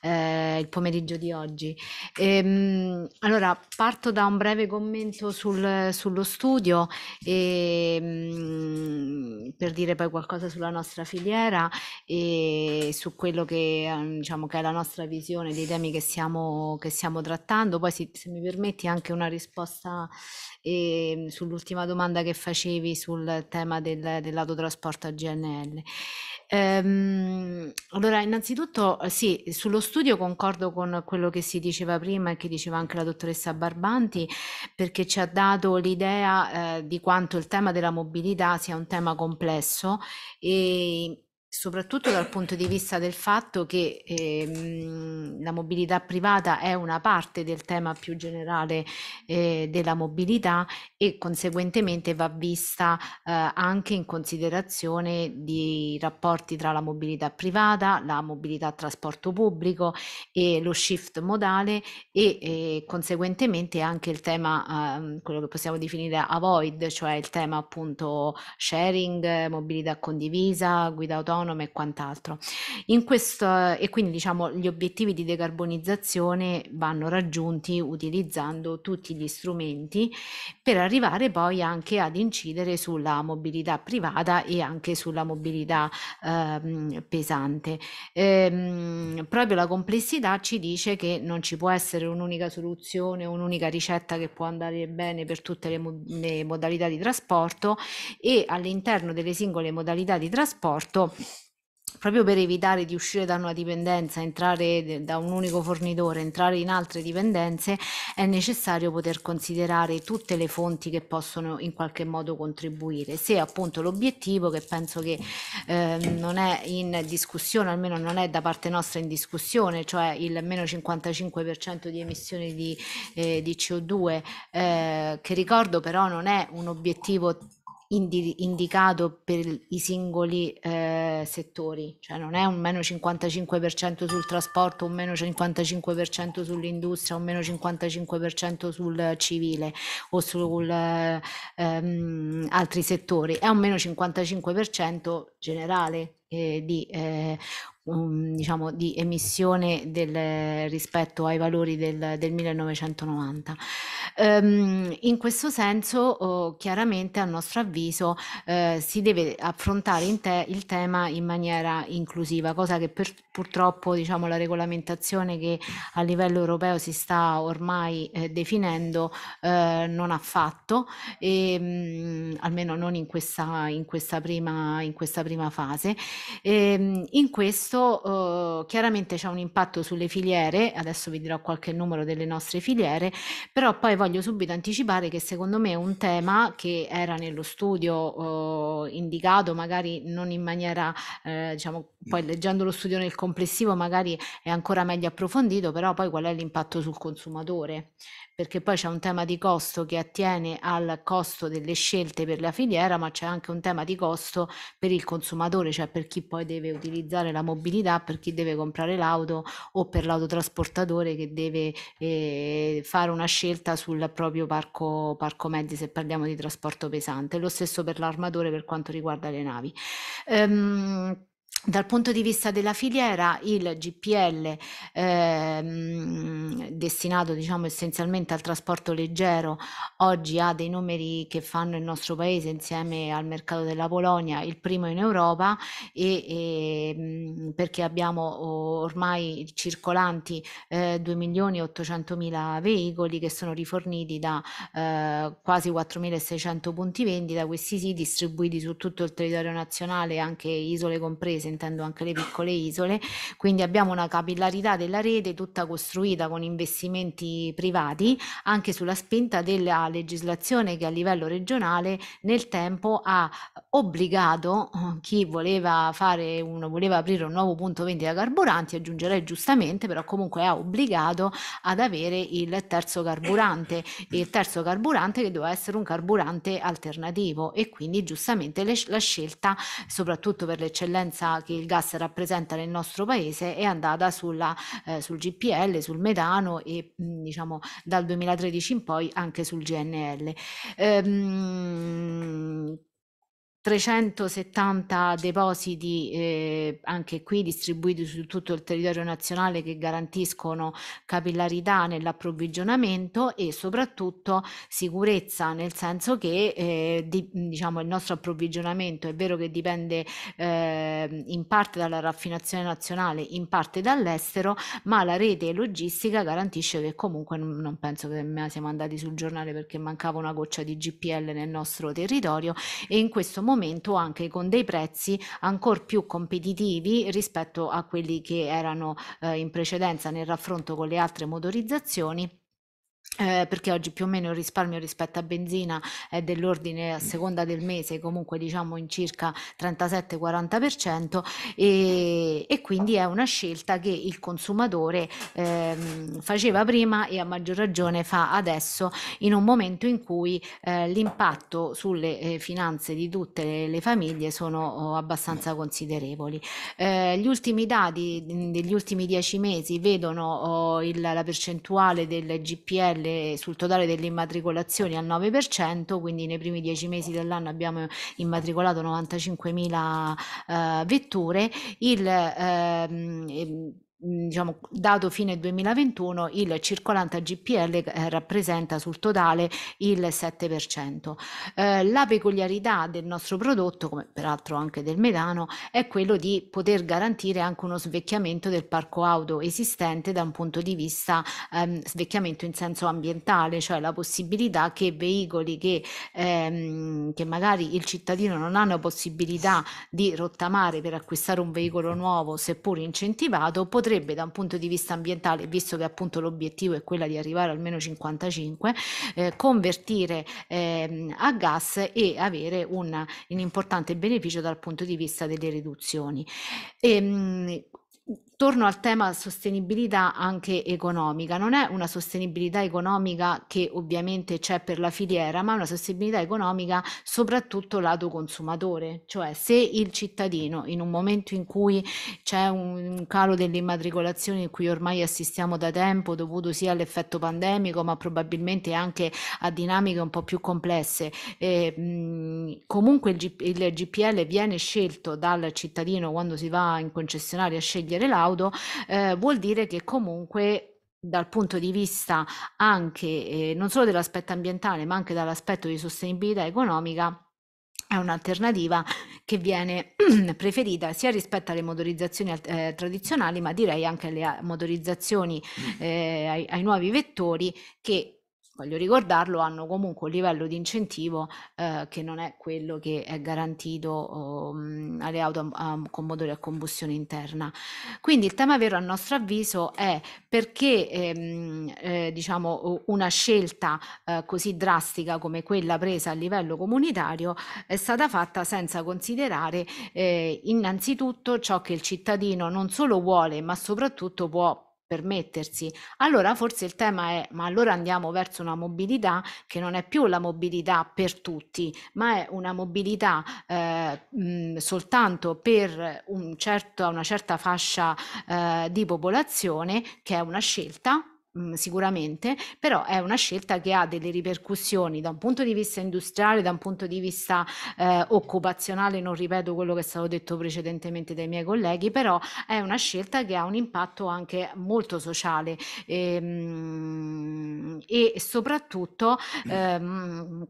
eh, il pomeriggio di oggi. E, ehm, allora, parto da un breve commento sul, sullo studio e, ehm, per dire poi qualcosa sulla nostra filiera e su quello che, ehm, diciamo, che è la nostra visione dei temi che stiamo, che stiamo trattando. Poi, se, se mi permetti, anche una risposta e ehm, sull'ultima domanda che facevi sul tema del, dell'autotrasporto a GNL. Ehm, allora, innanzitutto sì, sullo studio concordo con quello che si diceva prima e che diceva anche la dottoressa Barbanti, perché ci ha dato l'idea eh, di quanto il tema della mobilità sia un tema complesso e soprattutto dal punto di vista del fatto che ehm, la mobilità privata è una parte del tema più generale eh, della mobilità e conseguentemente va vista eh, anche in considerazione di rapporti tra la mobilità privata, la mobilità a trasporto pubblico e lo shift modale e eh, conseguentemente anche il tema, ehm, quello che possiamo definire avoid, cioè il tema appunto sharing, mobilità condivisa, guida autonoma, autonomo e quant'altro. In Questo, e quindi diciamo gli obiettivi di decarbonizzazione vanno raggiunti utilizzando tutti gli strumenti per arrivare poi anche ad incidere sulla mobilità privata e anche sulla mobilità eh, pesante. Ehm, proprio la complessità ci dice che non ci può essere un'unica soluzione, un'unica ricetta che può andare bene per tutte le, mo- le modalità di trasporto e all'interno delle singole modalità di trasporto proprio per evitare di uscire da una dipendenza, entrare da un unico fornitore, entrare in altre dipendenze, è necessario poter considerare tutte le fonti che possono in qualche modo contribuire. Se appunto l'obiettivo, che penso che eh, non è in discussione, almeno non è da parte nostra in discussione, cioè il meno 55% di emissioni di, eh, di CO2, eh, che ricordo però non è un obiettivo indi- indicato per i singoli eh, settori, cioè non è un meno 55% sul trasporto, un meno 55% sull'industria, un meno 55% sul civile o su ehm, altri settori, è un meno 55% generale eh, di eh, diciamo, di emissione del, rispetto ai valori del, del 1990. Um, ehm, in questo senso, oh, chiaramente, a nostro avviso, eh, si deve affrontare te il tema in maniera inclusiva, cosa che per, purtroppo diciamo, la regolamentazione che a livello europeo si sta ormai eh, definendo eh, non ha fatto, e, ehm, mh, almeno non in questa, in questa, prima, in questa prima fase. E, ehm, in questo questo eh, chiaramente c'è un impatto sulle filiere, adesso vi dirò qualche numero delle nostre filiere, però poi voglio subito anticipare che secondo me un tema che era nello studio eh, indicato, magari non in maniera, eh, diciamo, poi mm. leggendo lo studio nel complessivo magari è ancora meglio approfondito, però poi qual è l'impatto sul consumatore? perché poi c'è un tema di costo che attiene al costo delle scelte per la filiera, ma c'è anche un tema di costo per il consumatore, cioè per chi poi deve utilizzare la mobilità, per chi deve comprare l'auto o per l'autotrasportatore che deve eh, fare una scelta sul proprio parco, parco, mezzi se parliamo di trasporto pesante, lo stesso per l'armatore per quanto riguarda le navi. Um, dal punto di vista della filiera, il GPL ehm, destinato diciamo, essenzialmente al trasporto leggero oggi ha dei numeri che fanno il nostro paese insieme al mercato della Polonia il primo in Europa e, e ehm, perché abbiamo ormai circolanti eh, 2 milioni e 800 mila veicoli che sono riforniti da eh, quasi 4.600 punti vendita, questi sì distribuiti su tutto il territorio nazionale anche isole comprese sentendo anche le piccole isole, quindi abbiamo una capillarità della rete tutta costruita con investimenti privati, anche sulla spinta della legislazione che a livello regionale nel tempo ha obbligato eh, chi voleva, fare un, voleva aprire un nuovo punto vendita carburanti, aggiungerei giustamente, però comunque ha obbligato ad avere il terzo carburante, il terzo carburante che doveva essere un carburante alternativo e quindi giustamente le, la scelta, soprattutto per l'eccellenza che il gas rappresenta nel nostro paese è andata sulla, eh, sul GPL, sul metano e mh, mm, diciamo dal 2013 in poi anche sul GNL. Ehm, 370 depositi eh, anche qui distribuiti su tutto il territorio nazionale che garantiscono capillarità nell'approvvigionamento e soprattutto sicurezza nel senso che eh, di, diciamo il nostro approvvigionamento è vero che dipende eh, in parte dalla raffinazione nazionale in parte dall'estero ma la rete logistica garantisce che comunque non, non penso che siamo andati sul giornale perché mancava una goccia di GPL nel nostro territorio e in questo momento momento anche con dei prezzi ancora più competitivi rispetto a quelli che erano eh, in precedenza nel raffronto con le altre motorizzazioni eh, perché oggi più o meno il risparmio rispetto a benzina è dell'ordine a mm. seconda del mese, comunque diciamo in circa 37-40% e, e quindi è una scelta che il consumatore eh, faceva prima e a maggior ragione fa adesso in un momento in cui eh, l'impatto sulle eh, finanze di tutte le, le famiglie sono oh, abbastanza mm. considerevoli. Eh, gli ultimi dati mm, degli ultimi 10 mesi vedono oh, il, la percentuale del GPL cartelle sul totale delle immatricolazioni al 9%, quindi nei primi dieci mesi dell'anno abbiamo immatricolato 95.000 eh, vetture. Il, ehm, ehm Mhmm, diciamo, dato fine 2021 il circolante GPL eh, rappresenta sul totale il 7%. Eh, la peculiarità del nostro prodotto, come peraltro anche del metano, è quello di poter garantire anche uno svecchiamento del parco auto esistente da un punto di vista ehm, svecchiamento in senso ambientale, cioè la possibilità che veicoli che, ehm, che magari il cittadino non ha la possibilità di rottamare per acquistare un veicolo nuovo, seppur incentivato, potrebbe da un punto di vista ambientale, visto che appunto l'obiettivo è quello di arrivare almeno 55, eh, convertire eh, a gas e avere una, un importante beneficio dal punto di vista delle riduzioni. E, ehm, torno al tema sostenibilità anche economica. Non è una sostenibilità economica che ovviamente c'è per la filiera, ma una sostenibilità economica soprattutto lato consumatore, cioè se il cittadino in un momento in cui c'è un calo delle immatricolazioni in cui ormai assistiamo da tempo dovuto sia all'effetto pandemico, ma probabilmente anche a dinamiche un po' più complesse, eh, mh, comunque il, G- il GPL viene scelto dal cittadino quando si va in concessionaria a scegliere l'auto plaudo, eh, vuol dire che comunque dal punto di vista anche eh, non solo dell'aspetto ambientale ma anche dall'aspetto di sostenibilità economica è un'alternativa che viene (clears throat) preferita sia rispetto alle motorizzazioni eh, tradizionali, ma direi anche alle motorizzazioni mm. eh, ai, ai, nuovi vettori che voglio ricordarlo, hanno comunque un livello di incentivo eh, che non è quello che è garantito um, alle auto a, con motori a combustione interna. Quindi il tema vero a nostro avviso è perché ehm, eh, diciamo, una scelta eh, così drastica come quella presa a livello comunitario è stata fatta senza considerare eh, innanzitutto ciò che il cittadino non solo vuole ma soprattutto può permettersi. Allora forse il tema è, ma allora andiamo verso una mobilità che non è più la mobilità per tutti, ma è una mobilità eh, mh, soltanto per un certo, una certa fascia eh, di popolazione che è una scelta Mhmm, sicuramente, però è una scelta che ha delle ripercussioni da un punto di vista industriale, da un punto di vista eh, occupazionale, non ripeto quello che è stato detto precedentemente dai miei colleghi, però è una scelta che ha un impatto anche molto sociale e, ehm, e soprattutto... Mm. Ehm,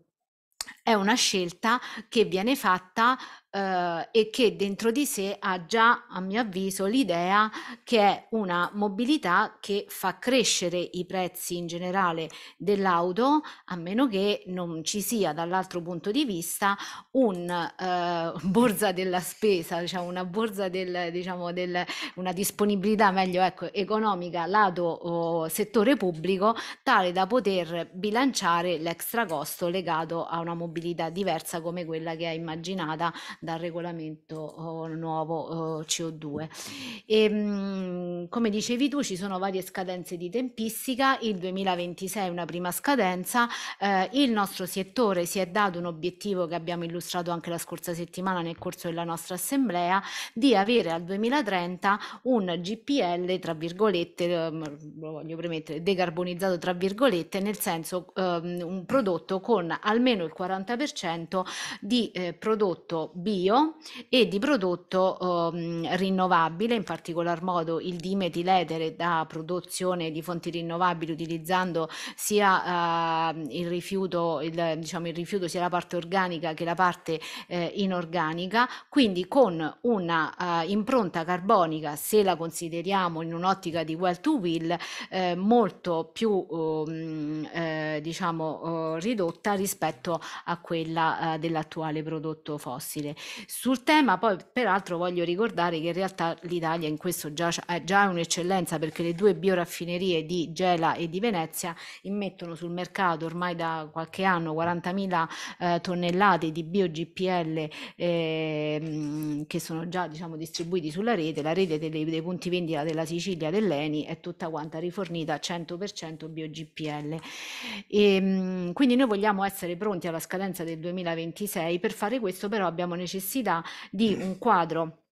è una scelta che viene fatta eh, e che dentro di sé ha già, a mio avviso, l'idea che è una mobilità che fa crescere i prezzi in generale dell'auto, a meno che non ci sia dall'altro punto di vista un eh, borsa della spesa, diciamo, una borsa del, diciamo, del, una disponibilità meglio ecco, economica lato oh, settore pubblico tale da poter bilanciare l'extra costo legato a una mobilità mobilità diversa come quella che è immaginata dal regolamento oh, nuovo CO2. E, ehm, come dicevi tu, ci sono varie scadenze di tempistica, il 2026 è una prima scadenza, eh, il nostro settore si è dato un obiettivo che abbiamo illustrato anche la scorsa settimana nel corso della nostra assemblea di avere al 2030 un GPL, tra virgolette, ehm, lo voglio premettere, decarbonizzato, tra virgolette, nel senso um, un prodotto con almeno il 40% 50% di eh, prodotto bio e di prodotto eh, rinnovabile, in particolar modo il dimetiletere da produzione di fonti rinnovabili utilizzando sia eh, il, rifiuto, il, diciamo, il rifiuto sia la parte organica che la parte eh, inorganica, quindi con una eh, impronta carbonica, se la consideriamo in un'ottica di well to will, eh, molto più ehm, diciamo ridotta rispetto a a quella eh, dell'attuale prodotto fossile. Sul tema poi peraltro voglio ricordare che in realtà l'Italia in questo già, è già un'eccellenza perché le due bioraffinerie di Gela e di Venezia immettono sul mercato ormai da qualche anno 40.000 eh, tonnellate di bioGPL eh, che sono già diciamo, distribuiti sulla rete, la rete delle, dei punti vendita della Sicilia dell'ENI è tutta quanta rifornita 100% bioGPL. E, ehm, quindi noi vogliamo essere pronti alla scadenza scadenza del 2026. Per fare questo però abbiamo necessità di un quadro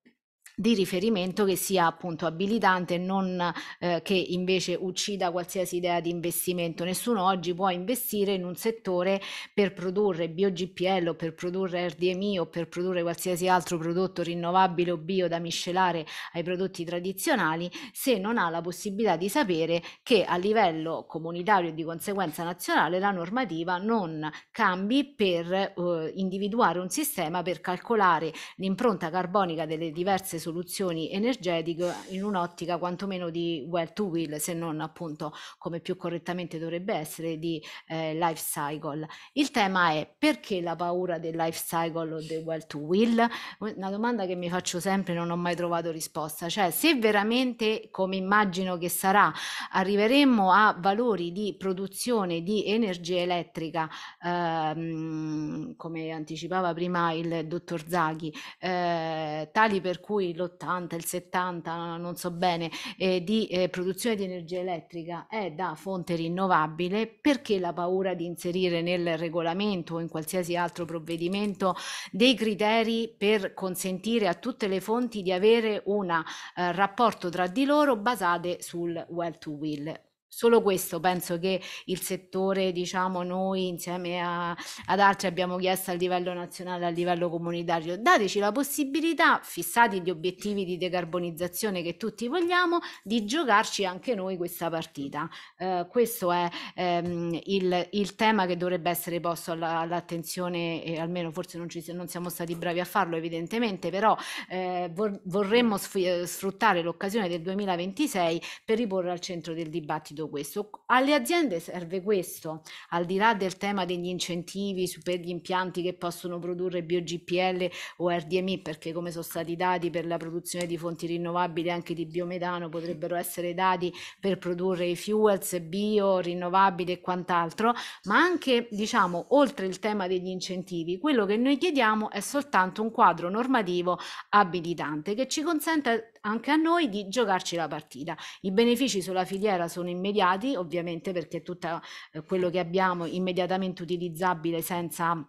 di riferimento che sia appunto abilitante e non eh, che invece uccida qualsiasi idea di investimento. Nessuno oggi può investire in un settore per produrre BioGPL o per produrre RDMI o per produrre qualsiasi altro prodotto rinnovabile o bio da miscelare ai prodotti tradizionali se non ha la possibilità di sapere che a livello comunitario e di conseguenza nazionale la normativa non cambi per eh, individuare un sistema per calcolare l'impronta carbonica delle diverse soluzioni soluzioni energetiche in un'ottica quantomeno di well to will, se non appunto come più correttamente dovrebbe essere di eh, life cycle. Il tema è perché la paura del life cycle o del well to will? Una domanda che mi faccio sempre, non ho mai trovato risposta, cioè se veramente come immagino che sarà, arriveremmo a valori di produzione di energia elettrica ehm, come anticipava prima il dottor Zaghi, eh, tali per cui anni, l'80, il 70, non so bene, eh, di eh, produzione di energia elettrica è da fonte rinnovabile, perché la paura di inserire nel regolamento o in qualsiasi altro provvedimento dei criteri per consentire a tutte le fonti di avere un eh, rapporto tra di loro basate sul well to will? Solo questo, penso che il settore, diciamo, noi insieme a, ad altri abbiamo chiesto a livello nazionale, a livello comunitario, dateci la possibilità, fissati gli obiettivi di decarbonizzazione che tutti vogliamo, di giocarci anche noi questa partita. Eh, questo è ehm, il, il, tema che dovrebbe essere posto alla, all'attenzione, e almeno forse non, ci, non, siamo stati bravi a farlo evidentemente, però eh, vor, vorremmo eh, sfruttare l'occasione del 2026 per riporre al centro del dibattito tutto questo. Alle aziende serve questo, al di là del tema degli incentivi per gli impianti che possono produrre BioGPL o RDMI, perché come sono stati dati per la produzione di fonti rinnovabili anche di biometano, potrebbero essere dati per produrre i fuels bio, rinnovabili e quant'altro, ma anche diciamo oltre il tema degli incentivi, quello che noi chiediamo è soltanto un quadro normativo abilitante che ci consenta anche a noi di giocarci la partita. I benefici sulla filiera sono immediati, ovviamente perché tutto eh, quello che abbiamo immediatamente utilizzabile senza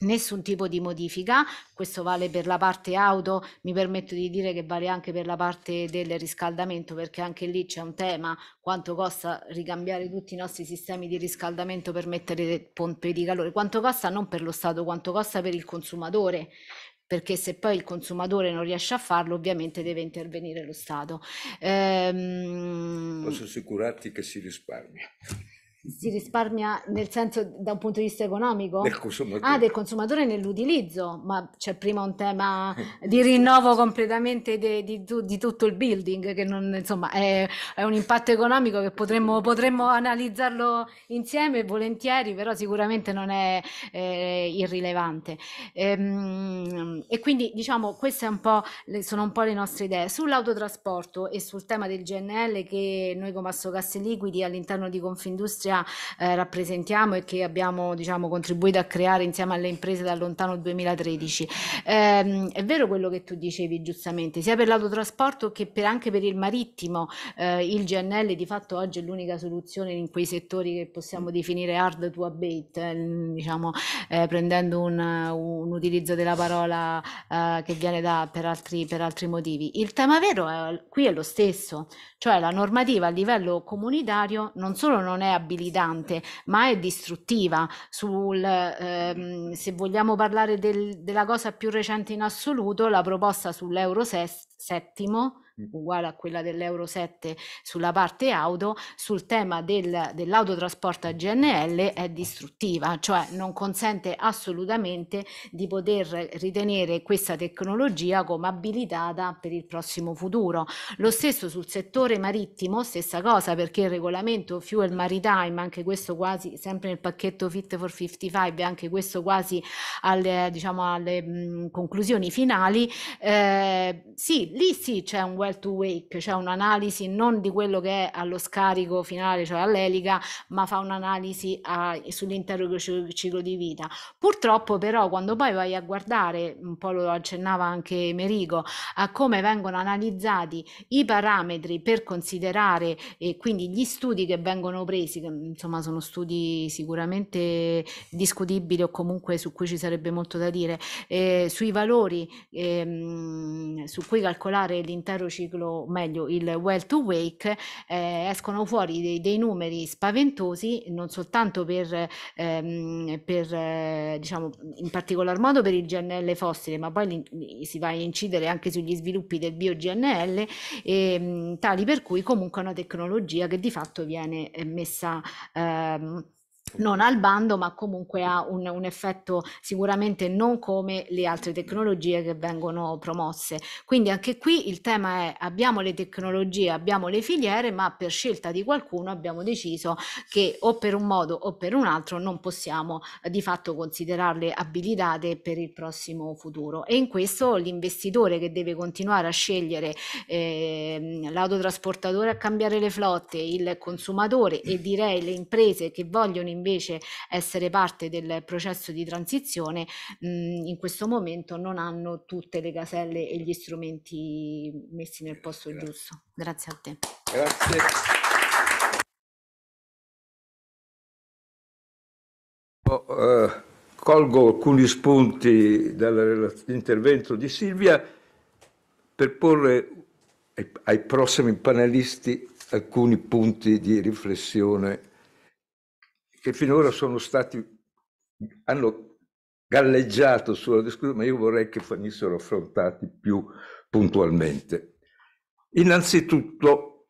nessun tipo di modifica, questo vale per la parte auto, mi permetto di dire che vale anche per la parte del riscaldamento perché anche lì c'è un tema quanto costa ricambiare tutti i nostri sistemi di riscaldamento per mettere pompe di calore, quanto costa non per lo Stato, quanto costa per il consumatore perché se poi il consumatore non riesce a farlo ovviamente deve intervenire lo Stato. Ehm... Posso assicurarti che si risparmia si risparmia nel senso da un punto di vista economico? Del consumatore. Ah, del consumatore nell'utilizzo, ma c'è prima un tema (laughs) di rinnovo completamente de, di, di, tutto il building, che non, insomma è, è, un impatto economico che potremmo, potremmo analizzarlo insieme volentieri, però sicuramente non è eh, irrilevante. E, ehm, e, quindi diciamo queste un sono un po' le nostre idee. Sull'autotrasporto e sul tema del GNL che noi come Assogasse Liquidi all'interno di Confindustria Italia eh, rappresentiamo e che abbiamo diciamo, contribuito a creare insieme alle imprese da lontano 2013. Eh, è vero quello che tu dicevi giustamente, sia per l'autotrasporto che per, anche per il marittimo, eh, il GNL di fatto oggi è l'unica soluzione in quei settori che possiamo definire hard to abate, eh, diciamo, eh, prendendo un, un, utilizzo della parola eh, che viene da, per, altri, per altri motivi. Il tema vero è, qui è lo stesso, cioè la normativa a livello comunitario non solo non è abilitata, sgridante, ma è distruttiva. Sul, ehm, se vogliamo parlare del, della cosa più recente in assoluto, la proposta sull'euro settimo uguale a quella dell'Euro 7 sulla parte auto, sul tema del, dell'autotrasporto a GNL è distruttiva, cioè non consente assolutamente di poter ritenere questa tecnologia come abilitata per il prossimo futuro. Lo stesso sul settore marittimo, stessa cosa perché il regolamento Fuel Maritime, anche questo quasi sempre nel pacchetto Fit for 55, anche questo quasi alle, diciamo, alle mh, conclusioni finali, eh, sì, lì sì c'è un well to wake, cioè un'analisi non di quello che è allo scarico finale, cioè all'elica, ma fa un'analisi a, sull'intero ciclo di vita. Purtroppo però quando poi vai a guardare, un po' lo accennava anche Merigo, a come vengono analizzati i parametri per considerare e quindi gli studi che vengono presi, che insomma sono studi sicuramente discutibili o comunque su cui ci sarebbe molto da dire, eh, sui valori eh, su cui calcolare l'intero ciclo ciclo, o meglio il Well to Wake, eh, escono fuori dei, dei, numeri spaventosi, non soltanto per, ehm, per eh, diciamo, in particolar modo per il GNL fossile, ma poi li, si va a incidere anche sugli sviluppi del bioGNL, ehm, tali per cui comunque è una tecnologia che di fatto viene messa... Ehm, non al bando, ma comunque ha un, un, effetto sicuramente non come le altre tecnologie che vengono promosse. Quindi anche qui il tema è abbiamo le tecnologie, abbiamo le filiere, ma per scelta di qualcuno abbiamo deciso che o per un modo o per un altro non possiamo eh, di fatto considerarle abilitate per il prossimo futuro. E in questo l'investitore che deve continuare a scegliere eh, l'autotrasportatore a cambiare le flotte, il consumatore e direi le imprese che vogliono investire invece essere parte del processo di transizione mh, mhmm, in questo momento non hanno tutte le caselle e gli strumenti messi nel posto Grazie. giusto. Grazie a te. Grazie. Uh, colgo alcuni spunti dall'intervento di Silvia per porre ai, ai prossimi panelisti alcuni punti di riflessione che finora sono stati, hanno galleggiato sulla discussione, ma io vorrei che venissero affrontati più puntualmente. Innanzitutto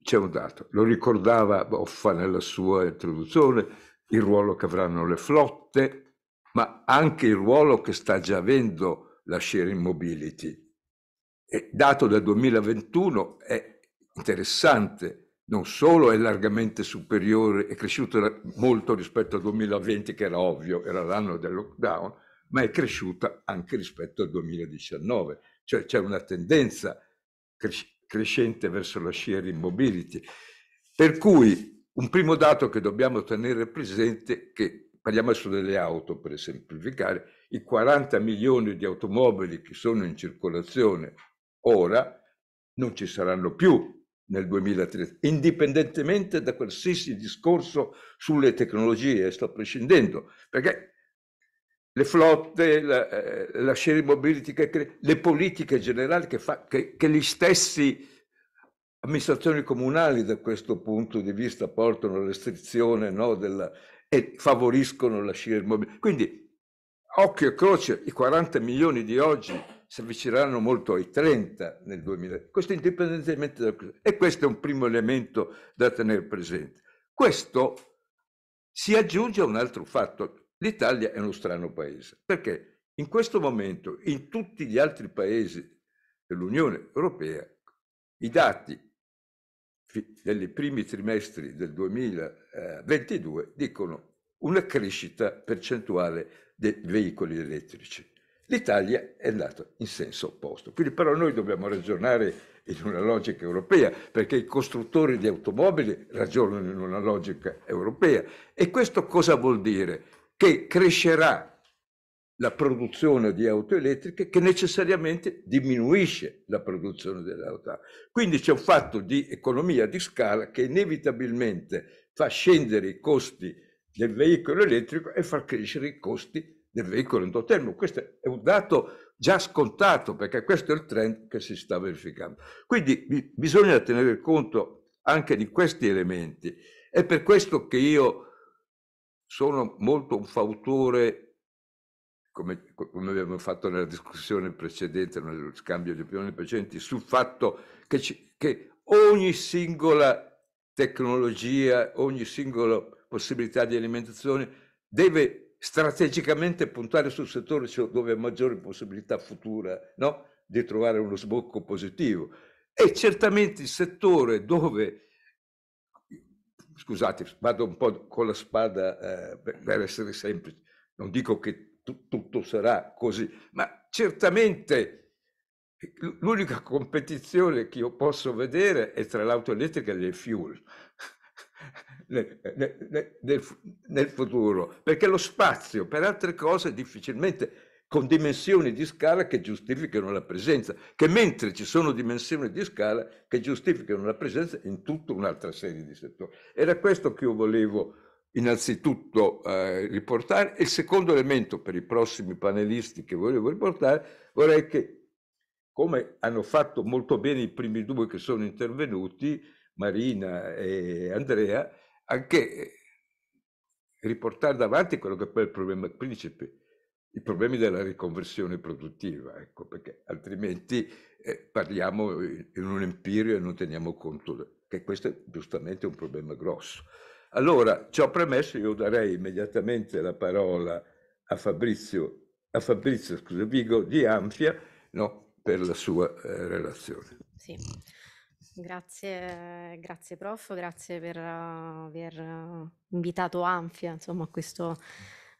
c'è un dato, lo ricordava Boffa nella sua introduzione, il ruolo che avranno le flotte, ma anche il ruolo che sta già avendo la sharing mobility. E dato del 2021 è interessante non solo è largamente superiore, è cresciuta molto rispetto al 2020, che era ovvio, era l'anno del lockdown, ma è cresciuta anche rispetto al 2019. Cioè c'è una tendenza cres- crescente verso la sharing mobility. Per cui un primo dato che dobbiamo tenere presente è che, parliamo adesso delle auto per semplificare, i 40 milioni di automobili che sono in circolazione ora non ci saranno più nel 2013, indipendentemente da qualsiasi discorso sulle tecnologie, sto prescindendo, perché le flotte, la, eh, la sharing mobility, le politiche generali che, fa, che, che gli stessi amministrazioni comunali da questo punto di vista portano restrizione no, della, e favoriscono la sharing mobility. Quindi, occhio e croce, i 40 milioni di oggi si avvicineranno molto ai 30 nel 2000, questo indipendentemente da questo. E questo è un primo elemento da tenere presente. Questo si aggiunge a un altro fatto. L'Italia è uno strano paese, perché in questo momento in tutti gli altri paesi dell'Unione Europea i dati dei primi trimestri del 2022 dicono una crescita percentuale dei veicoli elettrici. L'Italia è andata in senso opposto. Quindi però noi dobbiamo ragionare in una logica europea, perché i costruttori di automobili ragionano in una logica europea. E questo cosa vuol dire? Che crescerà la produzione di auto elettriche che necessariamente diminuisce la produzione delle auto. Quindi c'è un fatto di economia di scala che inevitabilmente fa scendere i costi del veicolo elettrico e fa crescere i costi del veicolo in Questo è un dato già scontato perché questo è il trend che si sta verificando. Quindi bi- bisogna tenere conto anche di questi elementi. È per questo che io sono molto un fautore, come, come abbiamo fatto nella discussione precedente, nello scambio di opinioni precedenti, sul fatto che, ci, che ogni singola tecnologia, ogni singola possibilità di alimentazione deve strategicamente puntare sul settore dove ha maggiori possibilità future no? di trovare uno sbocco positivo. E certamente il settore dove, scusate, vado un po' con la spada eh, per essere semplice, non dico che t- tutto sarà così, ma certamente l'unica competizione che io posso vedere è tra l'auto elettrica e le fuel nel, nel, futuro, perché lo spazio per altre cose difficilmente con dimensioni di scala che giustificano la presenza, che mentre ci sono dimensioni di scala che giustificano la presenza in tutta un'altra serie di settori. Era questo che io volevo innanzitutto eh, riportare. Il secondo elemento per i prossimi panelisti che volevo riportare, vorrei che, come hanno fatto molto bene i primi due che sono intervenuti, Marina e Andrea, anche eh, riportare davanti quello che poi è il problema principe, i problemi della riconversione produttiva, ecco, perché altrimenti eh, parliamo in un empirio e non teniamo conto che questo è giustamente un problema grosso. Allora, ciò premesso, io darei immediatamente la parola a Fabrizio, a Fabrizio scusa, Vigo di Anfia no, per la sua eh, relazione. Sì. Grazie, grazie prof, grazie per eh, aver eh, invitato Anfia insomma, a questo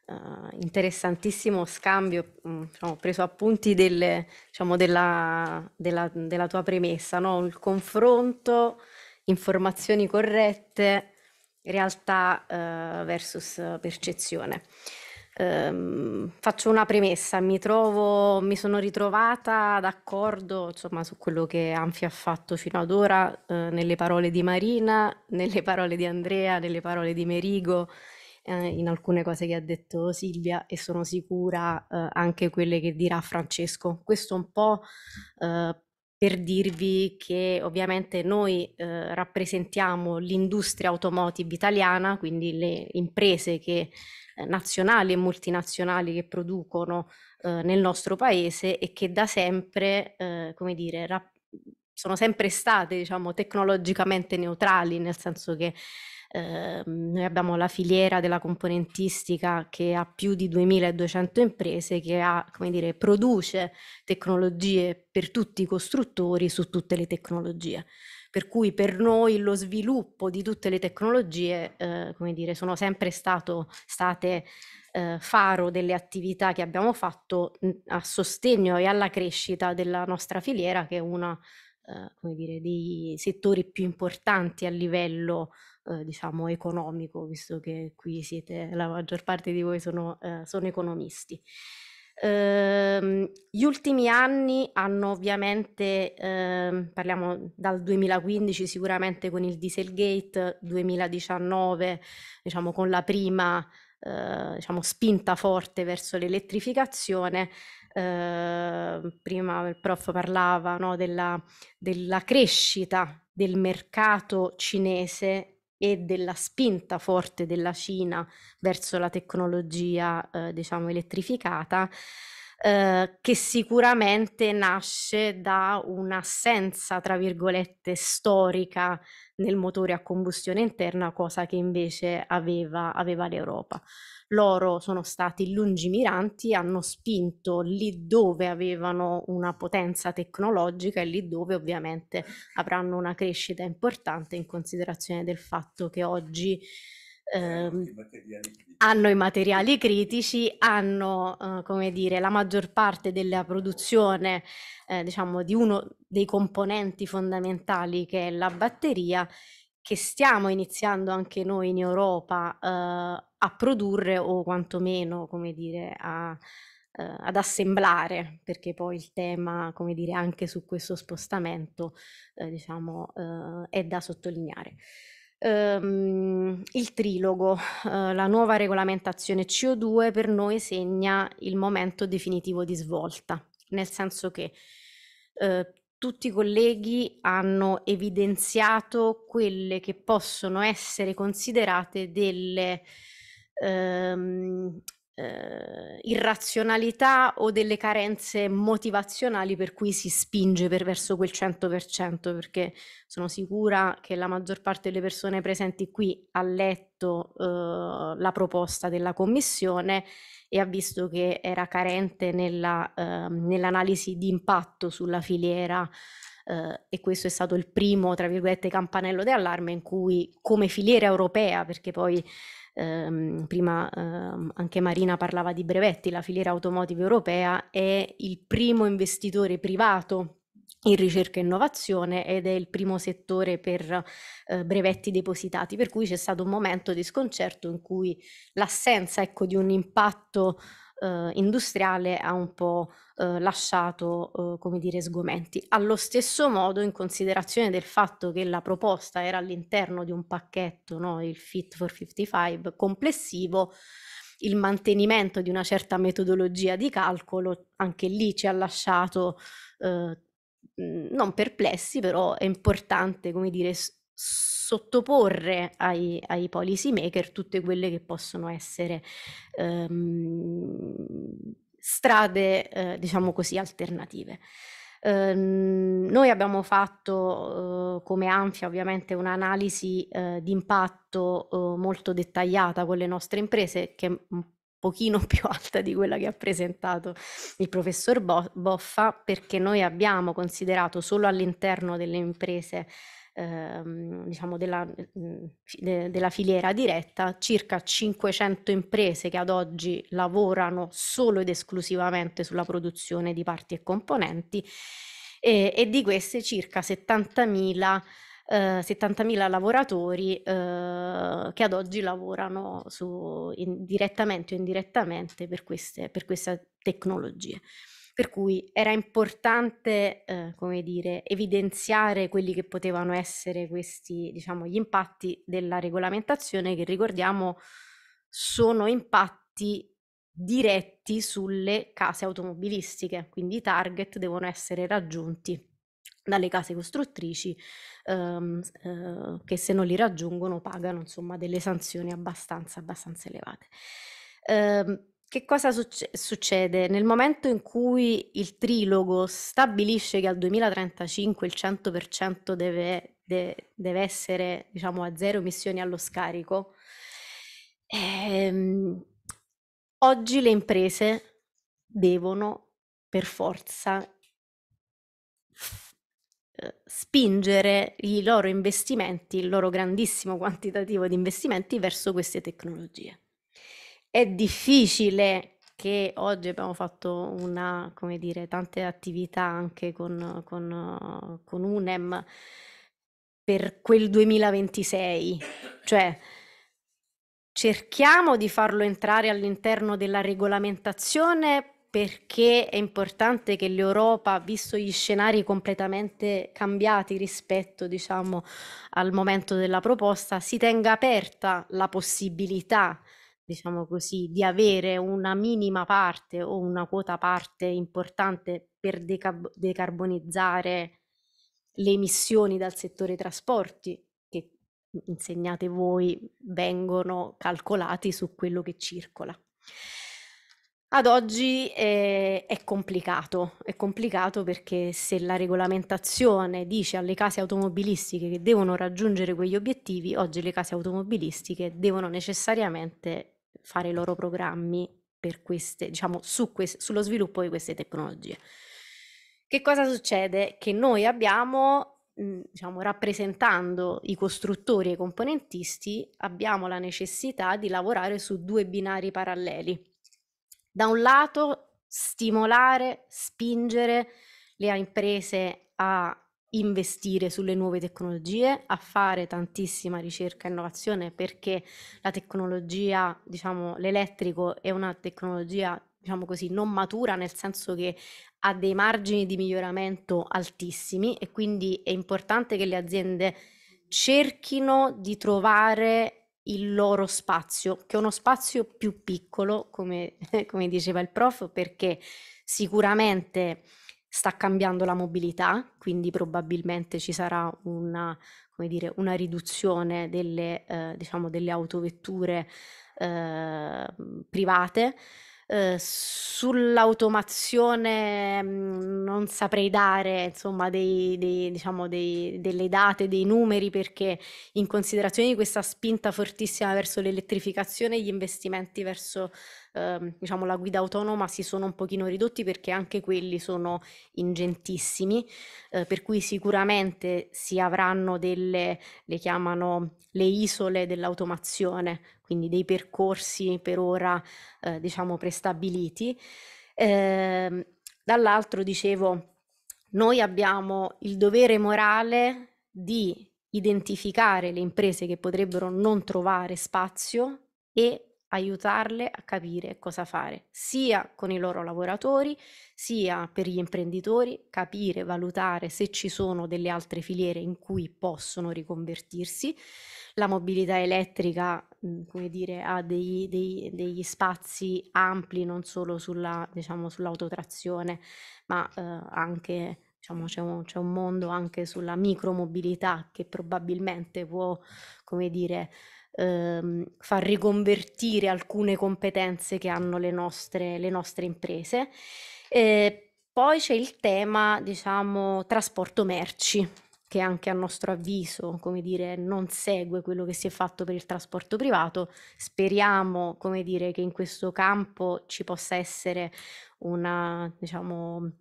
uh, interessantissimo scambio, mh, mm, diciamo, preso appunti delle, diciamo, della, della, della, tua premessa, no? il confronto, informazioni corrette, realtà uh, versus percezione ehm, faccio una premessa, mi, trovo, mi sono ritrovata d'accordo insomma, su quello che Anfi ha fatto fino ad ora eh, nelle parole di Marina, (laughs) nelle parole di Andrea, nelle parole di Merigo, eh, in alcune cose che ha detto Silvia e sono sicura eh, anche quelle che dirà Francesco. Questo un po' eh, per dirvi che ovviamente noi eh, rappresentiamo l'industria automotive italiana, quindi le imprese che nazionali e multinazionali che producono eh, nel nostro paese e che da sempre, eh, come dire, rap- sono sempre state diciamo, tecnologicamente neutrali, nel senso che eh, noi abbiamo la filiera della componentistica che ha più di 2200 imprese che ha, come dire, produce tecnologie per tutti i costruttori su tutte le tecnologie per cui per noi lo sviluppo di tutte le tecnologie, eh, come dire, sono sempre stato, state eh, faro delle attività che abbiamo fatto a sostegno e alla crescita della nostra filiera, che è uno eh, dei settori più importanti a livello eh, diciamo economico, visto che qui siete, la maggior parte di voi sono, eh, sono economisti. Ehm, gli ultimi anni hanno ovviamente, ehm, parliamo dal 2015 sicuramente con il Dieselgate, 2019 diciamo con la prima eh, diciamo, spinta forte verso l'elettrificazione. Eh, prima il prof parlava no, della, della crescita del mercato cinese e della spinta forte della Cina verso la tecnologia, eh, diciamo, elettrificata, eh, che sicuramente nasce da un'assenza, tra virgolette, storica nel motore a combustione interna, cosa che invece aveva, aveva l'Europa loro sono stati lungimiranti, hanno spinto lì dove avevano una potenza tecnologica e lì dove ovviamente avranno una crescita importante in considerazione del fatto che oggi ehm, hanno i materiali critici, hanno eh, come dire, la maggior parte della produzione eh, diciamo, di uno dei componenti fondamentali che è la batteria che stiamo iniziando anche noi in Europa eh, a produrre o quantomeno, come dire, a, eh, ad assemblare, perché poi il tema, come dire, anche su questo spostamento, eh, diciamo, eh, è da sottolineare. Um, il trilogo, uh, la nuova regolamentazione CO2 per noi segna il momento definitivo di svolta, nel senso che uh, tutti i colleghi hanno evidenziato quelle che possono essere considerate delle ehm, eh, irrazionalità o delle carenze motivazionali per cui si spinge per verso quel 100%, perché sono sicura che la maggior parte delle persone presenti qui ha letto eh, la proposta della commissione e ha visto che era carente nella, eh, nell'analisi di impatto sulla filiera Uh, e questo è stato il primo, tra virgolette, campanello di allarme in cui come filiera europea, perché poi ehm, prima ehm, anche Marina parlava di brevetti, la filiera automotive europea è il primo investitore privato in ricerca e innovazione ed è il primo settore per eh, brevetti depositati, per cui c'è stato un momento di sconcerto in cui l'assenza ecco, di un impatto eh, industriale ha un po' eh, lasciato, uhm, come dire, sgomenti. Allo stesso modo, in considerazione del fatto che la proposta era all'interno di un pacchetto, no, il Fit for 55 complessivo, il mantenimento di una certa metodologia di calcolo anche lì ci ha lasciato non perplessi, però è importante, come dire, s- sottoporre ai, ai policy maker tutte quelle che possono essere ehm, strade, eh, diciamo così, alternative. Eh, noi abbiamo fatto eh, come Anfia ovviamente un'analisi eh, di impatto eh, molto dettagliata con le nostre imprese che è un pochino (laughs) più alta di quella che ha presentato il professor Bo- Boffa perché noi abbiamo considerato solo all'interno delle imprese Ehm, diciamo della, mm, de, della filiera diretta, circa 500 imprese che ad oggi lavorano solo ed esclusivamente sulla produzione di parti e componenti e, e di queste circa 70.000 eh, 70.000 lavoratori eh, che ad oggi lavorano su, in, direttamente o indirettamente per queste, per queste tecnologie. Per cui era importante, eh, come dire, evidenziare quelli che potevano essere questi, diciamo, gli impatti della regolamentazione che ricordiamo sono impatti diretti sulle case automobilistiche, quindi i target devono essere raggiunti dalle case costruttrici ehm, eh, che se non li raggiungono pagano insomma delle sanzioni abbastanza, abbastanza elevate. Eh, che cosa succede? Nel momento in cui il trilogo stabilisce che al 2035 il 100% deve, de- deve essere diciamo, a zero emissioni allo scarico, ehm, oggi le imprese devono per forza eh, spingere i loro investimenti, il loro grandissimo quantitativo di investimenti verso queste tecnologie. È difficile che oggi abbiamo fatto una, come dire, tante attività anche con, con, con UNEM per quel 2026, cioè cerchiamo di farlo entrare all'interno della regolamentazione perché è importante che l'Europa, visto gli scenari completamente cambiati rispetto diciamo, al momento della proposta, si tenga aperta la possibilità diciamo così, di avere una minima parte o una quota parte importante per deca- decarbonizzare le emissioni dal settore trasporti, che insegnate voi vengono calcolati su quello che circola. Ad oggi eh, è complicato, è complicato perché se la regolamentazione dice alle case automobilistiche che devono raggiungere quegli obiettivi, oggi le case automobilistiche devono necessariamente fare i loro programmi per queste, diciamo, su quest- sullo sviluppo di queste tecnologie. Che cosa succede? Che noi abbiamo, mhmm, diciamo, rappresentando i costruttori e i componentisti, abbiamo la necessità di lavorare su due binari paralleli. Da un lato stimolare, spingere le imprese a investire sulle nuove tecnologie, a fare tantissima ricerca e innovazione perché la tecnologia, diciamo, l'elettrico è una tecnologia, diciamo così, non matura nel senso che ha dei margini di miglioramento altissimi e quindi è importante che le aziende cerchino di trovare il loro spazio, che è uno spazio più piccolo, come, (laughs) come diceva il prof, perché sicuramente sta cambiando la mobilità, quindi probabilmente ci sarà una, dire, una riduzione delle, eh, diciamo delle autovetture eh, private. Eh, sull'automazione mh, mm, non saprei dare insomma, dei, dei, diciamo, dei, delle date, dei numeri, perché in considerazione di questa spinta fortissima verso l'elettrificazione, gli investimenti verso eh, diciamo, la guida autonoma si sono un pochino ridotti perché anche quelli sono ingentissimi, eh, per cui sicuramente si avranno delle, le chiamano le isole dell'automazione, quindi dei percorsi per ora eh, diciamo prestabiliti. Ehm, dall'altro dicevo, noi abbiamo il dovere morale di identificare le imprese che potrebbero non trovare spazio e aiutarle a capire cosa fare, sia con i loro lavoratori, sia per gli imprenditori, capire, valutare se ci sono delle altre filiere in cui possono riconvertirsi. La mobilità elettrica, mhmm, come dire, ha dei, dei, degli spazi ampli non solo sulla, diciamo, sull'autotrazione, ma eh, anche diciamo, c'è, un, c'è, un, mondo anche sulla micromobilità che probabilmente può, come dire, ehm, far riconvertire alcune competenze che hanno le nostre, le nostre imprese. Eh, poi c'è il tema, diciamo, trasporto merci, che anche a nostro avviso, come dire, non segue quello che si è fatto per il trasporto privato. Speriamo, come dire, che in questo campo ci possa essere una, diciamo,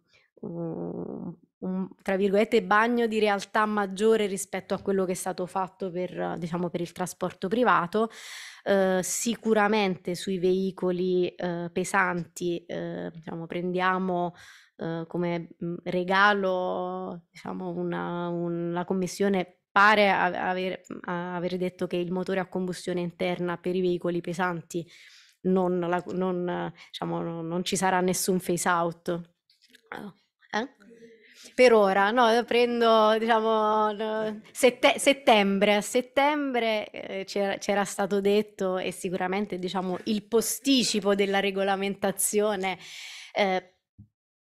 un tra virgolette bagno di realtà maggiore rispetto a quello che è stato fatto per, diciamo, per il trasporto privato. Eh, sicuramente sui veicoli eh, pesanti eh, diciamo, prendiamo eh, come mm, regalo diciamo, una, una commissione pare aver, aver, detto che il motore a combustione interna per i veicoli pesanti non, la, non, diciamo, non, non ci sarà nessun phase out. Eh? per ora, no, prendo diciamo sette- settembre, a settembre eh, c'era, c'era, stato detto e sicuramente diciamo il posticipo della regolamentazione eh,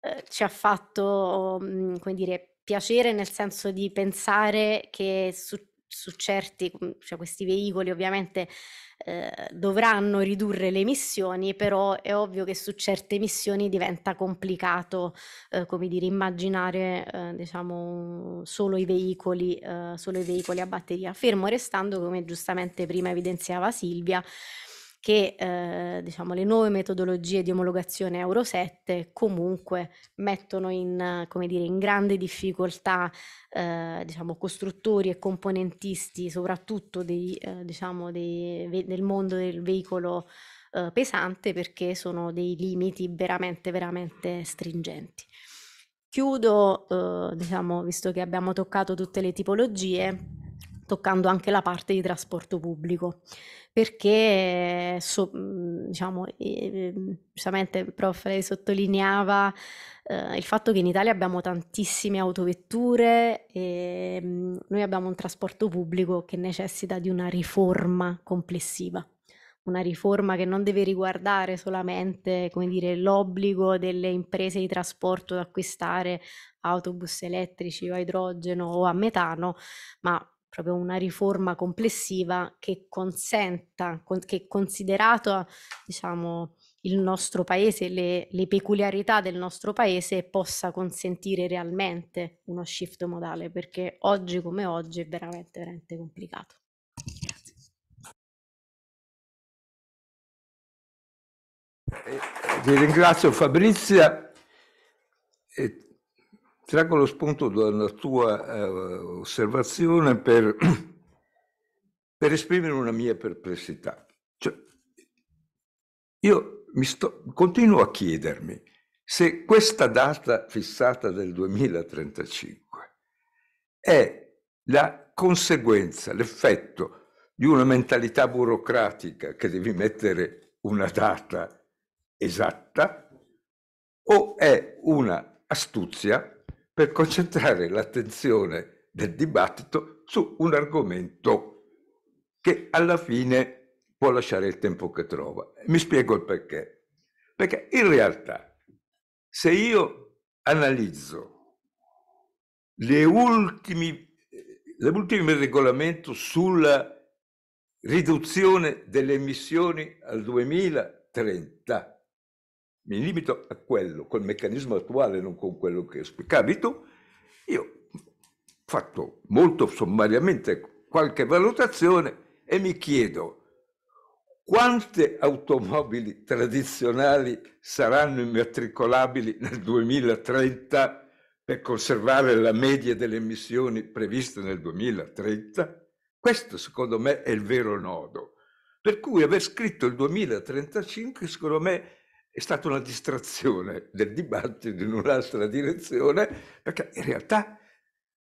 eh ci ha fatto, mm, come dire, piacere nel senso di pensare che su- su certi, mhmm, cioè questi veicoli ovviamente eh, dovranno ridurre le emissioni, però è ovvio che su certe emissioni diventa complicato, eh, come dire, immaginare eh, diciamo, solo i, veicoli, ehm, solo i veicoli a batteria, fermo restando, come giustamente prima evidenziava Silvia, che eh, diciamo, le nuove metodologie di omologazione Euro 7 comunque mettono in, dire, in grande difficoltà eh, diciamo, costruttori e componentisti, soprattutto dei, eh, diciamo, dei, del mondo del veicolo eh, pesante, perché sono dei limiti veramente, veramente stringenti. Chiudo, eh, diciamo, visto che abbiamo toccato tutte le tipologie, toccando anche la parte di trasporto pubblico, perché so, mhmm, diciamo, ehm, giustamente il prof sottolineava eh, il fatto che in Italia abbiamo tantissime autovetture e mhmm, noi abbiamo un trasporto pubblico che necessita di una riforma complessiva una riforma che non deve riguardare solamente dire, l'obbligo delle imprese di trasporto ad acquistare autobus elettrici o a idrogeno o a metano, ma proprio una riforma complessiva che consenta, con, che considerato diciamo, il nostro paese, le, le, peculiarità del nostro paese, possa consentire realmente uno shift modale, perché oggi come oggi è veramente, veramente complicato. Grazie. Eh, Vi ringrazio Fabrizia. E Traggo lo spunto dalla tua eh, osservazione per, (clears throat) per, esprimere una mia perplessità. Cioè, io sto, continuo a chiedermi se questa data fissata del 2035 è la conseguenza, l'effetto di una mentalità burocratica che devi mettere una data esatta o è una astuzia per concentrare l'attenzione del dibattito su un argomento che alla fine può lasciare il tempo che trova. Mi spiego il perché. Perché in realtà se io analizzo le ultime, le regolamento sulla riduzione delle emissioni al 2030 mi limito a quello, col meccanismo attuale, non con quello che spiegavi tu, io ho fatto molto sommariamente qualche valutazione e mi chiedo quante automobili tradizionali saranno immatricolabili nel 2030 per conservare la media delle emissioni previste nel 2030? Questo secondo me è il vero nodo. Per cui aver scritto il 2035 secondo me è stata una distrazione del dibattito in un'altra direzione, perché in realtà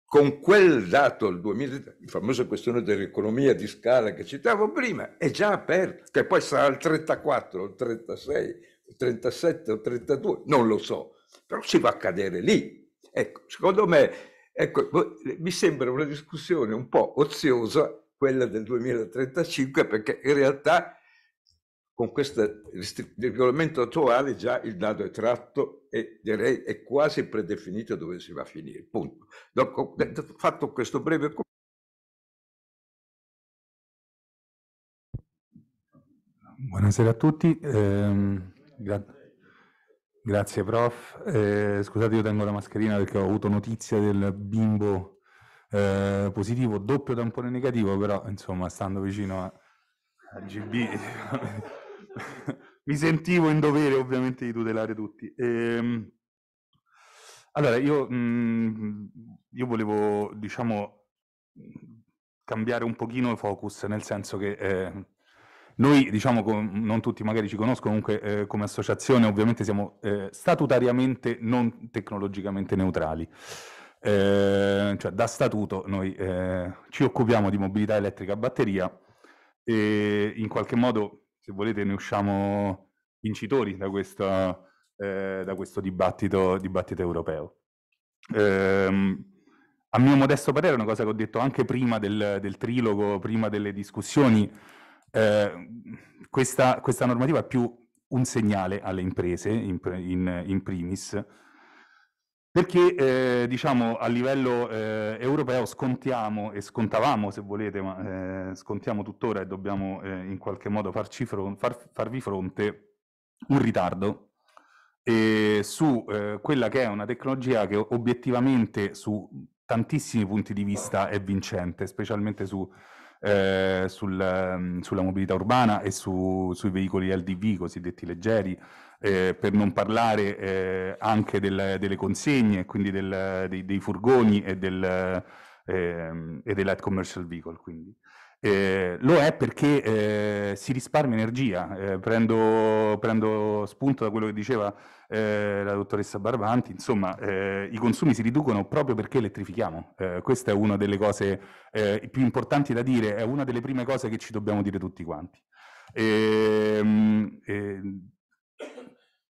con quel dato al 2000, la famosa questione dell'economia di scala che citavo prima, è già aperta, che poi sarà il 34, il 36, il 37 o il 32, non lo so, però si va a cadere lì. Ecco, secondo me, ecco, boh, mi sembra una discussione un po' oziosa quella del 2035, perché in realtà con questo regolamento attuale già il dado è tratto e direi è quasi predefinito dove si va a finire. Punto. Dopo, fatto questo breve Buonasera a tutti, eh, gra grazie prof. Eh, scusate io tengo la mascherina perché ho avuto notizia del bimbo eh, positivo, doppio tampone negativo, però insomma stando vicino a, a GB (laughs) mi sentivo in dovere ovviamente di tutelare tutti. Ehm, allora, io, mh, mm, io, volevo, diciamo, cambiare un pochino il focus, nel senso che eh, noi, diciamo, com- non tutti magari ci conoscono, comunque eh, come associazione ovviamente siamo eh, statutariamente non tecnologicamente neutrali. Eh, cioè, da statuto noi eh, ci occupiamo di mobilità elettrica a batteria e in qualche modo se volete ne usciamo vincitori da, questa, eh, da questo dibattito, dibattito europeo. Ehm, a mio modesto parere, una cosa che ho detto anche prima del, del trilogo, prima delle discussioni, eh, questa, questa, normativa è più un segnale alle imprese, in, in, in primis, perché eh, diciamo, a livello eh, europeo scontiamo e scontavamo, se volete, ma eh, scontiamo tuttora e dobbiamo eh, in qualche modo fron far farvi fronte un ritardo su eh, quella che è una tecnologia che obiettivamente su tantissimi punti di vista è vincente, specialmente su eh, sul, ehm, sulla mobilità urbana e su, sui veicoli LDV, cosiddetti leggeri, eh, per non parlare eh, anche del, delle consegne, quindi del, dei, dei, furgoni e, del, ehm, e dei light commercial vehicle. Quindi. Eh, lo è perché eh, si risparmia energia. Eh, prendo, prendo, spunto da quello che diceva eh, la dottoressa Barbanti, insomma, eh, i consumi si riducono proprio perché elettrifichiamo. questa è una delle cose più importanti da dire, è una delle prime cose che ci dobbiamo dire tutti quanti. Ehm,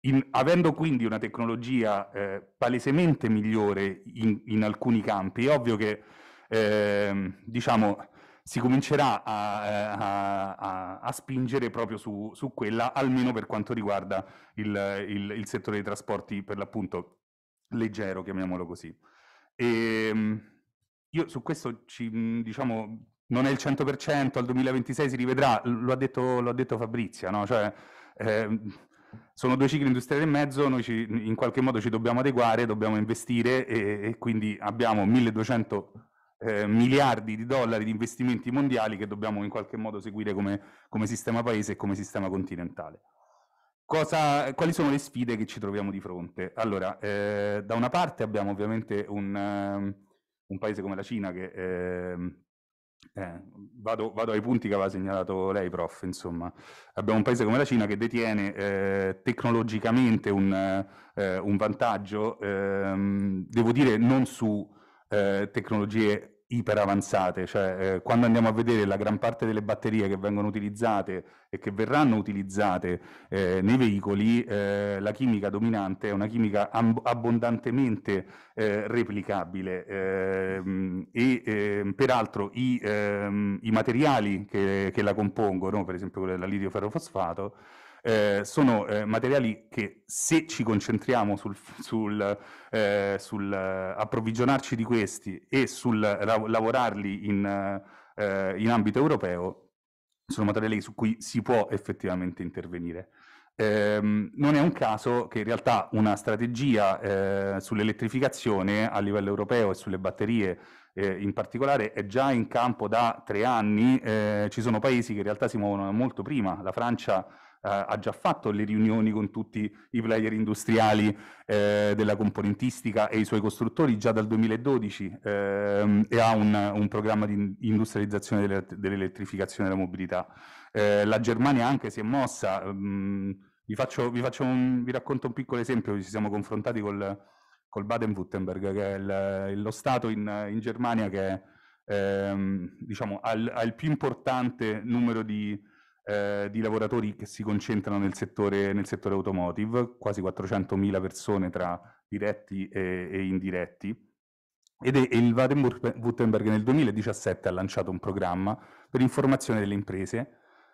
in, avendo quindi una tecnologia palesemente migliore in, in, alcuni campi, è ovvio che ehm, diciamo si comincerà eh, a, a, a spingere proprio su, su, quella, almeno per quanto riguarda il, il, il, settore dei trasporti, per l'appunto leggero, chiamiamolo così. E, ehm, io su questo ci, diciamo, non è il 100%, al 2026 si rivedrà, lo ha detto, lo ha detto Fabrizia, no? cioè, eh, sono due cicli industriali e mezzo, noi ci, in qualche modo ci dobbiamo adeguare, dobbiamo investire e, e quindi abbiamo 1200 eh, miliardi di dollari di investimenti mondiali che dobbiamo in qualche modo seguire come, come sistema paese e come sistema continentale. Cosa, quali sono le sfide che ci troviamo di fronte? Allora, eh, da una parte abbiamo ovviamente un, um, un paese come la Cina che... Ehm, eh, vado, vado, ai punti che aveva segnalato lei, prof. Insomma, abbiamo un paese come la Cina che detiene eh, tecnologicamente un, eh, un vantaggio, ehm, devo dire, non su eh, tecnologie iperavanzate, cioè eh, quando andiamo a vedere la gran parte delle batterie che vengono utilizzate e che verranno utilizzate eh, nei veicoli, eh, la chimica dominante è una chimica amb- abbondantemente eh, replicabile ehm, e ehm, peraltro i, ehm, i materiali che, che, la compongono, per esempio quello della litio ferrofosfato, eh, sono eh, materiali che se ci concentriamo sul, sul, eh, sul eh, approvvigionarci di questi e sul lavorarli in, eh, in, ambito europeo, sono materiali su cui si può effettivamente intervenire. Ehm, non è un caso che in realtà una strategia eh, sull'elettrificazione a livello europeo e sulle batterie eh, in particolare è già in campo da tre anni, eh, ci sono paesi che in realtà si muovono molto prima, la Francia eh, ha già fatto le riunioni con tutti i player industriali eh, della componentistica e i suoi costruttori già dal 2012 ehm, e ha un, un, programma di industrializzazione dell'elettrificazione della mobilità. Eh, la Germania anche si è mossa, um, vi, faccio, vi, faccio un, vi, racconto un piccolo esempio, ci siamo confrontati col, col Baden-Württemberg, che è il, lo Stato in, in Germania che ehm, diciamo, ha, ha il più importante numero di eh, di lavoratori che si concentrano nel settore, nel settore automotive, quasi 400.000 persone tra diretti e, e indiretti. Ed è, il baden nel 2017 ha lanciato un programma per informazione delle imprese,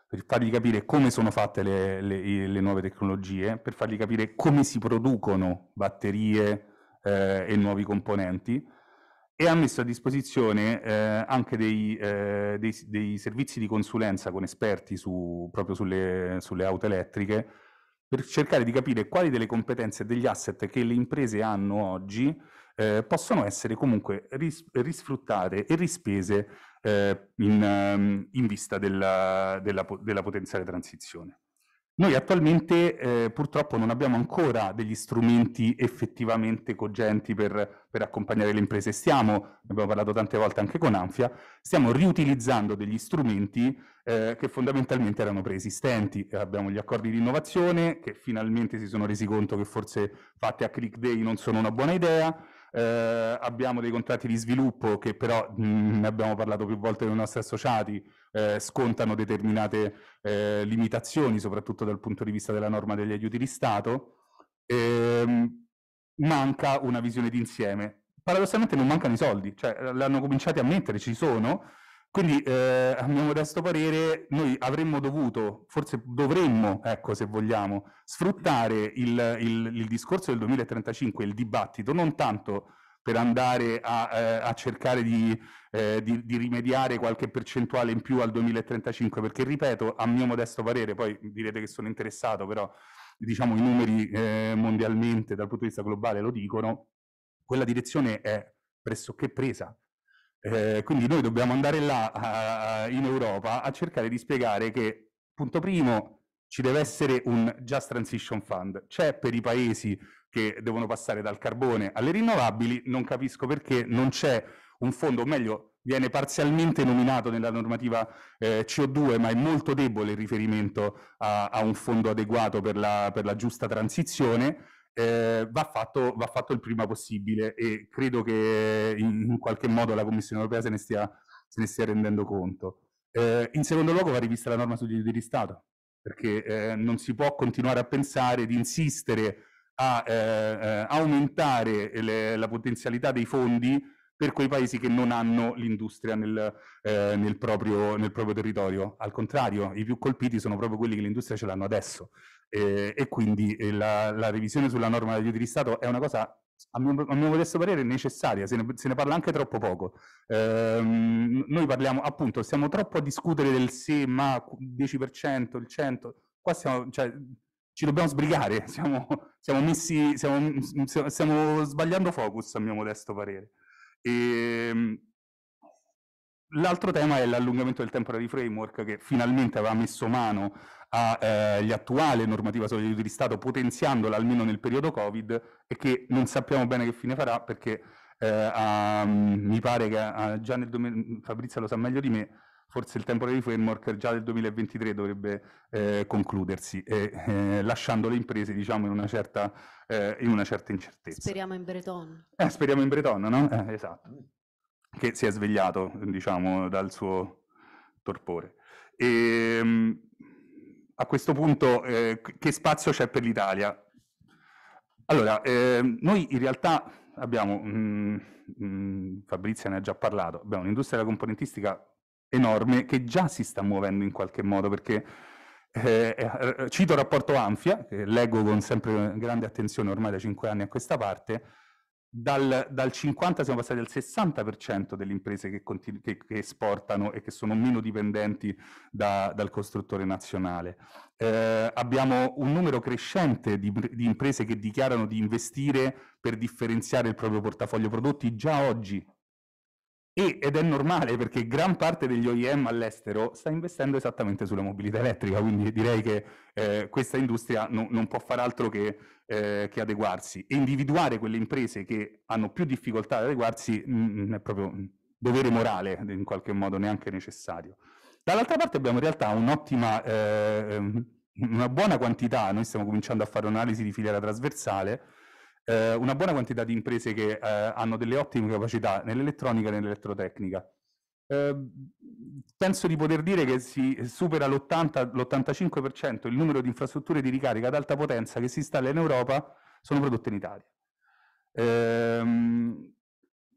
per fargli capire come sono fatte le, le, le nuove tecnologie, per fargli capire come si producono batterie eh, e nuovi componenti e ha messo a disposizione eh, anche dei, eh, dei, dei, servizi di consulenza con esperti su, proprio sulle, sulle, auto elettriche per cercare di capire quali delle competenze e degli asset che le imprese hanno oggi eh, possono essere comunque ris- risfruttate e rispese eh, in, ehm, in, vista della, della, della potenziale transizione. Noi attualmente eh, purtroppo non abbiamo ancora degli strumenti effettivamente cogenti per, per, accompagnare le imprese. Stiamo, abbiamo parlato tante volte anche con Anfia, stiamo riutilizzando degli strumenti eh, che fondamentalmente erano preesistenti. Eh, abbiamo gli accordi di innovazione che finalmente si sono resi conto che forse fatti a click day non sono una buona idea, eh, abbiamo dei contratti di sviluppo che però, mh, mm, ne abbiamo parlato più volte con i nostri associati, eh, scontano determinate eh, limitazioni, soprattutto dal punto di vista della norma degli aiuti di Stato. Ehm, manca una visione d'insieme. Paradossalmente non mancano i soldi, cioè l'hanno cominciato a mettere, ci sono, quindi, eh, a mio modesto parere, noi avremmo dovuto, forse dovremmo, ecco, se vogliamo, sfruttare il, il, il discorso del 2035, il dibattito, non tanto per andare a, eh, a cercare di, eh, di, di, rimediare qualche percentuale in più al 2035, perché, ripeto, a mio modesto parere, poi direte che sono interessato, però diciamo i numeri eh, mondialmente dal punto di vista globale lo dicono, quella direzione è pressoché presa eh, quindi noi dobbiamo andare là a, in Europa a cercare di spiegare che, punto primo, ci deve essere un Just Transition Fund. C'è per i paesi che devono passare dal carbone alle rinnovabili, non capisco perché non c'è un fondo, o meglio, viene parzialmente nominato nella normativa eh, CO2, ma è molto debole il riferimento a, a un fondo adeguato per la, per la giusta transizione eh, va, fatto, va, fatto, il prima possibile e credo che in, qualche modo la Commissione europea se ne stia, se ne stia rendendo conto. Eh, in secondo luogo va rivista la norma sugli aiuti di Stato, perché eh, non si può continuare a pensare di insistere a eh, eh, aumentare le, la potenzialità dei fondi per quei paesi che non hanno l'industria nel, eh, nel, proprio, nel proprio territorio. Al contrario, i più colpiti sono proprio quelli che l'industria ce l'hanno adesso eh, e quindi eh, la, la, revisione sulla norma degli aiuti di Stato è una cosa a mio, a mio modesto parere necessaria, se ne, se ne, parla anche troppo poco. Eh, noi parliamo, appunto, stiamo troppo a discutere del se, ma 10%, il 100%, qua stiamo, cioè, ci dobbiamo sbrigare, (laughs) siamo, siamo messi, siamo, mm, stiamo sbagliando focus a mio modesto parere. E, ehm, L'altro tema è l'allungamento del temporary framework che finalmente aveva messo mano agli eh, normativa sugli aiuti di Stato, potenziandola almeno nel periodo Covid e che non sappiamo bene che fine farà perché eh, a, mi pare che a, già nel 2000, Fabrizio lo sa meglio di me, forse il temporary framework già del 2023 dovrebbe eh, concludersi, eh, lasciando le imprese diciamo, in, una certa, eh, in una certa incertezza. Speriamo in Breton. Eh, speriamo in Breton, no? Eh, esatto. Che si è svegliato diciamo, dal suo torpore. E, ehm, a questo punto eh, che spazio c'è per l'Italia? Allora, eh, noi in realtà abbiamo, mh, mm, mm, Fabrizia ne ha già parlato, abbiamo un'industria della componentistica enorme che già si sta muovendo in qualche modo perché eh, eh cito il rapporto Anfia, che leggo con sempre grande attenzione ormai da cinque anni a questa parte, dal, dal 50 siamo passati al 60% delle imprese che, continu- che, che, esportano e che sono meno dipendenti da, dal costruttore nazionale. Eh, abbiamo un numero crescente di, di imprese che dichiarano di investire per differenziare il proprio portafoglio prodotti già oggi e, ed è normale perché gran parte degli OEM all'estero sta investendo esattamente sulla mobilità elettrica, quindi direi che eh, questa industria no, non può far altro che, eh, che, adeguarsi e individuare quelle imprese che hanno più difficoltà ad adeguarsi mh, mm, mm, è proprio dovere morale in qualche modo, neanche necessario. Dall'altra parte abbiamo in realtà un'ottima, eh, ehm, una buona quantità, noi stiamo cominciando a fare un'analisi di filiera trasversale, eh, una buona quantità di imprese che eh, hanno delle ottime capacità nell'elettronica e nell'elettrotecnica. Eh, penso di poter dire che si supera l'80-85% il numero di infrastrutture di ricarica ad alta potenza che si installa in Europa sono prodotte in Italia. Ehm,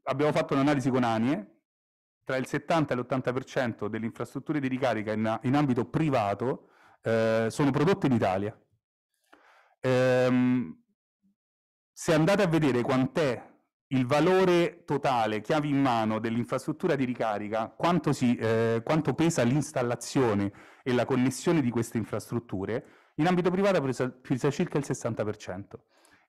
abbiamo fatto un'analisi con ANIE, tra il 70 e l'80% delle infrastrutture di ricarica in, in ambito privato eh, sono prodotte in Italia. Ehm, se andate a vedere quant'è il valore totale, chiavi in mano, dell'infrastruttura di ricarica, quanto, si, eh, quanto pesa l'installazione e la connessione di queste infrastrutture, in ambito privato pesa, pesa circa il 60%,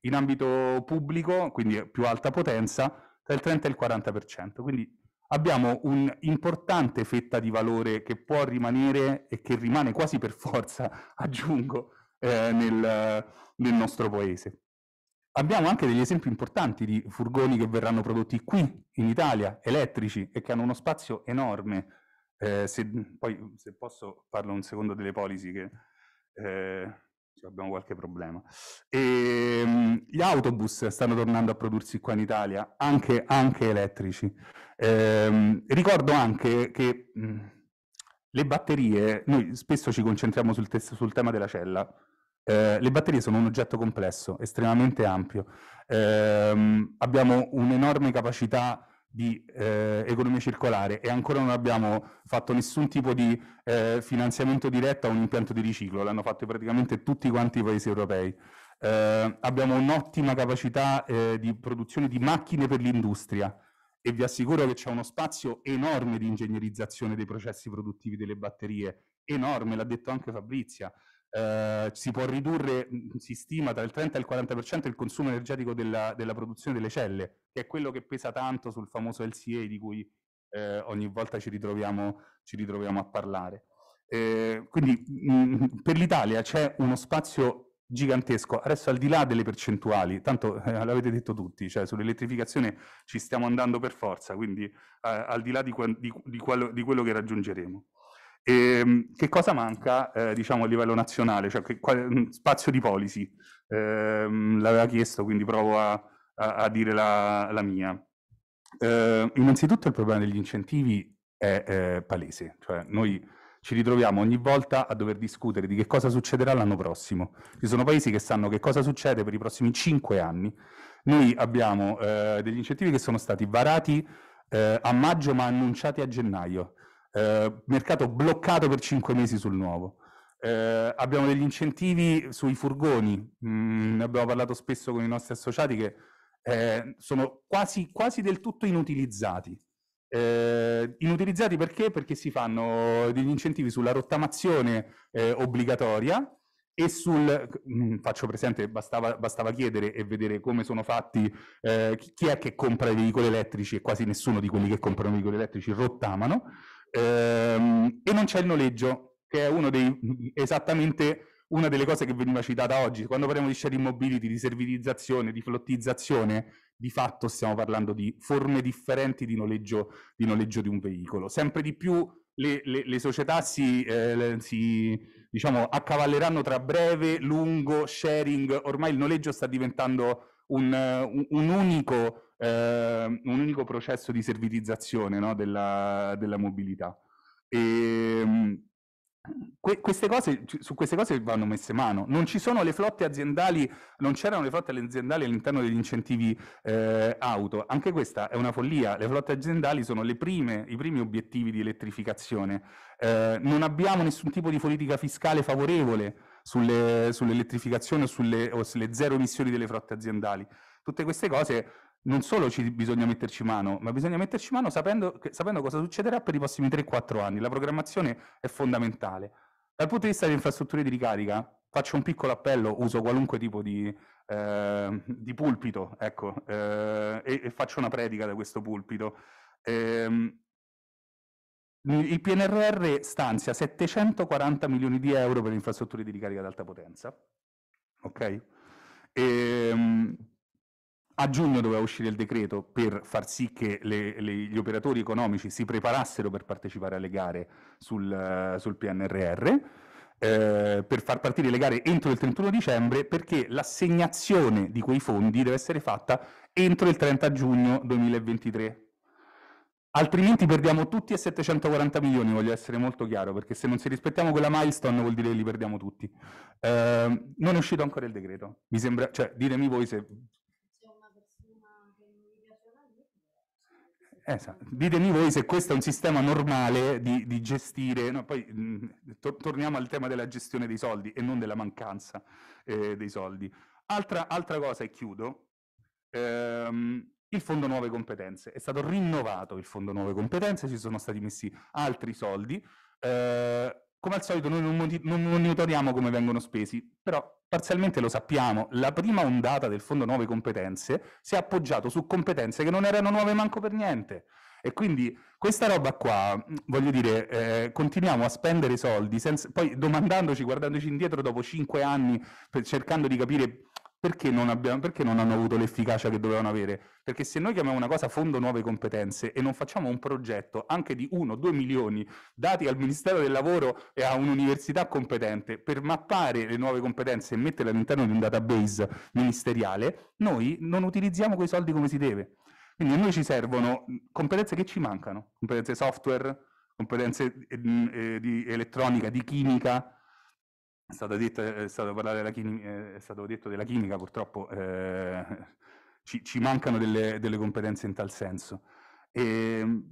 in ambito pubblico, quindi più alta potenza, tra il 30 e il 40%. Quindi abbiamo un'importante fetta di valore che può rimanere e che rimane quasi per forza, (laughs) aggiungo, eh, nel, nel nostro paese. Abbiamo anche degli esempi importanti di furgoni che verranno prodotti qui in Italia, elettrici, e che hanno uno spazio enorme. Eh, se, poi, se posso, parlo un secondo delle policy che eh, abbiamo qualche problema. E, ehm, gli autobus stanno tornando a prodursi qua in Italia, anche, anche elettrici. Eh, ricordo anche che mh, le batterie, noi spesso ci concentriamo sul, sul tema della cella, eh, le batterie sono un oggetto complesso, estremamente ampio. Eh, abbiamo un'enorme capacità di eh, economia circolare e ancora non abbiamo fatto nessun tipo di eh, finanziamento diretto a un impianto di riciclo, l'hanno fatto praticamente tutti quanti i paesi europei. Eh, abbiamo un'ottima capacità eh, di produzione di macchine per l'industria e vi assicuro che c'è uno spazio enorme di ingegnerizzazione dei processi produttivi delle batterie, enorme, l'ha detto anche Fabrizia eh, si può ridurre, mm, si stima tra il 30 e il 40% il consumo energetico della, della, produzione delle celle, che è quello che pesa tanto sul famoso LCA di cui eh, ogni volta ci ritroviamo, ci ritroviamo a parlare. Eh, quindi mh, mm, per l'Italia c'è uno spazio gigantesco. Adesso al di là delle percentuali, tanto eh, l'avete detto tutti, cioè sull'elettrificazione ci stiamo andando per forza, quindi eh, al di là di, di, di, quello, di quello che raggiungeremo. E, ehm, che cosa manca eh, diciamo, a livello nazionale? Cioè, che, quale, mm, spazio di policy? Eh, l'aveva chiesto, quindi provo a, a, a dire la, la mia. Eh, innanzitutto il problema degli incentivi è eh, palese, cioè noi ci ritroviamo ogni volta a dover discutere di che cosa succederà l'anno prossimo. Ci sono paesi che sanno che cosa succede per i prossimi cinque anni. Noi abbiamo eh, degli incentivi che sono stati varati eh, a maggio ma annunciati a gennaio eh, mercato bloccato per 5 mesi sul nuovo. Eh, abbiamo degli incentivi sui furgoni, mm, ne abbiamo parlato spesso con i nostri associati che eh, sono quasi, quasi, del tutto inutilizzati. Eh, inutilizzati perché? Perché si fanno degli incentivi sulla rottamazione eh, obbligatoria e sul, mh, mm, faccio presente, bastava, bastava, chiedere e vedere come sono fatti, eh, chi è che compra i veicoli elettrici e quasi nessuno di quelli che comprano i veicoli elettrici rottamano. Ehm, e non c'è il noleggio, che è uno dei, esattamente una delle cose che veniva citata oggi. Quando parliamo di sharing mobility, di servitizzazione, di flottizzazione, di fatto stiamo parlando di forme differenti di noleggio di, noleggio di un veicolo. Sempre di più le, le, le società si, eh, si diciamo, accavalleranno tra breve, lungo, sharing. Ormai il noleggio sta diventando un, un, unico, eh, un, unico, processo di servitizzazione no, della, della, mobilità. E, ehm, que, queste cose, su queste cose vanno messe mano. Non ci sono le flotte aziendali, non c'erano le flotte aziendali all'interno degli incentivi eh, auto. Anche questa è una follia. Le flotte aziendali sono prime, i primi obiettivi di elettrificazione. Eh, non abbiamo nessun tipo di politica fiscale favorevole sulle, sull'elettrificazione o sulle, o sulle zero emissioni delle frotte aziendali. Tutte queste cose non solo ci, bisogna metterci mano, ma bisogna metterci mano sapendo, sapendo cosa succederà per i prossimi 3-4 anni. La programmazione è fondamentale. Dal punto di vista delle infrastrutture di ricarica, faccio un piccolo appello, uso qualunque tipo di, eh, di pulpito, ecco, eh, e, e, faccio una predica da questo pulpito. Eh, il PNRR stanzia 740 milioni di euro per le infrastrutture di ricarica ad alta potenza, ok? E, ehm, a giugno doveva uscire il decreto per far sì che le, le, gli operatori economici si preparassero per partecipare alle gare sul, sul PNRR, eh, per far partire le gare entro il 31 dicembre, perché l'assegnazione di quei fondi deve essere fatta entro il 30 giugno 2023 altrimenti perdiamo tutti e 740 milioni, voglio essere molto chiaro, perché se non si rispettiamo quella milestone vuol dire che li perdiamo tutti. Eh, non è uscito ancora il decreto, mi sembra, cioè ditemi voi se... Esatto. Ditemi voi se questo è un sistema normale di, di gestire, no, poi mm, to torniamo al tema della gestione dei soldi e non della mancanza eh, dei soldi. Altra, altra, cosa e chiudo, ehm, il Fondo Nuove Competenze. È stato rinnovato il Fondo Nuove Competenze, ci sono stati messi altri soldi. Eh, come al solito noi non, monitoriamo come vengono spesi, però parzialmente lo sappiamo, la prima ondata del Fondo Nuove Competenze si è appoggiato su competenze che non erano nuove manco per niente. E quindi questa roba qua, voglio dire, eh, continuiamo a spendere soldi, senza, poi domandandoci, guardandoci indietro dopo cinque anni, cercando di capire perché non, abbiamo, perché non hanno avuto l'efficacia che dovevano avere? Perché se noi chiamiamo una cosa fondo nuove competenze e non facciamo un progetto anche di 1-2 milioni dati al Ministero del Lavoro e a un'università competente per mappare le nuove competenze e metterle all'interno di un database ministeriale, noi non utilizziamo quei soldi come si deve. Quindi a noi ci servono competenze che ci mancano, competenze software, competenze eh, eh di elettronica, di chimica, è stato, detto, è, stato chimica, eh, è stato detto della chimica, purtroppo eh, ci, ci, mancano delle, delle, competenze in tal senso. Ehm,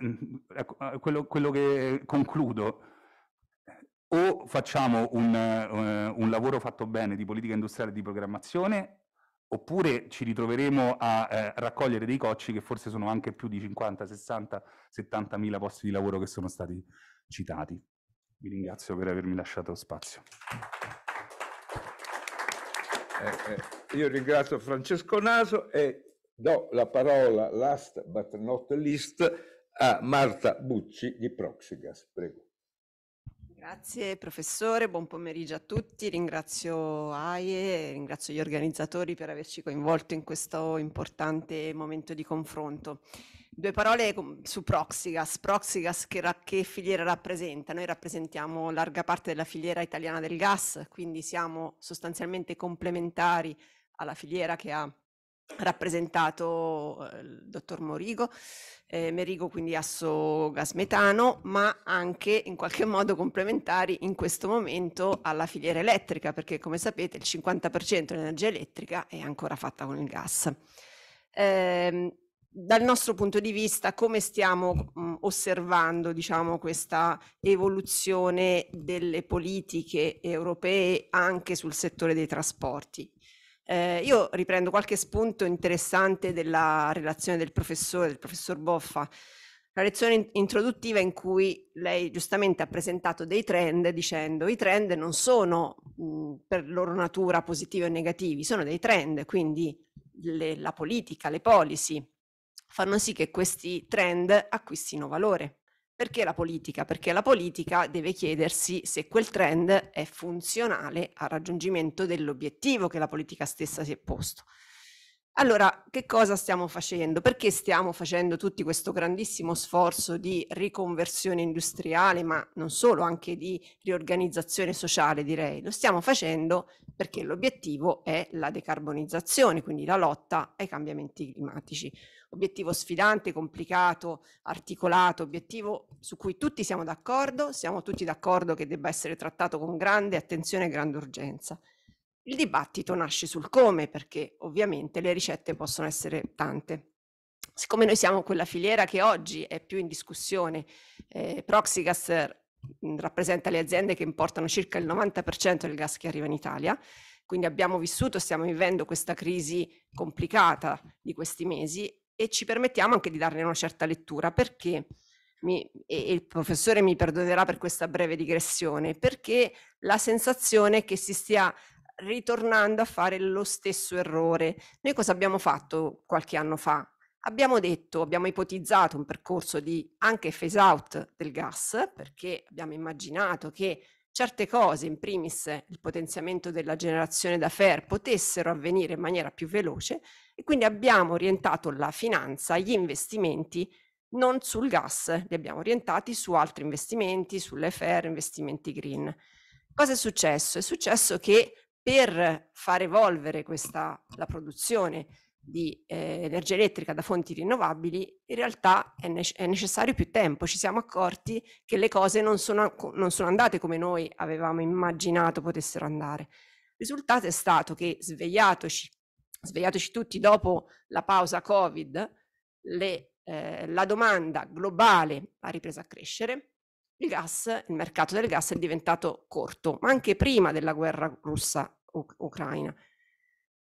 e, ecco, eh, quello, quello, che concludo, o facciamo un, un, eh, un, lavoro fatto bene di politica industriale e di programmazione, oppure ci ritroveremo a eh, raccogliere dei cocci che forse sono anche più di 50, 60, 70 mila posti di lavoro che sono stati citati vi ringrazio per avermi lasciato spazio. Eh, eh, io ringrazio Francesco Naso e do la parola, last but not least, a Marta Bucci di Proxigas. Prego. Grazie professore, buon pomeriggio a tutti, ringrazio AIE, ringrazio gli organizzatori per averci coinvolto in questo importante momento di confronto. Due parole su Proxigas, Proxigas che, ra- che filiera rappresenta? Noi rappresentiamo larga parte della filiera italiana del gas, quindi siamo sostanzialmente complementari alla filiera che ha rappresentato eh, il dottor Morigo, eh, Merigo quindi asso gas metano, ma anche in qualche modo complementari in questo momento alla filiera elettrica, perché come sapete il 50% dell'energia elettrica è ancora fatta con il gas. Eh, dal nostro punto di vista come stiamo mh, mm. mm, osservando diciamo, questa evoluzione delle politiche europee anche sul settore dei trasporti. Eh, io riprendo qualche spunto interessante della relazione del professore, del professor Boffa, la lezione introduttiva in cui lei giustamente ha presentato dei trend dicendo i trend non sono mh, mm, per loro natura positivi o negativi, sono dei trend, quindi le, la politica, le policy fanno sì che questi trend acquistino valore. Perché la politica? Perché la politica deve chiedersi se quel trend è funzionale al raggiungimento dell'obiettivo che la politica stessa si è posto. Allora, che cosa stiamo facendo? Perché stiamo facendo tutti questo grandissimo sforzo di riconversione industriale, ma non solo, anche di riorganizzazione sociale, direi? Lo stiamo facendo perché l'obiettivo è la decarbonizzazione, quindi la lotta ai cambiamenti climatici. Obiettivo sfidante, complicato, articolato, obiettivo su cui tutti siamo d'accordo, siamo tutti d'accordo che debba essere trattato con grande attenzione e grande urgenza. Il dibattito nasce sul come, perché ovviamente le ricette possono essere tante. Siccome noi siamo quella filiera che oggi è più in discussione, eh, Proxigas mm, rappresenta le aziende che importano circa il 90% del gas che arriva in Italia, quindi abbiamo vissuto, stiamo vivendo questa crisi complicata di questi mesi e ci permettiamo anche di darne una certa lettura perché mi, e il professore mi perdonerà per questa breve digressione, perché la sensazione è che si stia ritornando a fare lo stesso errore. Noi cosa abbiamo fatto qualche anno fa? Abbiamo detto, abbiamo ipotizzato un percorso di anche phase out del gas, perché abbiamo immaginato che certe cose, in primis il potenziamento della generazione da FER, potessero avvenire in maniera più veloce e quindi abbiamo orientato la finanza, gli investimenti non sul gas, li abbiamo orientati su altri investimenti, sulle FER, investimenti green. Cosa è successo? È successo che per far evolvere questa, la produzione di eh, energia elettrica da fonti rinnovabili, in realtà è, ne- è, necessario più tempo. Ci siamo accorti che le cose non sono, non sono andate come noi avevamo immaginato potessero andare. Il risultato è stato che, svegliatoci, svegliatoci tutti dopo la pausa Covid, le, eh, la domanda globale ha ripreso a crescere, il gas, il mercato del gas è diventato corto, ma anche prima della guerra russa-ucraina.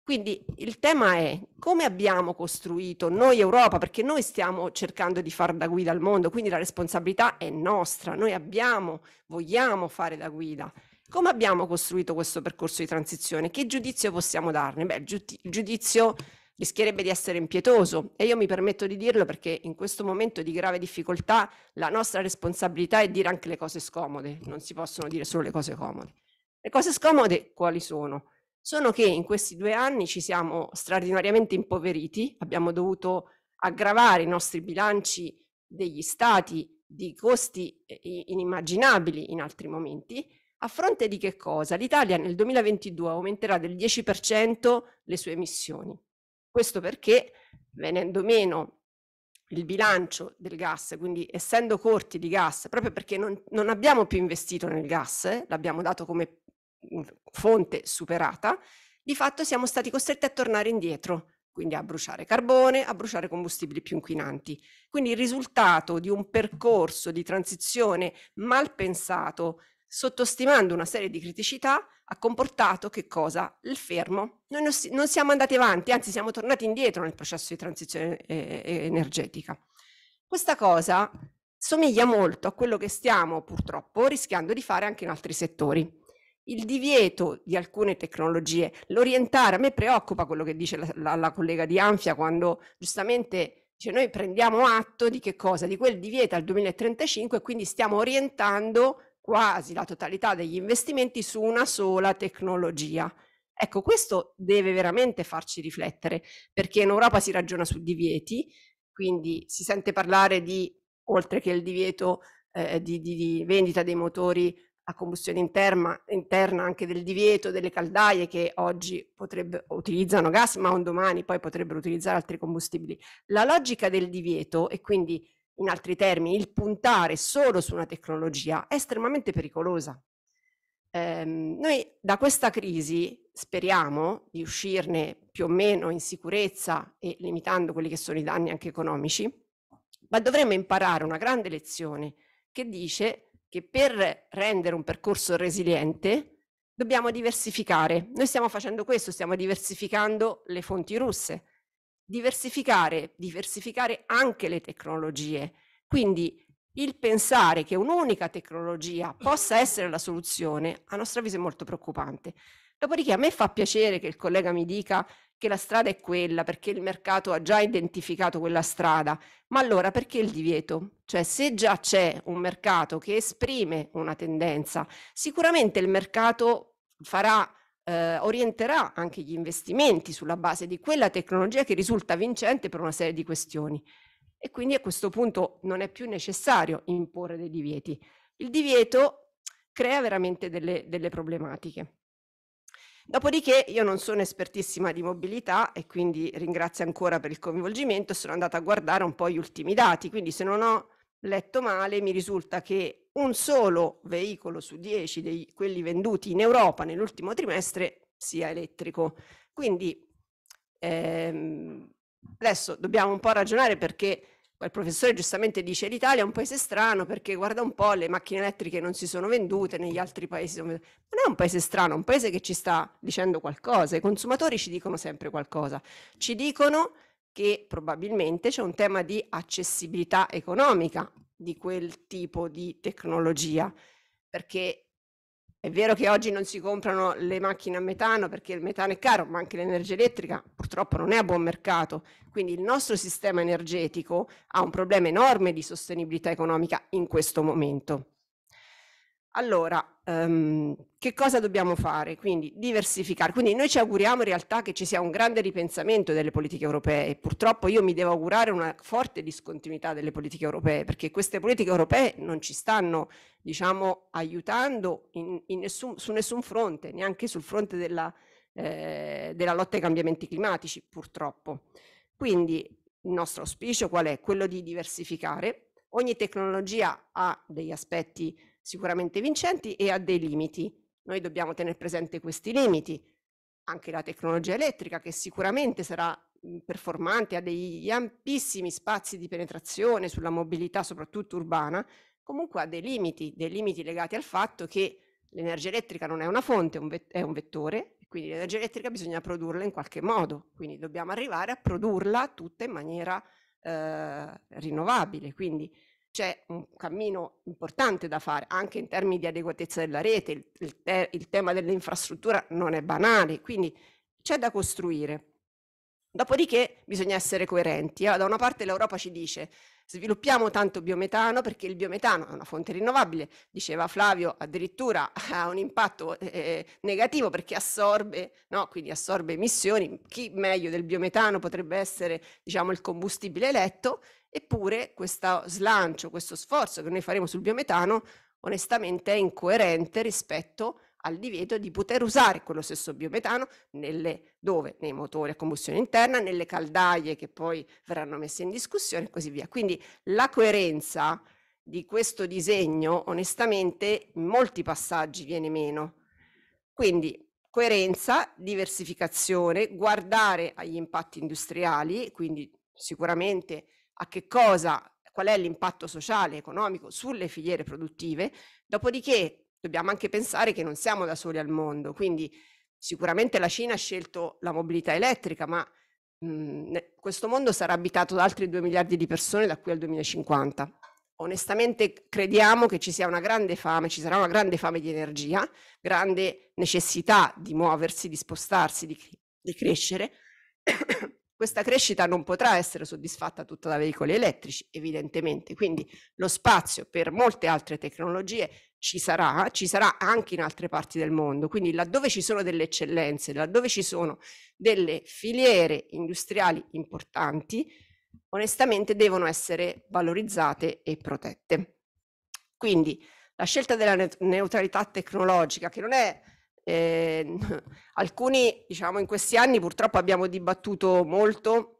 Quindi il tema è come abbiamo costruito noi Europa, perché noi stiamo cercando di fare da guida al mondo, quindi la responsabilità è nostra, noi abbiamo, vogliamo fare da guida. Come abbiamo costruito questo percorso di transizione? Che giudizio possiamo darne? Beh, il giudizio rischierebbe di essere impietoso e io mi permetto di dirlo perché in questo momento di grave difficoltà la nostra responsabilità è dire anche le cose scomode, non si possono dire solo le cose comode. Le cose scomode quali sono? Sono che in questi due anni ci siamo straordinariamente impoveriti, abbiamo dovuto aggravare i nostri bilanci degli stati di costi eh, inimmaginabili in altri momenti, a fronte di che cosa? L'Italia nel 2022 aumenterà del 10% le sue emissioni. Questo perché venendo meno il bilancio del gas, quindi essendo corti di gas, proprio perché non, non abbiamo più investito nel gas, l'abbiamo dato come mm, fonte superata, di fatto siamo stati costretti a tornare indietro, quindi a bruciare carbone, a bruciare combustibili più inquinanti. Quindi il risultato di un percorso di transizione mal pensato, sottostimando una serie di criticità, ha comportato che cosa? Il fermo. Noi non, siamo andati avanti, anzi siamo tornati indietro nel processo di transizione eh, eh, energetica. Questa cosa somiglia molto a quello che stiamo purtroppo rischiando di fare anche in altri settori. Il divieto di alcune tecnologie, l'orientare, a me preoccupa quello che dice la, la, la collega di Anfia quando giustamente dice noi prendiamo atto di che cosa? Di quel divieto al 2035 e quindi stiamo orientando quasi la totalità degli investimenti su una sola tecnologia. Ecco, questo deve veramente farci riflettere, perché in Europa si ragiona su divieti, quindi si sente parlare di, oltre che il divieto eh, di, di, di, vendita dei motori a combustione interna, interna, anche del divieto delle caldaie che oggi potrebbe, utilizzano gas, ma un domani poi potrebbero utilizzare altri combustibili. La logica del divieto, e quindi in altri termini, il puntare solo su una tecnologia è estremamente pericolosa. Ehm, noi da questa crisi speriamo di uscirne più o meno in sicurezza e limitando quelli che sono i danni anche economici, ma dovremmo imparare una grande lezione che dice che per rendere un percorso resiliente dobbiamo diversificare. Noi stiamo facendo questo, stiamo diversificando le fonti russe diversificare, diversificare anche le tecnologie. Quindi il pensare che un'unica tecnologia possa essere la soluzione, a nostro avviso, è molto preoccupante. Dopodiché a me fa piacere che il collega mi dica che la strada è quella, perché il mercato ha già identificato quella strada, ma allora perché il divieto? Cioè se già c'è un mercato che esprime una tendenza, sicuramente il mercato farà eh, orienterà anche gli investimenti sulla base di quella tecnologia che risulta vincente per una serie di questioni. E quindi a questo punto non è più necessario imporre dei divieti. Il divieto crea veramente delle, delle problematiche. Dopodiché io non sono espertissima di mobilità e quindi ringrazio ancora per il coinvolgimento, sono andata a guardare un po' gli ultimi dati, quindi se non ho letto male, mi risulta che un solo veicolo su dieci di quelli venduti in Europa nell'ultimo trimestre sia elettrico. Quindi ehm, adesso dobbiamo un po' ragionare perché il professore giustamente dice l'Italia è un paese strano perché guarda un po' le macchine elettriche non si sono vendute negli altri paesi. Non è un paese strano, è un paese che ci sta dicendo qualcosa, i consumatori ci dicono sempre qualcosa, ci dicono che probabilmente c'è un tema di accessibilità economica di quel tipo di tecnologia, perché è vero che oggi non si comprano le macchine a metano perché il metano è caro, ma anche l'energia elettrica purtroppo non è a buon mercato, quindi il nostro sistema energetico ha un problema enorme di sostenibilità economica in questo momento. Allora, um, che cosa dobbiamo fare? Quindi diversificare. Quindi noi ci auguriamo in realtà che ci sia un grande ripensamento delle politiche europee purtroppo io mi devo augurare una forte discontinuità delle politiche europee perché queste politiche europee non ci stanno, diciamo, aiutando in, in nessun, su nessun fronte, neanche sul fronte della, eh, della lotta ai cambiamenti climatici, purtroppo. Quindi il nostro auspicio qual è? Quello di diversificare. Ogni tecnologia ha degli aspetti sicuramente vincenti e ha dei limiti. Noi dobbiamo tenere presente questi limiti, anche la tecnologia elettrica che sicuramente sarà mhmm, performante, ha degli ampissimi spazi di penetrazione sulla mobilità soprattutto urbana, comunque ha dei limiti, dei limiti legati al fatto che l'energia elettrica non è una fonte, è un vettore, quindi l'energia elettrica bisogna produrla in qualche modo, quindi dobbiamo arrivare a produrla tutta in maniera eh, rinnovabile, quindi c'è un cammino importante da fare anche in termini di adeguatezza della rete, il, il, te, il tema dell'infrastruttura non è banale, quindi c'è da costruire. Dopodiché bisogna essere coerenti. Allora, da una parte l'Europa ci dice sviluppiamo tanto biometano perché il biometano è una fonte rinnovabile, diceva Flavio, addirittura (laughs) ha un impatto eh, negativo perché assorbe, no? quindi assorbe emissioni. Chi meglio del biometano potrebbe essere diciamo, il combustibile eletto Eppure questo slancio, questo sforzo che noi faremo sul biometano, onestamente è incoerente rispetto al divieto di poter usare quello stesso biometano nelle, dove? nei motori a combustione interna, nelle caldaie che poi verranno messe in discussione e così via. Quindi la coerenza di questo disegno, onestamente, in molti passaggi viene meno. Quindi coerenza, diversificazione, guardare agli impatti industriali, quindi sicuramente a che cosa, qual è l'impatto sociale e economico sulle filiere produttive, dopodiché dobbiamo anche pensare che non siamo da soli al mondo, quindi sicuramente la Cina ha scelto la mobilità elettrica, ma mh, mhmm, questo mondo sarà abitato da altri 2 miliardi di persone da qui al 2050 onestamente crediamo che ci sia una grande fame, ci sarà una grande fame di energia, grande necessità di muoversi, di spostarsi, di, di crescere. Questa crescita non potrà essere soddisfatta tutta da veicoli elettrici, evidentemente, quindi lo spazio per molte altre tecnologie ci sarà, ci sarà anche in altre parti del mondo, quindi laddove ci sono delle eccellenze, laddove ci sono delle filiere industriali importanti, onestamente devono essere valorizzate e protette. Quindi la scelta della neutralità tecnologica, che non è eh, (laughs) alcuni, diciamo, in questi anni purtroppo abbiamo dibattuto molto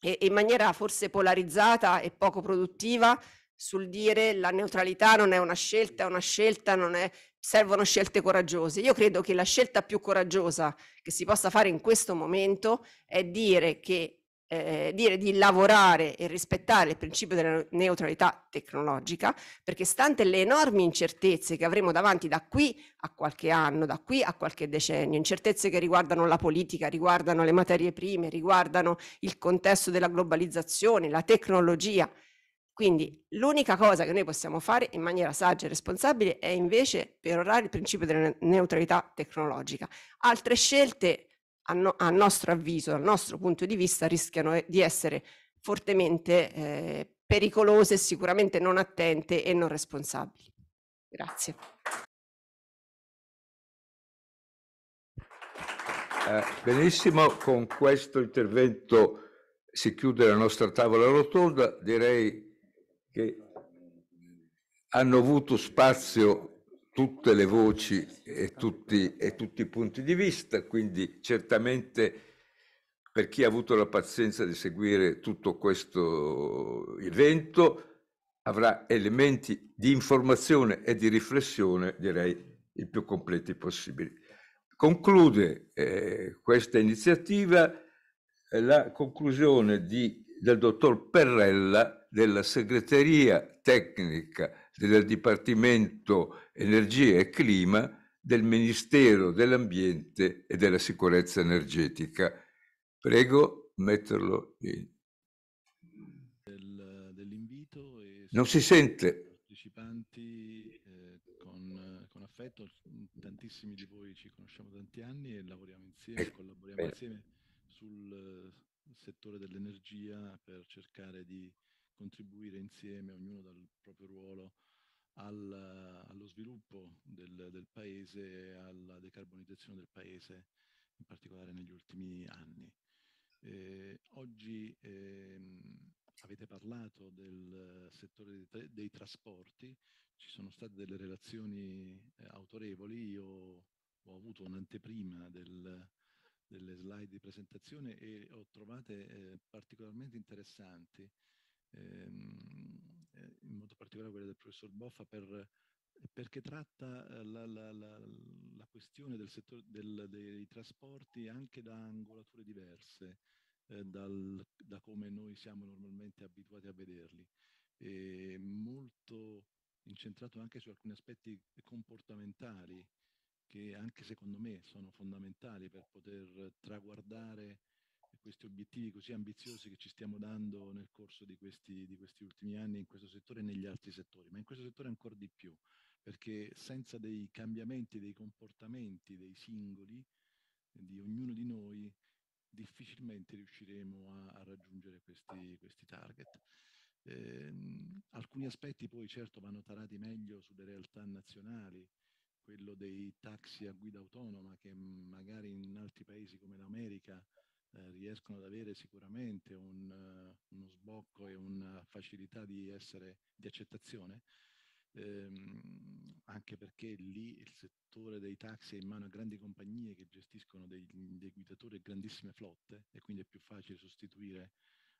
e, e in maniera forse polarizzata e poco produttiva sul dire la neutralità non è una scelta, è una scelta, non è, servono scelte coraggiose. Io credo che la scelta più coraggiosa che si possa fare in questo momento è dire che eh, dire di lavorare e rispettare il principio della neutralità tecnologica, perché stante le enormi incertezze che avremo davanti da qui a qualche anno, da qui a qualche decennio, incertezze che riguardano la politica, riguardano le materie prime, riguardano il contesto della globalizzazione, la tecnologia. Quindi l'unica cosa che noi possiamo fare in maniera saggia e responsabile è invece perorare il principio della neutralità tecnologica. Altre scelte a, no, a, nostro avviso, dal nostro punto di vista, rischiano eh, di essere fortemente eh, pericolose, sicuramente non attente e non responsabili. Grazie. Eh, benissimo, con questo intervento si chiude la nostra tavola rotonda. Direi che hanno avuto spazio tutte le voci e tutti, e tutti i punti di vista, quindi certamente per chi ha avuto la pazienza di seguire tutto questo evento avrà elementi di informazione e di riflessione, direi, il più completi possibili. Conclude eh, questa iniziativa eh, la conclusione di, del dottor Perrella della segreteria tecnica del Dipartimento energia e clima del Ministero dell'Ambiente e della Sicurezza Energetica. Prego metterlo in. Del, e non si sente. Partecipanti eh, con, con, affetto, tantissimi di voi ci conosciamo tanti anni e lavoriamo insieme, eh, collaboriamo bene. insieme sul eh, settore dell'energia per cercare di contribuire insieme, ognuno dal proprio ruolo, al, allo sviluppo del, del paese, alla decarbonizzazione del paese, in particolare negli ultimi anni. Eh, oggi ehm, avete parlato del settore dei, tra dei, trasporti, ci sono state delle relazioni eh, autorevoli, io ho avuto un'anteprima del, delle slide di presentazione e ho trovate eh, particolarmente interessanti ehm, eh, in modo particolare quella del professor Boffa, per, eh, perché tratta eh, la, la, la, la, questione del settore del, dei trasporti anche da angolature diverse eh, dal, da come noi siamo normalmente abituati a vederli. E molto incentrato anche su alcuni aspetti comportamentali che anche secondo me sono fondamentali per poter traguardare questi obiettivi così ambiziosi che ci stiamo dando nel corso di questi, di questi ultimi anni in questo settore e negli altri settori, ma in questo settore ancora di più, perché senza dei cambiamenti dei comportamenti dei singoli, di ognuno di noi, difficilmente riusciremo a, a raggiungere questi, questi target. Eh, alcuni aspetti poi certo vanno tarati meglio sulle realtà nazionali, quello dei taxi a guida autonoma che magari in altri paesi come l'America eh, riescono ad avere sicuramente un, uh, uno sbocco e una facilità di, essere, di accettazione, ehm, anche perché lì il settore dei taxi è in mano a grandi compagnie che gestiscono dei, dei guidatori e grandissime flotte e quindi è più facile sostituire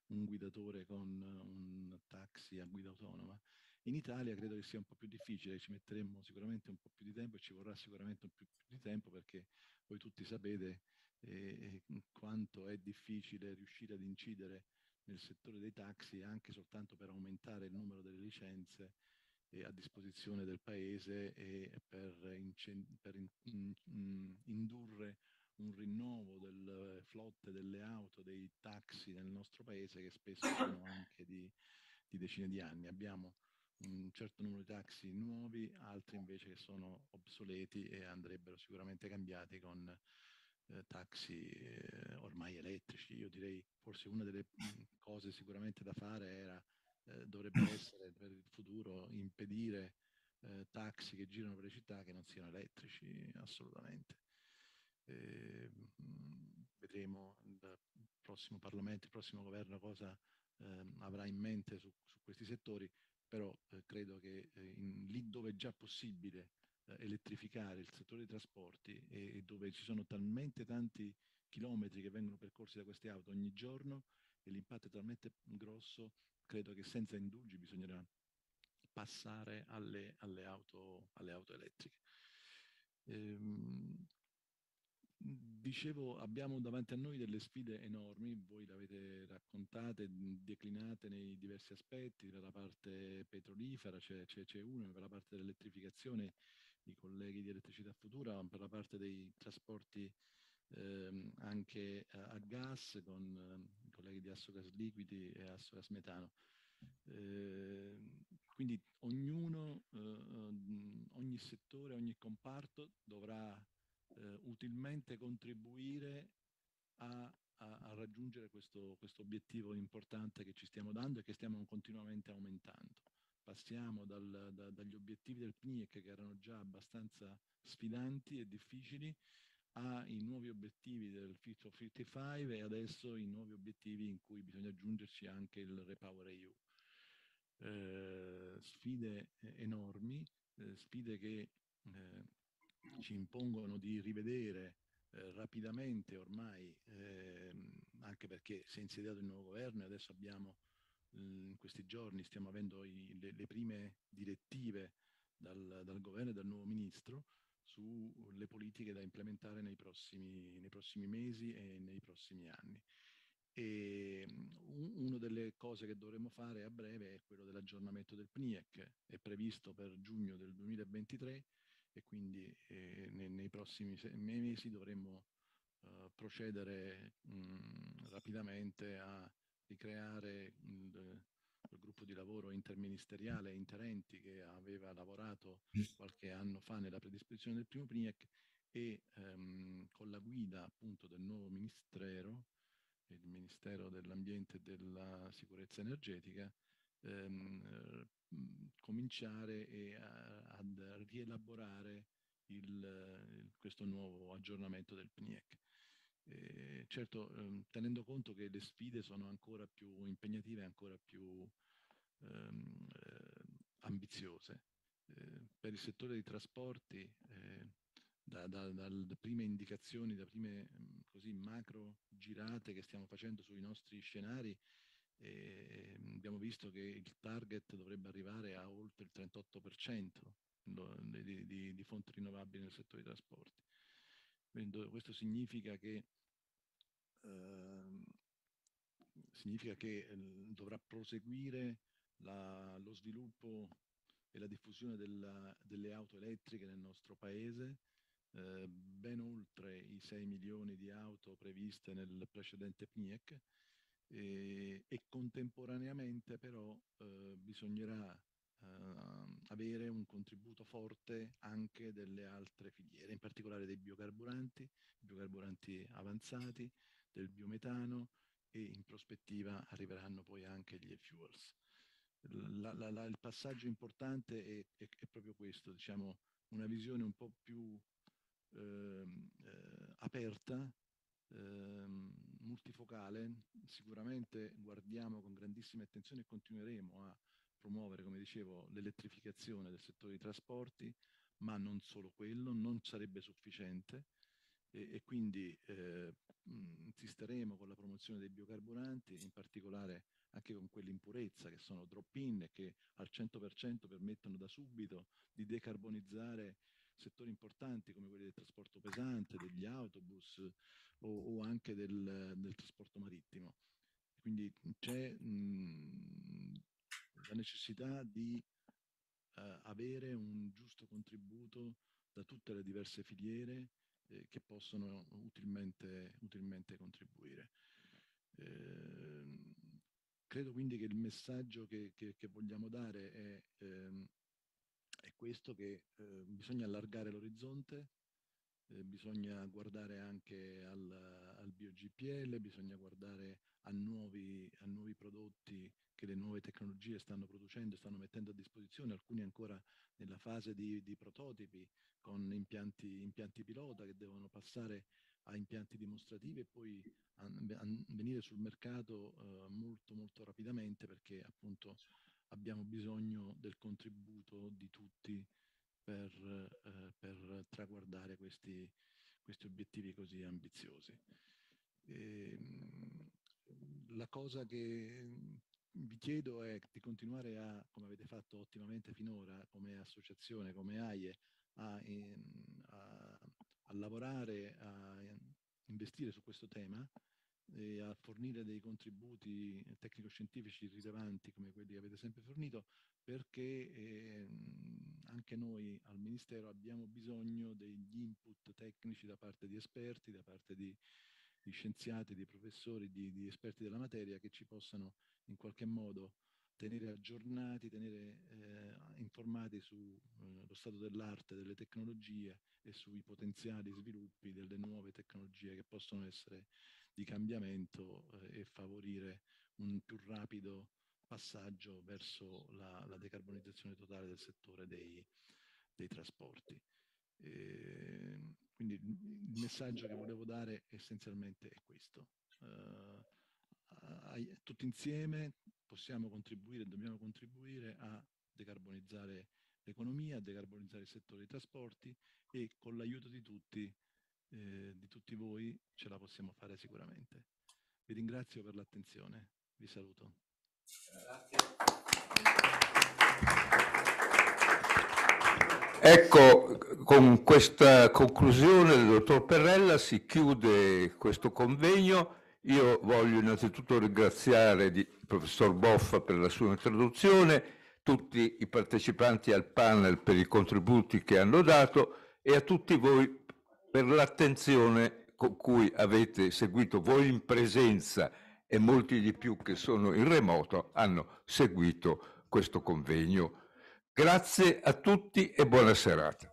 un guidatore con eh, un taxi a guida autonoma. In Italia credo che sia un po' più difficile, ci metteremo sicuramente un po' più di tempo e ci vorrà sicuramente un po' più di tempo perché voi tutti sapete e, e quanto è difficile riuscire ad incidere nel settore dei taxi anche soltanto per aumentare il numero delle licenze eh, a disposizione del paese e per, incen- per in- in- indurre un rinnovo delle flotte, delle auto, dei taxi nel nostro paese che spesso sono anche di, di decine di anni. Abbiamo un certo numero di taxi nuovi, altri invece che sono obsoleti e andrebbero sicuramente cambiati con eh, taxi eh, ormai elettrici. Io direi forse una delle mm, cose sicuramente da fare era, eh, dovrebbe (coughs) essere per il futuro, impedire eh, taxi che girano per le città che non siano elettrici assolutamente. Ehm, mm, vedremo il prossimo Parlamento, il prossimo governo cosa ehm, avrà in mente su, su questi settori, però credo che in, lì dove è già possibile eh, elettrificare il settore dei trasporti e, e dove ci sono talmente tanti chilometri che vengono percorsi da queste auto ogni giorno e l'impatto è talmente grosso, credo che senza indugi bisognerà passare alle, alle, auto, alle auto, elettriche. Ehm, dicevo, abbiamo davanti a noi delle sfide enormi, voi le avete raccontate, declinate nei diversi aspetti, per la parte petrolifera c'è una, per la parte dell'elettrificazione i colleghi di Elettricità Futura per la parte dei trasporti ehm, anche a, a, gas con ehm, i colleghi di Assogas Liquidi e Assogas Metano. Eh, quindi ognuno, eh, eh, ogni settore, ogni comparto dovrà eh, utilmente contribuire a, a, a raggiungere questo, questo obiettivo importante che ci stiamo dando e che stiamo continuamente aumentando passiamo dal, da, dagli obiettivi del PNIEC che erano già abbastanza sfidanti e difficili ai nuovi obiettivi del Fit for 55 e adesso i nuovi obiettivi in cui bisogna aggiungerci anche il Repower EU. Eh, sfide eh, enormi, eh, sfide che eh, ci impongono di rivedere eh, rapidamente ormai, ehm, anche perché si è insediato il nuovo governo e adesso abbiamo in questi giorni stiamo avendo i, le, le, prime direttive dal, dal, governo e dal nuovo ministro sulle politiche da implementare nei prossimi, nei prossimi mesi e nei prossimi anni. E mm, una delle cose che dovremo fare a breve è quello dell'aggiornamento del PNIEC, è previsto per giugno del 2023 e quindi eh, nei, nei, prossimi mesi dovremo eh, procedere mh, mm, rapidamente a di creare il, il eh, gruppo di lavoro interministeriale Interenti che aveva lavorato qualche anno fa nella predisposizione del primo PNIEC e ehm, con la guida appunto del nuovo ministero, il Ministero dell'Ambiente e della Sicurezza Energetica, ehm, eh, mm, cominciare e a, ad rielaborare il, eh, questo nuovo aggiornamento del PNIEC. Eh, certo, ehm, tenendo conto che le sfide sono ancora più impegnative, e ancora più ehm, eh, ambiziose. Eh, per il settore dei trasporti, eh, da, da, dalle prime indicazioni, da prime mm, così macro girate che stiamo facendo sui nostri scenari, ehm, abbiamo visto che il target dovrebbe arrivare a oltre il 38% di, di, di fonti rinnovabili nel settore dei trasporti. questo significa che Ehm, significa che ehm, dovrà proseguire la, lo sviluppo e la diffusione della, delle auto elettriche nel nostro paese, eh, ben oltre i 6 milioni di auto previste nel precedente PNIEC e, e contemporaneamente però eh, bisognerà eh, avere un contributo forte anche delle altre filiere, in particolare dei biocarburanti, biocarburanti avanzati, del biometano e in prospettiva arriveranno poi anche gli e-fuels. il passaggio importante è, è, è, proprio questo, diciamo una visione un po' più ehm, eh, aperta, ehm, multifocale, sicuramente guardiamo con grandissima attenzione e continueremo a promuovere, come dicevo, l'elettrificazione del settore dei trasporti, ma non solo quello, non sarebbe sufficiente, e, e quindi eh, mm, insisteremo con la promozione dei biocarburanti, in particolare anche con quelli in purezza che sono drop-in e che al 100% permettono da subito di decarbonizzare settori importanti come quelli del trasporto pesante, degli autobus o, o anche del, del, trasporto marittimo. Quindi c'è mm, la necessità di eh, avere un giusto contributo da tutte le diverse filiere eh, che possono utilmente, utilmente contribuire. Eh, credo quindi che il messaggio che, che, che vogliamo dare è, ehm, è questo, che eh, bisogna allargare l'orizzonte, eh, bisogna guardare anche al, al BioGPL, bisogna guardare a nuovi, a nuovi prodotti che le nuove tecnologie stanno producendo e stanno mettendo a disposizione, alcuni ancora nella fase di, di prototipi con impianti, impianti, pilota che devono passare a impianti dimostrativi e poi an, an, venire sul mercato eh, molto molto rapidamente perché appunto abbiamo bisogno del contributo di tutti per, eh, per traguardare questi, questi obiettivi così ambiziosi. Ehm, la cosa che vi chiedo è di continuare a, come avete fatto ottimamente finora, come associazione, come AIE, a, a, a lavorare, a investire su questo tema e a fornire dei contributi tecnico-scientifici rilevanti come quelli che avete sempre fornito, perché eh, anche noi al Ministero abbiamo bisogno degli input tecnici da parte di esperti, da parte di di scienziati, di professori, di, di, esperti della materia che ci possano in qualche modo tenere aggiornati, tenere eh, informati sullo eh, stato dell'arte, delle tecnologie e sui potenziali sviluppi delle nuove tecnologie che possono essere di cambiamento eh, e favorire un più rapido passaggio verso la, la decarbonizzazione totale del settore dei, dei trasporti. E ehm, quindi il messaggio che volevo dare essenzialmente è questo. Uh, tutti insieme possiamo contribuire, dobbiamo contribuire a decarbonizzare l'economia, a decarbonizzare il settore dei trasporti e con l'aiuto di tutti, eh, di tutti voi, ce la possiamo fare sicuramente. Vi ringrazio per l'attenzione, vi saluto. Grazie. Ecco, con questa conclusione del dottor Perrella si chiude questo convegno. Io voglio innanzitutto ringraziare il professor Boffa per la sua introduzione, tutti i partecipanti al panel per i contributi che hanno dato e a tutti voi per l'attenzione con cui avete seguito voi in presenza e molti di più che sono in remoto hanno seguito questo convegno Grazie a tutti e buona serata.